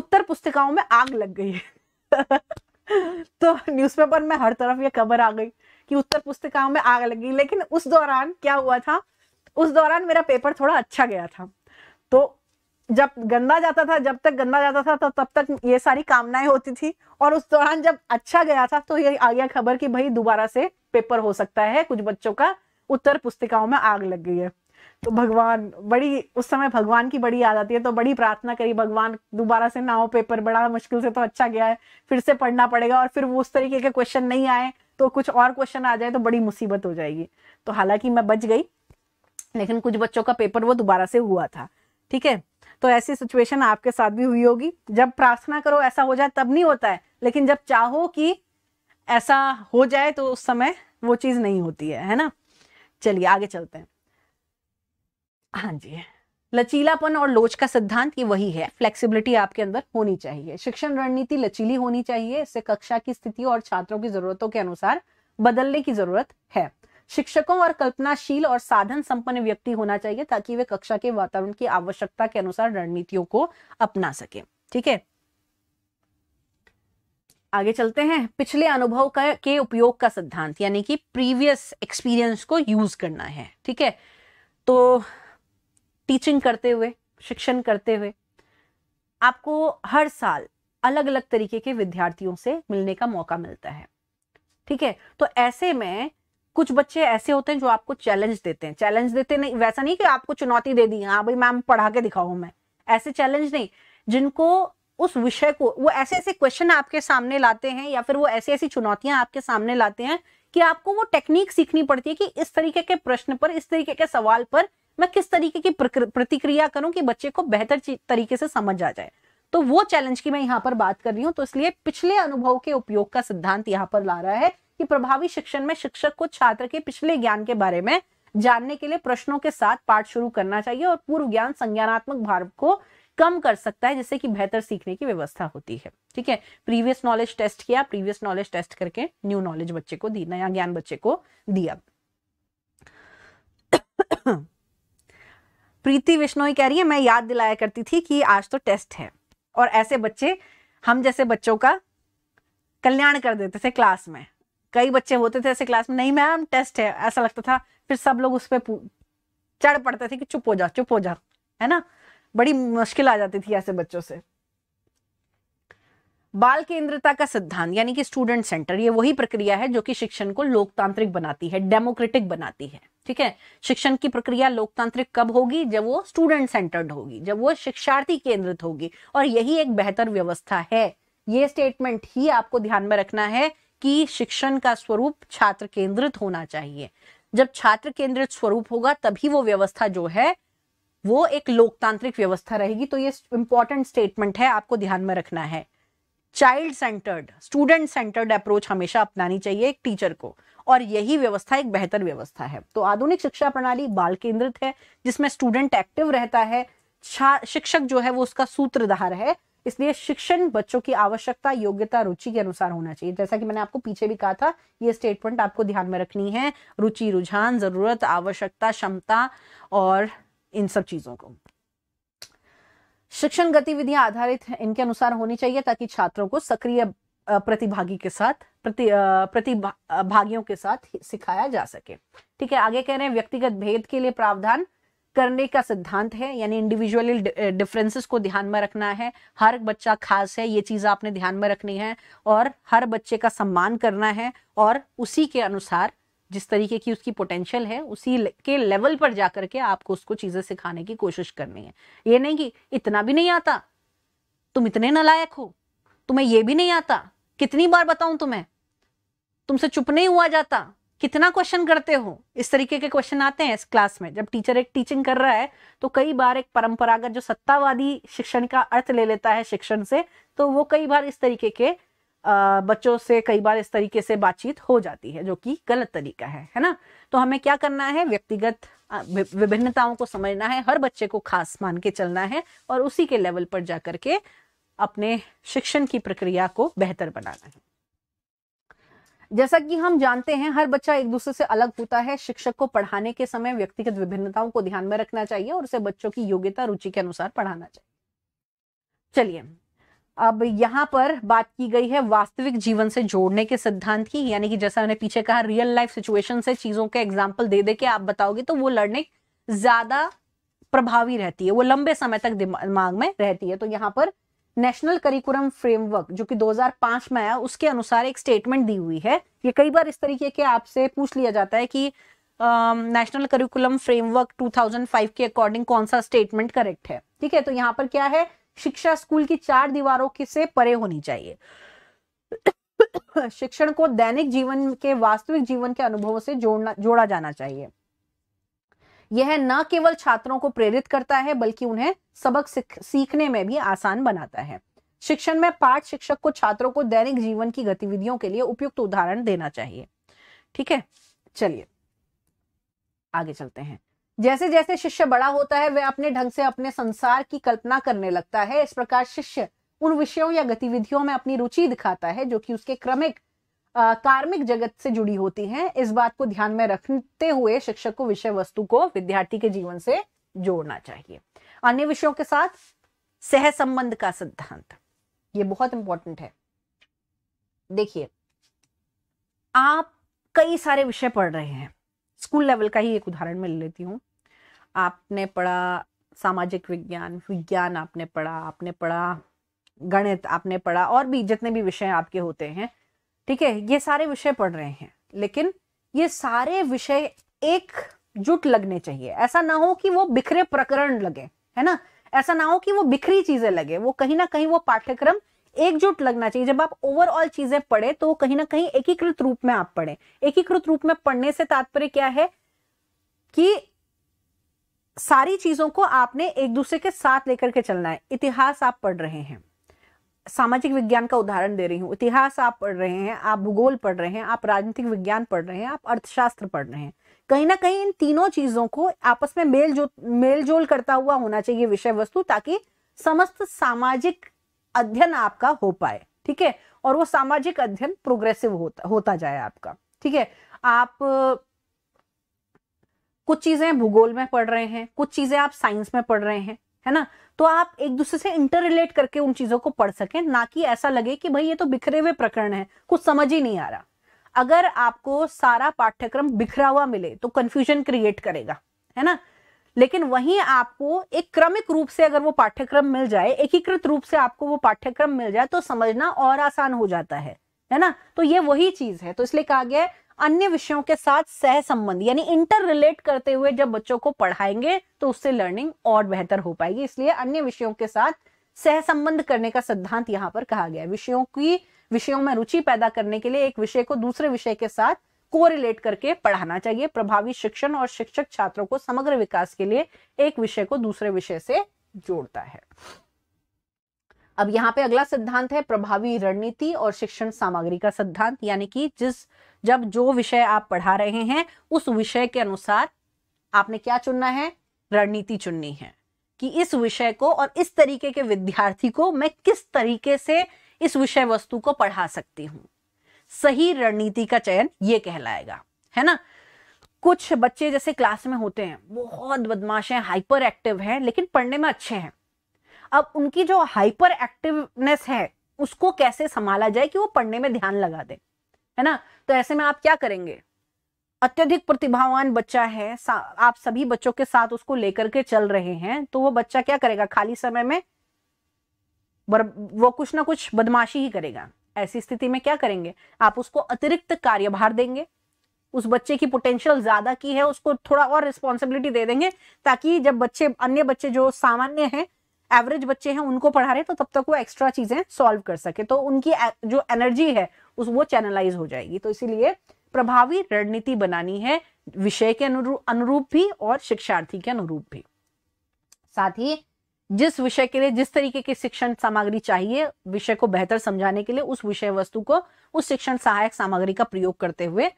उत्तर पुस्तिकाओं में आग लग गई तो न्यूज़पेपर में हर तरफ ये खबर आ गई कि उत्तर पुस्तिकाओं में आग लगी लेकिन उस दौरान क्या हुआ था उस दौरान मेरा पेपर थोड़ा अच्छा गया था तो जब गंदा जाता था जब तक गंदा जाता था तो तब तक ये सारी कामनाएं होती थी और उस दौरान जब अच्छा गया था तो ये आ गया खबर कि भाई दोबारा से पेपर हो सकता है कुछ बच्चों का उत्तर पुस्तिकाओं में आग लग गई है तो भगवान बड़ी उस समय भगवान की बड़ी याद आती है तो बड़ी प्रार्थना करी भगवान दोबारा से ना हो पेपर बड़ा मुश्किल से तो अच्छा गया है फिर से पढ़ना पड़ेगा और फिर वो उस तरीके के क्वेश्चन नहीं आए तो कुछ और क्वेश्चन आ जाए तो बड़ी मुसीबत हो जाएगी तो हालांकि मैं बच गई लेकिन कुछ बच्चों का पेपर वो दोबारा से हुआ था ठीक है तो ऐसी सिचुएशन आपके साथ भी हुई होगी जब प्रार्थना करो ऐसा हो जाए तब नहीं होता है लेकिन जब चाहो कि ऐसा हो जाए तो उस समय वो चीज़ नहीं होती है है ना चलिए आगे चलते हैं हाँ जी लचीलापन और लोच का सिद्धांत ये वही है फ्लेक्सिबिलिटी आपके अंदर होनी चाहिए शिक्षण रणनीति लचीली होनी चाहिए इससे कक्षा की स्थिति और छात्रों की जरूरतों के अनुसार बदलने की जरूरत है शिक्षकों और कल्पनाशील और साधन संपन्न व्यक्ति होना चाहिए ताकि वे कक्षा के वातावरण की आवश्यकता के अनुसार रणनीतियों को अपना सके ठीक है आगे चलते हैं पिछले अनुभव का के उपयोग का सिद्धांत यानी कि प्रीवियस एक्सपीरियंस को यूज करना है ठीक है तो टीचिंग करते हुए शिक्षण करते हुए आपको हर साल अलग अलग तरीके के विद्यार्थियों से मिलने का मौका मिलता है ठीक है तो ऐसे में कुछ बच्चे ऐसे होते हैं जो आपको चैलेंज देते हैं चैलेंज देते नहीं वैसा नहीं कि आपको चुनौती दे दी हाँ भाई मैम पढ़ा के दिखाऊ मैं ऐसे चैलेंज नहीं जिनको उस विषय को वो ऐसे ऐसे क्वेश्चन आपके सामने लाते हैं या फिर वो ऐसी ऐसी चुनौतियां आपके सामने लाते हैं कि आपको वो टेक्निक सीखनी पड़ती है कि इस तरीके के प्रश्न पर इस तरीके के सवाल पर मैं किस तरीके की प्रतिक्रिया करूं कि बच्चे को बेहतर तरीके से समझ आ जाए तो वो चैलेंज की मैं यहाँ पर बात कर रही हूँ तो इसलिए पिछले अनुभव के उपयोग का सिद्धांत यहाँ पर ला रहा है कि प्रभावी शिक्षण में शिक्षक को छात्र के पिछले ज्ञान के बारे में जानने के लिए प्रश्नों के साथ पाठ शुरू करना चाहिए और पूर्व ज्ञान संज्ञानात्मक भार को कम कर सकता है जिससे कि बेहतर सीखने की व्यवस्था होती है ठीक है प्रीवियस नॉलेज टेस्ट किया प्रीवियस नॉलेज टेस्ट करके न्यू नॉलेज बच्चे को दी नया ज्ञान बच्चे को दिया प्रीति विश्नोई कह रही है मैं याद दिलाया करती थी कि आज तो टेस्ट है और ऐसे बच्चे हम जैसे बच्चों का कल्याण कर देते थे क्लास में कई बच्चे होते थे ऐसे क्लास में नहीं मैम टेस्ट है ऐसा लगता था फिर सब लोग उस पर चढ़ पड़ते थे कि चुप हो जा चुप हो जा है ना बड़ी मुश्किल आ जाती थी ऐसे बच्चों से बाल केंद्रता का सिद्धांत यानी कि स्टूडेंट सेंटर ये वही प्रक्रिया है जो कि शिक्षण को लोकतांत्रिक बनाती है डेमोक्रेटिक बनाती है ठीक है शिक्षण की प्रक्रिया लोकतांत्रिक कब होगी जब वो स्टूडेंट सेंटर्ड होगी जब वो शिक्षार्थी केंद्रित होगी और यही एक बेहतर व्यवस्था है ये स्टेटमेंट ही आपको ध्यान में रखना है कि शिक्षण का स्वरूप छात्र केंद्रित होना चाहिए जब छात्र केंद्रित स्वरूप होगा तभी वो व्यवस्था जो है वो एक लोकतांत्रिक व्यवस्था रहेगी तो ये इंपॉर्टेंट स्टेटमेंट है आपको ध्यान में रखना है child centred student centred approach हमेशा अपनानी चाहिए एक टीचर को और यही व्यवस्था एक बेहतर व्यवस्था है तो आधुनिक शिक्षा प्रणाली बाल केंद्रित है जिसमें स्टूडेंट एक्टिव रहता है शिक्षक जो है वो उसका सूत्रधार है इसलिए शिक्षण बच्चों की आवश्यकता योग्यता रुचि के अनुसार होना चाहिए जैसा कि मैंने आपको पीछे भी कहा था ये स्टेटमेंट आपको ध्यान में रखनी है रुचि रुझान जरूरत आवश्यकता क्षमता और इन सब चीज़ों को शिक्षण गतिविधियां आधारित इनके अनुसार होनी चाहिए ताकि छात्रों को सक्रिय प्रतिभागी के साथ प्रति प्रतिभागियों के साथ सिखाया जा सके ठीक है आगे कह रहे हैं व्यक्तिगत भेद के लिए प्रावधान करने का सिद्धांत है यानी इंडिविजुअल डिफरेंसेस को ध्यान में रखना है हर बच्चा खास है ये चीज आपने ध्यान में रखनी है और हर बच्चे का सम्मान करना है और उसी के अनुसार जिस तरीके की उसकी पोटेंशियल है उसी के लेवल पर जा करके आपको उसको चीज़ें सिखाने की कोशिश करनी है ये नहीं कि इतना भी नहीं आता तुम इतने नलायक हो तुम्हें ये भी नहीं आता कितनी बार बताऊं तुम्हें तुमसे चुप नहीं हुआ जाता कितना क्वेश्चन करते हो इस तरीके के क्वेश्चन आते हैं इस क्लास में जब टीचर एक टीचिंग कर रहा है तो कई बार एक परंपरागत जो सत्तावादी शिक्षण का अर्थ ले लेता है शिक्षण से तो वो कई बार इस तरीके के बच्चों से कई बार इस तरीके से बातचीत हो जाती है जो कि गलत तरीका है है ना तो हमें क्या करना है व्यक्तिगत विभिन्नताओं को समझना है हर बच्चे को खास मान के चलना है और उसी के लेवल पर जा करके अपने शिक्षण की प्रक्रिया को बेहतर बनाना है जैसा कि हम जानते हैं हर बच्चा एक दूसरे से अलग होता है शिक्षक को पढ़ाने के समय व्यक्तिगत विभिन्नताओं को ध्यान में रखना चाहिए और उसे बच्चों की योग्यता रुचि के अनुसार पढ़ाना चाहिए चलिए अब यहाँ पर बात की गई है वास्तविक जीवन से जोड़ने के सिद्धांत की यानी कि जैसा मैंने पीछे कहा रियल लाइफ सिचुएशन से चीजों के एग्जाम्पल दे दे के आप बताओगे तो वो लड़ने ज्यादा प्रभावी रहती है वो लंबे समय तक दिमाग में रहती है तो यहाँ पर नेशनल करिकुलम फ्रेमवर्क जो कि 2005 में आया उसके अनुसार एक स्टेटमेंट दी हुई है ये कई बार इस तरीके के आपसे पूछ लिया जाता है कि नेशनल करिकुलम फ्रेमवर्क 2005 के अकॉर्डिंग कौन सा स्टेटमेंट करेक्ट है ठीक है तो यहाँ पर क्या है शिक्षा स्कूल की चार दीवारों के से परे होनी चाहिए शिक्षण को दैनिक जीवन के वास्तविक जीवन के अनुभवों से जोड़ना जोड़ा जाना चाहिए यह न केवल छात्रों को प्रेरित करता है बल्कि उन्हें सबक सीखने में भी आसान बनाता है शिक्षण में पाठ शिक्षक को छात्रों को दैनिक जीवन की गतिविधियों के लिए उपयुक्त उदाहरण देना चाहिए ठीक है चलिए आगे चलते हैं जैसे जैसे शिष्य बड़ा होता है वह अपने ढंग से अपने संसार की कल्पना करने लगता है इस प्रकार शिष्य उन विषयों या गतिविधियों में अपनी रुचि दिखाता है जो कि उसके क्रमिक कार्मिक जगत से जुड़ी होती हैं इस बात को ध्यान में रखते हुए शिक्षक को विषय वस्तु को विद्यार्थी के जीवन से जोड़ना चाहिए अन्य विषयों के साथ सहसंबंध का सिद्धांत ये बहुत इंपॉर्टेंट है देखिए आप कई सारे विषय पढ़ रहे हैं स्कूल लेवल का ही एक उदाहरण मैं लेती हूँ आपने पढ़ा सामाजिक विज्ञान विज्ञान आपने पढ़ा आपने पढ़ा गणित आपने पढ़ा और भी जितने भी विषय आपके होते हैं ठीक है ये सारे विषय पढ़ रहे हैं लेकिन ये सारे विषय एक जुट लगने चाहिए ऐसा ना हो कि वो बिखरे प्रकरण लगे है ना ऐसा ना हो कि वो बिखरी चीजें लगे वो कहीं ना कहीं वो पाठ्यक्रम एकजुट लगना चाहिए जब आप ओवरऑल चीजें पढ़े तो कहीं ना कहीं एकीकृत रूप में आप पढ़े एकीकृत रूप में पढ़ने से तात्पर्य क्या है कि सारी चीजों को आपने एक दूसरे के साथ लेकर के चलना है इतिहास आप पढ़ रहे हैं सामाजिक विज्ञान का उदाहरण दे रही हूं इतिहास आप पढ़ रहे हैं आप भूगोल पढ़ रहे हैं आप राजनीतिक विज्ञान पढ़ रहे हैं आप अर्थशास्त्र पढ़ रहे हैं कहीं ना कहीं इन तीनों चीजों को आपस में मेल जो मेल जोल करता हुआ होना चाहिए विषय वस्तु ताकि समस्त सामाजिक अध्ययन आपका हो पाए ठीक है और वो सामाजिक अध्ययन प्रोग्रेसिव होता होता जाए आपका ठीक है आप कुछ चीजें भूगोल में पढ़ रहे हैं कुछ चीजें आप साइंस में पढ़ रहे हैं है ना तो आप एक दूसरे से इंटर रिलेट करके उन चीजों को पढ़ सकें ना कि ऐसा लगे कि भाई ये तो बिखरे हुए प्रकरण है कुछ समझ ही नहीं आ रहा अगर आपको सारा पाठ्यक्रम बिखरा हुआ मिले तो कंफ्यूजन क्रिएट करेगा है ना लेकिन वहीं आपको एक क्रमिक रूप से अगर वो पाठ्यक्रम मिल जाए एकीकृत रूप से आपको वो पाठ्यक्रम मिल जाए तो समझना और आसान हो जाता है है ना तो ये वही चीज है तो इसलिए कहा गया अन्य विषयों के साथ सहसंबंध यानी इंटर रिलेट करते हुए जब बच्चों को पढ़ाएंगे तो उससे लर्निंग और बेहतर हो पाएगी इसलिए अन्य विषयों के साथ सहसंबंध करने का सिद्धांत यहाँ पर कहा गया विषयों की विषयों में रुचि पैदा करने के लिए एक विषय को दूसरे विषय के साथ कोरिलेट करके पढ़ाना चाहिए प्रभावी शिक्षण और शिक्षक छात्रों को समग्र विकास के लिए एक विषय को दूसरे विषय से जोड़ता है अब यहाँ पे अगला सिद्धांत है प्रभावी रणनीति और शिक्षण सामग्री का सिद्धांत यानी कि जिस जब जो विषय आप पढ़ा रहे हैं उस विषय के अनुसार आपने क्या चुनना है रणनीति चुननी है कि इस विषय को और इस तरीके के विद्यार्थी को मैं किस तरीके से इस विषय वस्तु को पढ़ा सकती हूँ सही रणनीति का चयन ये कहलाएगा है ना कुछ बच्चे जैसे क्लास में होते हैं बहुत बदमाश हैं हाइपर एक्टिव हैं लेकिन पढ़ने में अच्छे हैं अब उनकी जो हाइपर एक्टिवनेस है उसको कैसे संभाला जाए कि वो पढ़ने में ध्यान लगा दे है ना तो ऐसे में आप क्या करेंगे अत्यधिक प्रतिभावान बच्चा है आप सभी बच्चों के साथ उसको लेकर के चल रहे हैं तो वो बच्चा क्या करेगा खाली समय में वो कुछ ना कुछ बदमाशी ही करेगा ऐसी स्थिति में क्या करेंगे आप उसको अतिरिक्त कार्यभार देंगे उस बच्चे की पोटेंशियल ज्यादा की है उसको थोड़ा और रिस्पॉन्सिबिलिटी दे देंगे ताकि जब बच्चे अन्य बच्चे जो सामान्य हैं एवरेज बच्चे हैं उनको पढ़ा रहे तो तब तक वो एक्स्ट्रा चीजें सॉल्व कर सके तो उनकी जो एनर्जी है उस वो चैनलाइज हो जाएगी तो इसीलिए प्रभावी रणनीति बनानी है विषय के अनुरूप अनुरूप भी और शिक्षार्थी के अनुरूप भी साथ ही जिस विषय के लिए जिस तरीके की शिक्षण सामग्री चाहिए विषय को बेहतर समझाने के लिए उस विषय वस्तु को उस शिक्षण सहायक सामग्री का प्रयोग करते हुए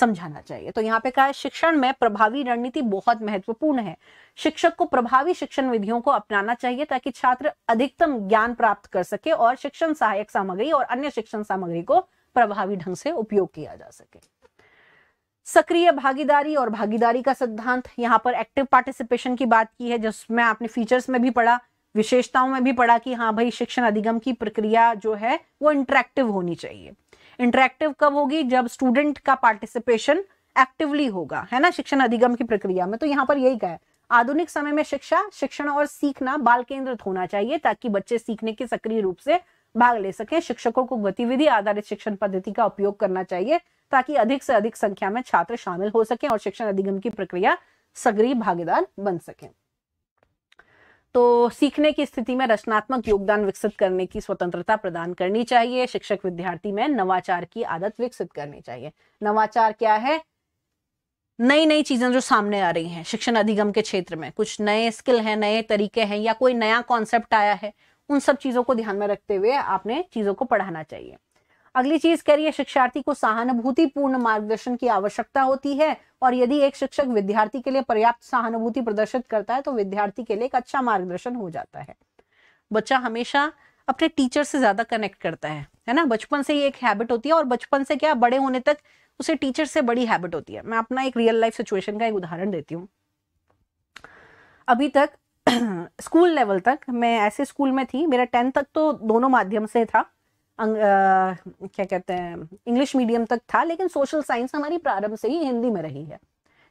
समझाना चाहिए तो यहाँ पे कहा है शिक्षण में प्रभावी रणनीति बहुत महत्वपूर्ण है शिक्षक को प्रभावी शिक्षण विधियों को अपनाना चाहिए ताकि छात्र अधिकतम ज्ञान प्राप्त कर सके और शिक्षण सहायक सामग्री और अन्य शिक्षण सामग्री को प्रभावी ढंग से उपयोग किया जा सके सक्रिय भागीदारी और भागीदारी का सिद्धांत यहाँ पर एक्टिव पार्टिसिपेशन की बात की है जिसमें आपने फीचर्स में भी पढ़ा विशेषताओं में भी पढ़ा कि हाँ भाई शिक्षण अधिगम की प्रक्रिया जो है वो इंटरेक्टिव होनी चाहिए इंटरेक्टिव कब होगी जब स्टूडेंट का पार्टिसिपेशन एक्टिवली होगा है ना शिक्षण अधिगम की प्रक्रिया में तो यहाँ पर यही कहा है आधुनिक समय में शिक्षा शिक्षण और सीखना बाल केंद्रित होना चाहिए ताकि बच्चे सीखने के सक्रिय रूप से भाग ले सके शिक्षकों को गतिविधि आधारित शिक्षण पद्धति का उपयोग करना चाहिए ताकि अधिक से अधिक संख्या में छात्र शामिल हो सके और शिक्षण अधिगम की प्रक्रिया सक्रिय भागीदार बन सके तो सीखने की स्थिति में रचनात्मक योगदान विकसित करने की स्वतंत्रता प्रदान करनी चाहिए शिक्षक विद्यार्थी में नवाचार की आदत विकसित करनी चाहिए नवाचार क्या है नई नई चीजें जो सामने आ रही हैं शिक्षण अधिगम के क्षेत्र में कुछ नए स्किल हैं नए तरीके हैं या कोई नया कॉन्सेप्ट आया है उन सब चीजों को ध्यान में रखते हुए आपने चीजों को पढ़ाना चाहिए अगली चीज कह रही है शिक्षार्थी को सहानुभूतिपूर्ण मार्गदर्शन की आवश्यकता होती है और यदि एक शिक्षक विद्यार्थी के लिए पर्याप्त सहानुभूति प्रदर्शित करता है तो विद्यार्थी के लिए एक अच्छा मार्गदर्शन हो जाता है बच्चा हमेशा अपने टीचर से ज्यादा कनेक्ट करता है है ना बचपन से ही एक हैबिट होती है और बचपन से क्या बड़े होने तक उसे टीचर से बड़ी हैबिट होती है मैं अपना एक रियल लाइफ सिचुएशन का एक उदाहरण देती हूँ अभी तक स्कूल लेवल तक मैं ऐसे स्कूल में थी मेरा टेंथ तक तो दोनों माध्यम से था क्या कहते हैं इंग्लिश मीडियम तक था लेकिन सोशल साइंस हमारी प्रारंभ से ही हिंदी में रही है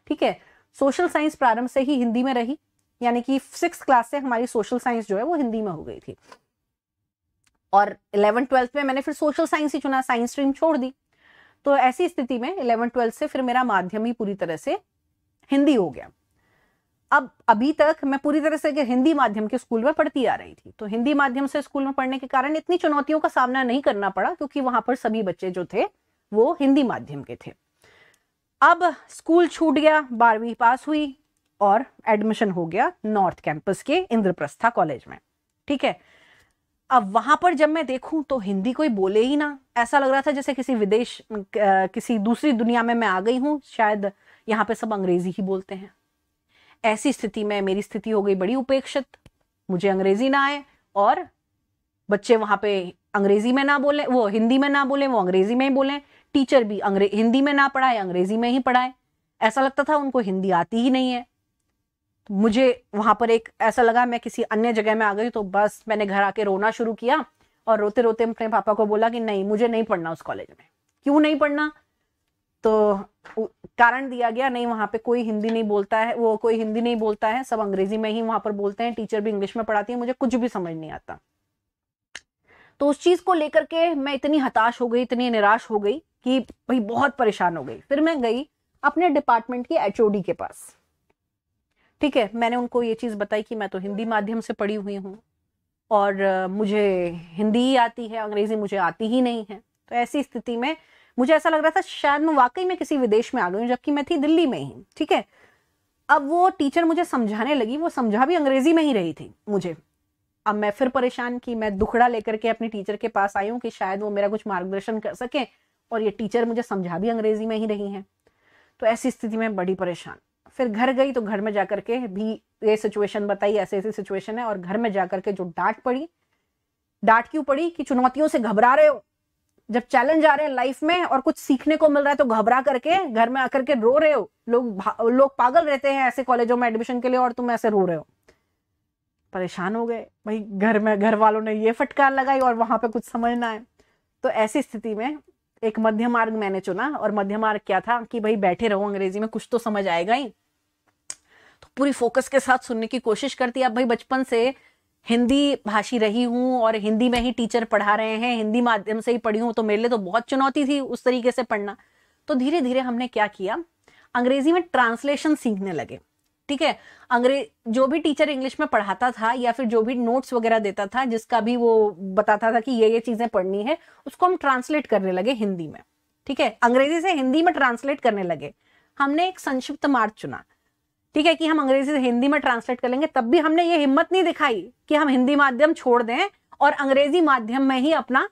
ठीक है सोशल साइंस प्रारंभ से ही हिंदी में रही यानी कि सिक्स क्लास से हमारी सोशल साइंस जो है वो हिंदी में हो गई थी और इलेवन ट्वेल्थ में मैंने फिर सोशल साइंस ही चुना साइंस स्ट्रीम छोड़ दी तो ऐसी स्थिति में इलेवन ट्वेल्थ से फिर मेरा माध्यम ही पूरी तरह से हिंदी हो गया अब अभी तक मैं पूरी तरह से हिंदी माध्यम के स्कूल में पढ़ती आ रही थी तो हिंदी माध्यम से स्कूल में पढ़ने के कारण इतनी चुनौतियों का सामना नहीं करना पड़ा क्योंकि वहां पर सभी बच्चे जो थे वो हिंदी माध्यम के थे अब स्कूल छूट गया बारहवीं पास हुई और एडमिशन हो गया नॉर्थ कैंपस के इंद्रप्रस्था कॉलेज में ठीक है अब वहां पर जब मैं देखूं तो हिंदी कोई बोले ही ना ऐसा लग रहा था जैसे किसी विदेश किसी दूसरी दुनिया में मैं आ गई हूँ शायद यहाँ पे सब अंग्रेजी ही बोलते हैं ऐसी स्थिति में मेरी स्थिति हो गई बड़ी उपेक्षित मुझे अंग्रेजी ना आए और बच्चे वहां पे अंग्रेजी में ना बोले वो हिंदी में ना बोले वो अंग्रेजी में ही बोले टीचर भी अंग्रे हिंदी में ना पढ़ाए अंग्रेजी में ही पढ़ाए ऐसा लगता था उनको हिंदी आती ही नहीं है तो मुझे वहां पर एक ऐसा लगा मैं किसी अन्य जगह में आ गई तो बस मैंने घर आके रोना शुरू किया और रोते रोते अपने पापा को बोला कि नहीं मुझे नहीं पढ़ना उस कॉलेज में क्यों नहीं पढ़ना तो कारण दिया गया नहीं वहाँ पे कोई हिंदी नहीं बोलता है वो कोई हिंदी नहीं बोलता है सब अंग्रेजी में ही वहां पर बोलते हैं टीचर भी इंग्लिश में पढ़ाती है मुझे कुछ भी समझ नहीं आता तो उस चीज़ को लेकर के मैं इतनी हताश हो गई इतनी निराश हो गई कि भाई बहुत परेशान हो गई फिर मैं गई अपने डिपार्टमेंट की एच के पास ठीक है मैंने उनको ये चीज़ बताई कि मैं तो हिंदी माध्यम से पढ़ी हुई हूँ और मुझे हिंदी ही आती है अंग्रेज़ी मुझे आती ही नहीं है तो ऐसी स्थिति में मुझे ऐसा लग रहा था शायद मैं वाकई में किसी विदेश में आ गई हूँ जबकि मैं थी दिल्ली में ही ठीक है अब वो टीचर मुझे समझाने लगी वो समझा भी अंग्रेजी में ही रही थी मुझे अब मैं फिर परेशान की मैं दुखड़ा लेकर के अपने टीचर के पास आई हूँ कि शायद वो मेरा कुछ मार्गदर्शन कर सके और ये टीचर मुझे समझा भी अंग्रेजी में ही रही है तो ऐसी स्थिति में बड़ी परेशान फिर घर गई तो घर में जा के भी ये सिचुएशन बताई ऐसे ऐसी सिचुएशन है और घर में जा के जो डांट पड़ी डांट क्यों पड़ी कि चुनौतियों से घबरा रहे हो जब चैलेंज आ रहे हैं लाइफ में और कुछ सीखने को मिल रहा है तो घबरा करके घर में आकर के रो रहे हो लोग लोग पागल रहते हैं ऐसे कॉलेजों में एडमिशन के लिए और तुम ऐसे रो रहे हो परेशान हो गए भाई घर में घर वालों ने ये फटकार लगाई और वहां पे कुछ समझ ना आए तो ऐसी स्थिति में एक मध्य मार्ग मैंने चुना और मध्य मार्ग क्या था कि भाई बैठे रहो अंग्रेजी में कुछ तो समझ आएगा ही तो पूरी फोकस के साथ सुनने की कोशिश करती आप भाई बचपन से हिंदी भाषी रही हूँ और हिंदी में ही टीचर पढ़ा रहे हैं हिंदी माध्यम से ही पढ़ी हूँ तो मेरे लिए तो बहुत चुनौती थी उस तरीके से पढ़ना तो धीरे धीरे हमने क्या किया अंग्रेजी में ट्रांसलेशन सीखने लगे ठीक है अंग्रेज जो भी टीचर इंग्लिश में पढ़ाता था या फिर जो भी नोट्स वगैरह देता था जिसका भी वो बताता था कि ये ये चीजें पढ़नी है उसको हम ट्रांसलेट करने लगे हिंदी में ठीक है अंग्रेजी से हिंदी में ट्रांसलेट करने लगे हमने एक संक्षिप्त मार्ग चुना ठीक है कि हम अंग्रेजी से हिंदी में ट्रांसलेट कर लेंगे तब भी हमने ये हिम्मत नहीं दिखाई कि हम हिंदी माध्यम छोड़ दें और अंग्रेजी माध्यम में ही अपना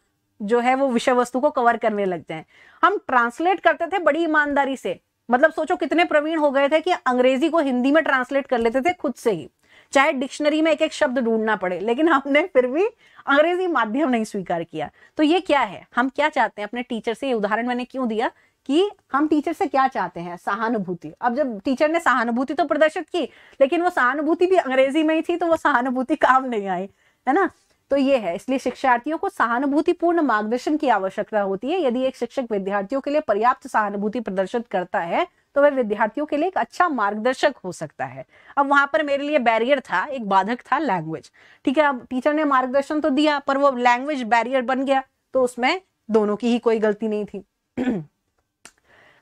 जो है वो विषय वस्तु को कवर करने लग जाए हम ट्रांसलेट करते थे बड़ी ईमानदारी से मतलब सोचो कितने प्रवीण हो गए थे कि अंग्रेजी को हिंदी में ट्रांसलेट कर लेते थे खुद से ही चाहे डिक्शनरी में एक एक शब्द ढूंढना पड़े लेकिन हमने फिर भी अंग्रेजी माध्यम नहीं स्वीकार किया तो ये क्या है हम क्या चाहते हैं अपने टीचर से ये उदाहरण मैंने क्यों दिया कि हम टीचर से क्या चाहते हैं सहानुभूति अब जब टीचर ने सहानुभूति तो प्रदर्शित की लेकिन वो सहानुभूति भी अंग्रेजी में ही थी तो वो सहानुभूति काम नहीं आई है ना तो ये है इसलिए शिक्षार्थियों को सहानुभूतिपूर्ण मार्गदर्शन की आवश्यकता होती है यदि एक शिक्षक विद्यार्थियों के लिए पर्याप्त सहानुभूति प्रदर्शित करता है तो वह विद्यार्थियों के लिए एक अच्छा मार्गदर्शक हो सकता है अब वहां पर मेरे लिए बैरियर था एक बाधक था लैंग्वेज ठीक है अब टीचर ने मार्गदर्शन तो दिया पर वो लैंग्वेज बैरियर बन गया तो उसमें दोनों की ही कोई गलती नहीं थी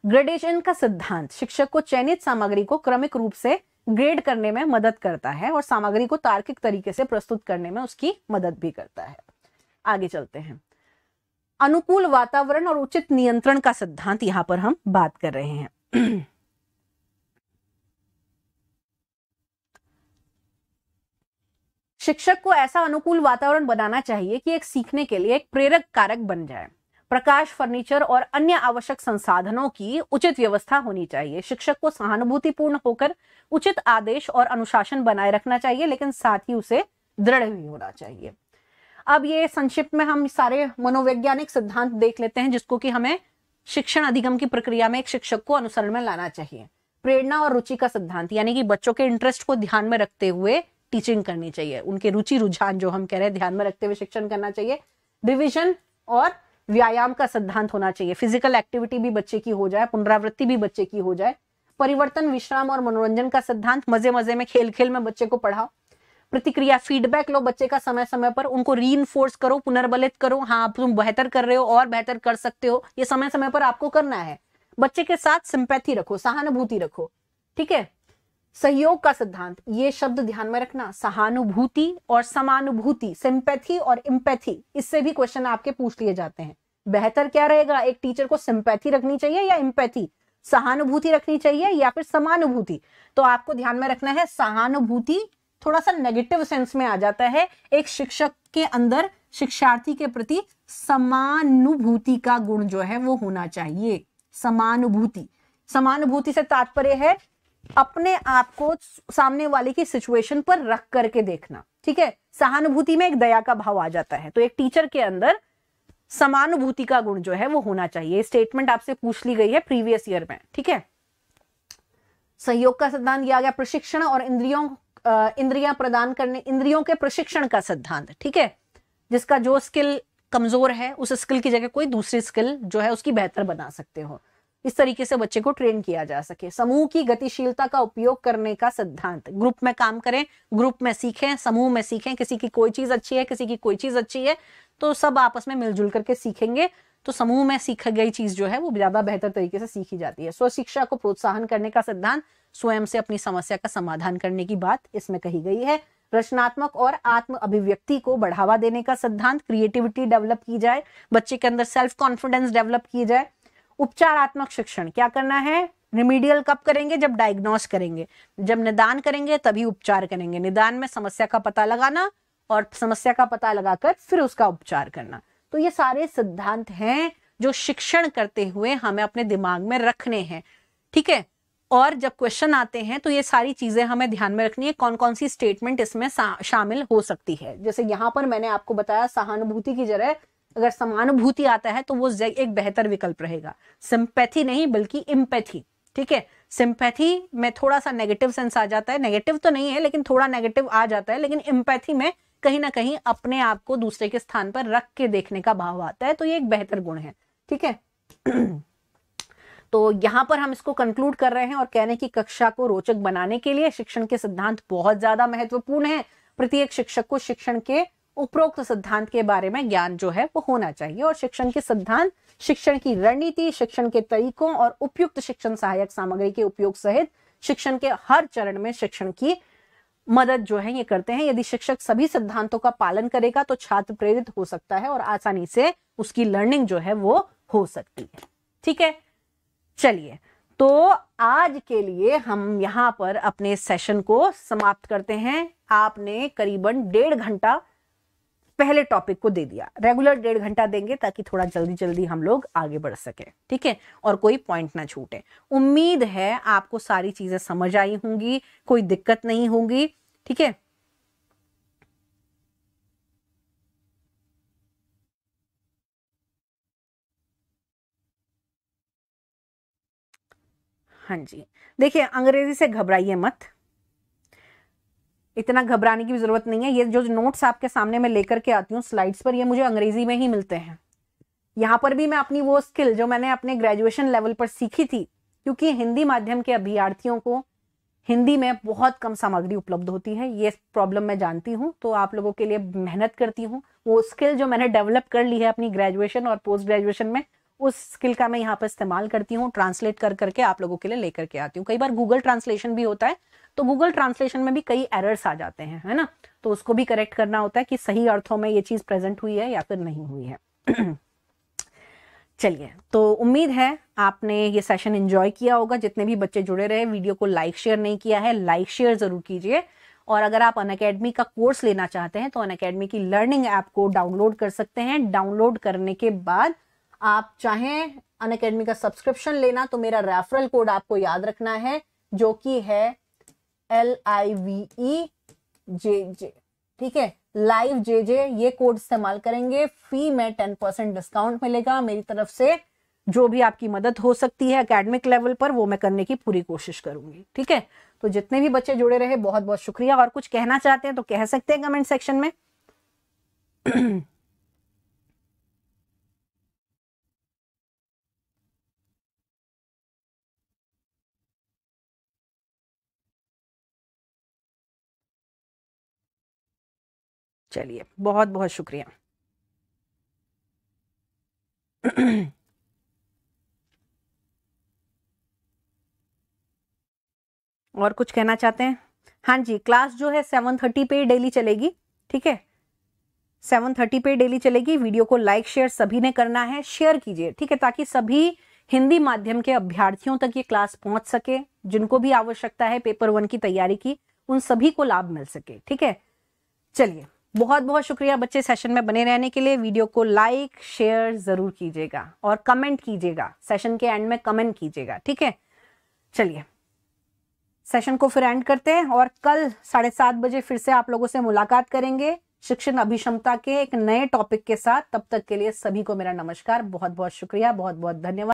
ग्रेडेशन का सिद्धांत शिक्षक को चयनित सामग्री को क्रमिक रूप से ग्रेड करने में मदद करता है और सामग्री को तार्किक तरीके से प्रस्तुत करने में उसकी मदद भी करता है आगे चलते हैं अनुकूल वातावरण और उचित नियंत्रण का सिद्धांत यहाँ पर हम बात कर रहे हैं शिक्षक को ऐसा अनुकूल वातावरण बनाना चाहिए कि एक सीखने के लिए एक प्रेरक कारक बन जाए प्रकाश फर्नीचर और अन्य आवश्यक संसाधनों की उचित व्यवस्था होनी चाहिए शिक्षक को सहानुभूतिपूर्ण होकर उचित आदेश और अनुशासन बनाए रखना चाहिए लेकिन साथ ही उसे दृढ़ भी होना चाहिए अब ये संक्षिप्त में हम सारे मनोवैज्ञानिक सिद्धांत देख लेते हैं जिसको कि हमें शिक्षण अधिगम की प्रक्रिया में एक शिक्षक को अनुसरण में लाना चाहिए प्रेरणा और रुचि का सिद्धांत यानी कि बच्चों के इंटरेस्ट को ध्यान में रखते हुए टीचिंग करनी चाहिए उनके रुचि रुझान जो हम कह रहे हैं ध्यान में रखते हुए शिक्षण करना चाहिए रिविजन और व्यायाम का सिद्धांत होना चाहिए फिजिकल एक्टिविटी भी बच्चे की हो जाए पुनरावृत्ति भी बच्चे की हो जाए परिवर्तन विश्राम और मनोरंजन का सिद्धांत मजे मजे में खेल खेल में बच्चे को पढ़ाओ प्रतिक्रिया फीडबैक लो बच्चे का समय समय पर उनको री करो पुनर्बलित करो हाँ आप तुम बेहतर कर रहे हो और बेहतर कर सकते हो ये समय समय पर आपको करना है बच्चे के साथ सिंपैथी रखो सहानुभूति रखो ठीक है सहयोग का सिद्धांत ये शब्द ध्यान में रखना सहानुभूति और समानुभूति सिंपैथी और इम्पैथी इससे भी क्वेश्चन आपके पूछ लिए जाते हैं बेहतर क्या रहेगा एक टीचर को सिंपैथी रखनी चाहिए या इम्पैथी सहानुभूति रखनी चाहिए या फिर समानुभूति तो आपको ध्यान में रखना है सहानुभूति थोड़ा सा नेगेटिव सेंस में आ जाता है एक शिक्षक के अंदर शिक्षार्थी के प्रति समानुभूति का गुण जो है वो होना चाहिए समानुभूति समानुभूति से तात्पर्य है अपने आप को सामने वाले की सिचुएशन पर रख करके देखना ठीक है सहानुभूति में एक दया का भाव आ जाता है तो एक टीचर के अंदर समानुभूति का गुण जो है वो होना चाहिए स्टेटमेंट आपसे पूछ ली गई है प्रीवियस ईयर में ठीक है सहयोग का सिद्धांत दिया गया प्रशिक्षण और इंद्रियों इंद्रियां प्रदान करने इंद्रियों के प्रशिक्षण का सिद्धांत ठीक है जिसका जो स्किल कमजोर है उस स्किल की जगह कोई दूसरी स्किल जो है उसकी बेहतर बना सकते हो इस तरीके से बच्चे को ट्रेन किया जा सके समूह की गतिशीलता का उपयोग करने का सिद्धांत ग्रुप में काम करें ग्रुप में सीखें समूह में सीखें किसी की कोई चीज अच्छी है किसी की कोई चीज अच्छी है तो सब आपस में मिलजुल करके सीखेंगे तो समूह में सीख गई चीज जो है वो ज्यादा बेहतर तरीके से सीखी जाती है स्वशिक्षा को प्रोत्साहन करने का सिद्धांत स्वयं से अपनी समस्या का समाधान करने की बात इसमें कही गई है रचनात्मक और आत्म अभिव्यक्ति को बढ़ावा देने का सिद्धांत क्रिएटिविटी डेवलप की जाए बच्चे के अंदर सेल्फ कॉन्फिडेंस डेवलप की जाए उपचारात्मक शिक्षण क्या करना है रिमीडियल कब करेंगे जब डायग्नोस करेंगे जब निदान करेंगे तभी उपचार करेंगे निदान में समस्या का पता लगाना और समस्या का पता लगाकर फिर उसका उपचार करना तो ये सारे सिद्धांत हैं जो शिक्षण करते हुए हमें अपने दिमाग में रखने हैं ठीक है और जब क्वेश्चन आते हैं तो ये सारी चीजें हमें ध्यान में रखनी है कौन कौन सी स्टेटमेंट इसमें शामिल हो सकती है जैसे यहाँ पर मैंने आपको बताया सहानुभूति की जगह अगर समानुभूति आता है तो वो एक बेहतर विकल्प रहेगा सिंपैथी नहीं बल्कि इम्पैथी ठीक है सिंपैथी में थोड़ा सा नेगेटिव सेंस आ जाता है नेगेटिव तो नहीं है लेकिन थोड़ा नेगेटिव आ जाता है लेकिन इम्पैथी में कहीं ना कहीं अपने आप को दूसरे के स्थान पर रख के देखने का भाव आता है तो ये एक बेहतर गुण है ठीक है तो यहाँ पर हम इसको कंक्लूड कर रहे हैं और कह रहे हैं कि कक्षा को रोचक बनाने के लिए शिक्षण के सिद्धांत बहुत ज्यादा महत्वपूर्ण है प्रत्येक शिक्षक को शिक्षण के उपरोक्त सिद्धांत के बारे में ज्ञान जो है वो होना चाहिए और शिक्षण के सिद्धांत शिक्षण की रणनीति शिक्षण के तरीकों और उपयुक्त शिक्षण सहायक सामग्री के उपयोग सहित शिक्षण के हर चरण में शिक्षण की मदद जो है ये करते हैं यदि शिक्षक सभी सिद्धांतों का पालन करेगा तो छात्र प्रेरित हो सकता है और आसानी से उसकी लर्निंग जो है वो हो सकती है ठीक है चलिए तो आज के लिए हम यहाँ पर अपने सेशन को समाप्त करते हैं आपने करीबन डेढ़ घंटा पहले टॉपिक को दे दिया रेगुलर डेढ़ घंटा देंगे ताकि थोड़ा जल्दी जल्दी हम लोग आगे बढ़ सके ठीक है और कोई पॉइंट ना छूटे उम्मीद है आपको सारी चीजें समझ आई होंगी कोई दिक्कत नहीं होगी ठीक है हाँ जी देखिए अंग्रेजी से घबराइए मत इतना घबराने की जरूरत नहीं है ये जो नोट्स आपके सामने मैं लेकर के आती हूँ स्लाइड्स पर ये मुझे अंग्रेजी में ही मिलते हैं यहाँ पर भी मैं अपनी वो स्किल जो मैंने अपने ग्रेजुएशन लेवल पर सीखी थी क्योंकि हिंदी माध्यम के अभ्यार्थियों को हिंदी में बहुत कम सामग्री उपलब्ध होती है ये प्रॉब्लम मैं जानती हूँ तो आप लोगों के लिए मेहनत करती हूँ वो स्किल जो मैंने डेवलप कर ली है अपनी ग्रेजुएशन और पोस्ट ग्रेजुएशन में उस स्किल का मैं यहाँ पर इस्तेमाल करती हूँ ट्रांसलेट कर करके आप लोगों के लिए लेकर के आती हूँ कई बार गूगल ट्रांसलेशन भी होता है तो गूगल ट्रांसलेशन में भी कई एरर्स आ जाते हैं है ना तो उसको भी करेक्ट करना होता है कि सही अर्थों में ये चीज़ प्रेजेंट हुई है या फिर नहीं हुई है चलिए तो उम्मीद है आपने ये सेशन इंजॉय किया होगा जितने भी बच्चे जुड़े रहे वीडियो को लाइक शेयर नहीं किया है लाइक शेयर ज़रूर कीजिए और अगर आप अन का कोर्स लेना चाहते हैं तो अन की लर्निंग ऐप को डाउनलोड कर सकते हैं डाउनलोड करने के बाद आप चाहें अन का सब्सक्रिप्शन लेना तो मेरा रेफरल कोड आपको याद रखना है जो कि है L I V E J J ठीक है लाइव जे जे ये कोड इस्तेमाल करेंगे फी में टेन परसेंट डिस्काउंट मिलेगा मेरी तरफ से जो भी आपकी मदद हो सकती है अकेडमिक लेवल पर वो मैं करने की पूरी कोशिश करूंगी ठीक है तो जितने भी बच्चे जुड़े रहे बहुत बहुत शुक्रिया और कुछ कहना चाहते हैं तो कह सकते हैं कमेंट सेक्शन में चलिए बहुत बहुत शुक्रिया और कुछ कहना चाहते हैं हाँ जी क्लास जो है सेवन थर्टी पे डेली चलेगी ठीक है सेवन थर्टी पे डेली चलेगी वीडियो को लाइक शेयर सभी ने करना है शेयर कीजिए ठीक है ताकि सभी हिंदी माध्यम के अभ्यार्थियों तक ये क्लास पहुंच सके जिनको भी आवश्यकता है पेपर वन की तैयारी की उन सभी को लाभ मिल सके ठीक है चलिए बहुत बहुत शुक्रिया बच्चे सेशन में बने रहने के लिए वीडियो को लाइक शेयर जरूर कीजिएगा और कमेंट कीजिएगा सेशन के एंड में कमेंट कीजिएगा ठीक है चलिए सेशन को फिर एंड करते हैं और कल साढ़े सात बजे फिर से आप लोगों से मुलाकात करेंगे शिक्षण अभिषमता के एक नए टॉपिक के साथ तब तक के लिए सभी को मेरा नमस्कार बहुत बहुत शुक्रिया बहुत बहुत धन्यवाद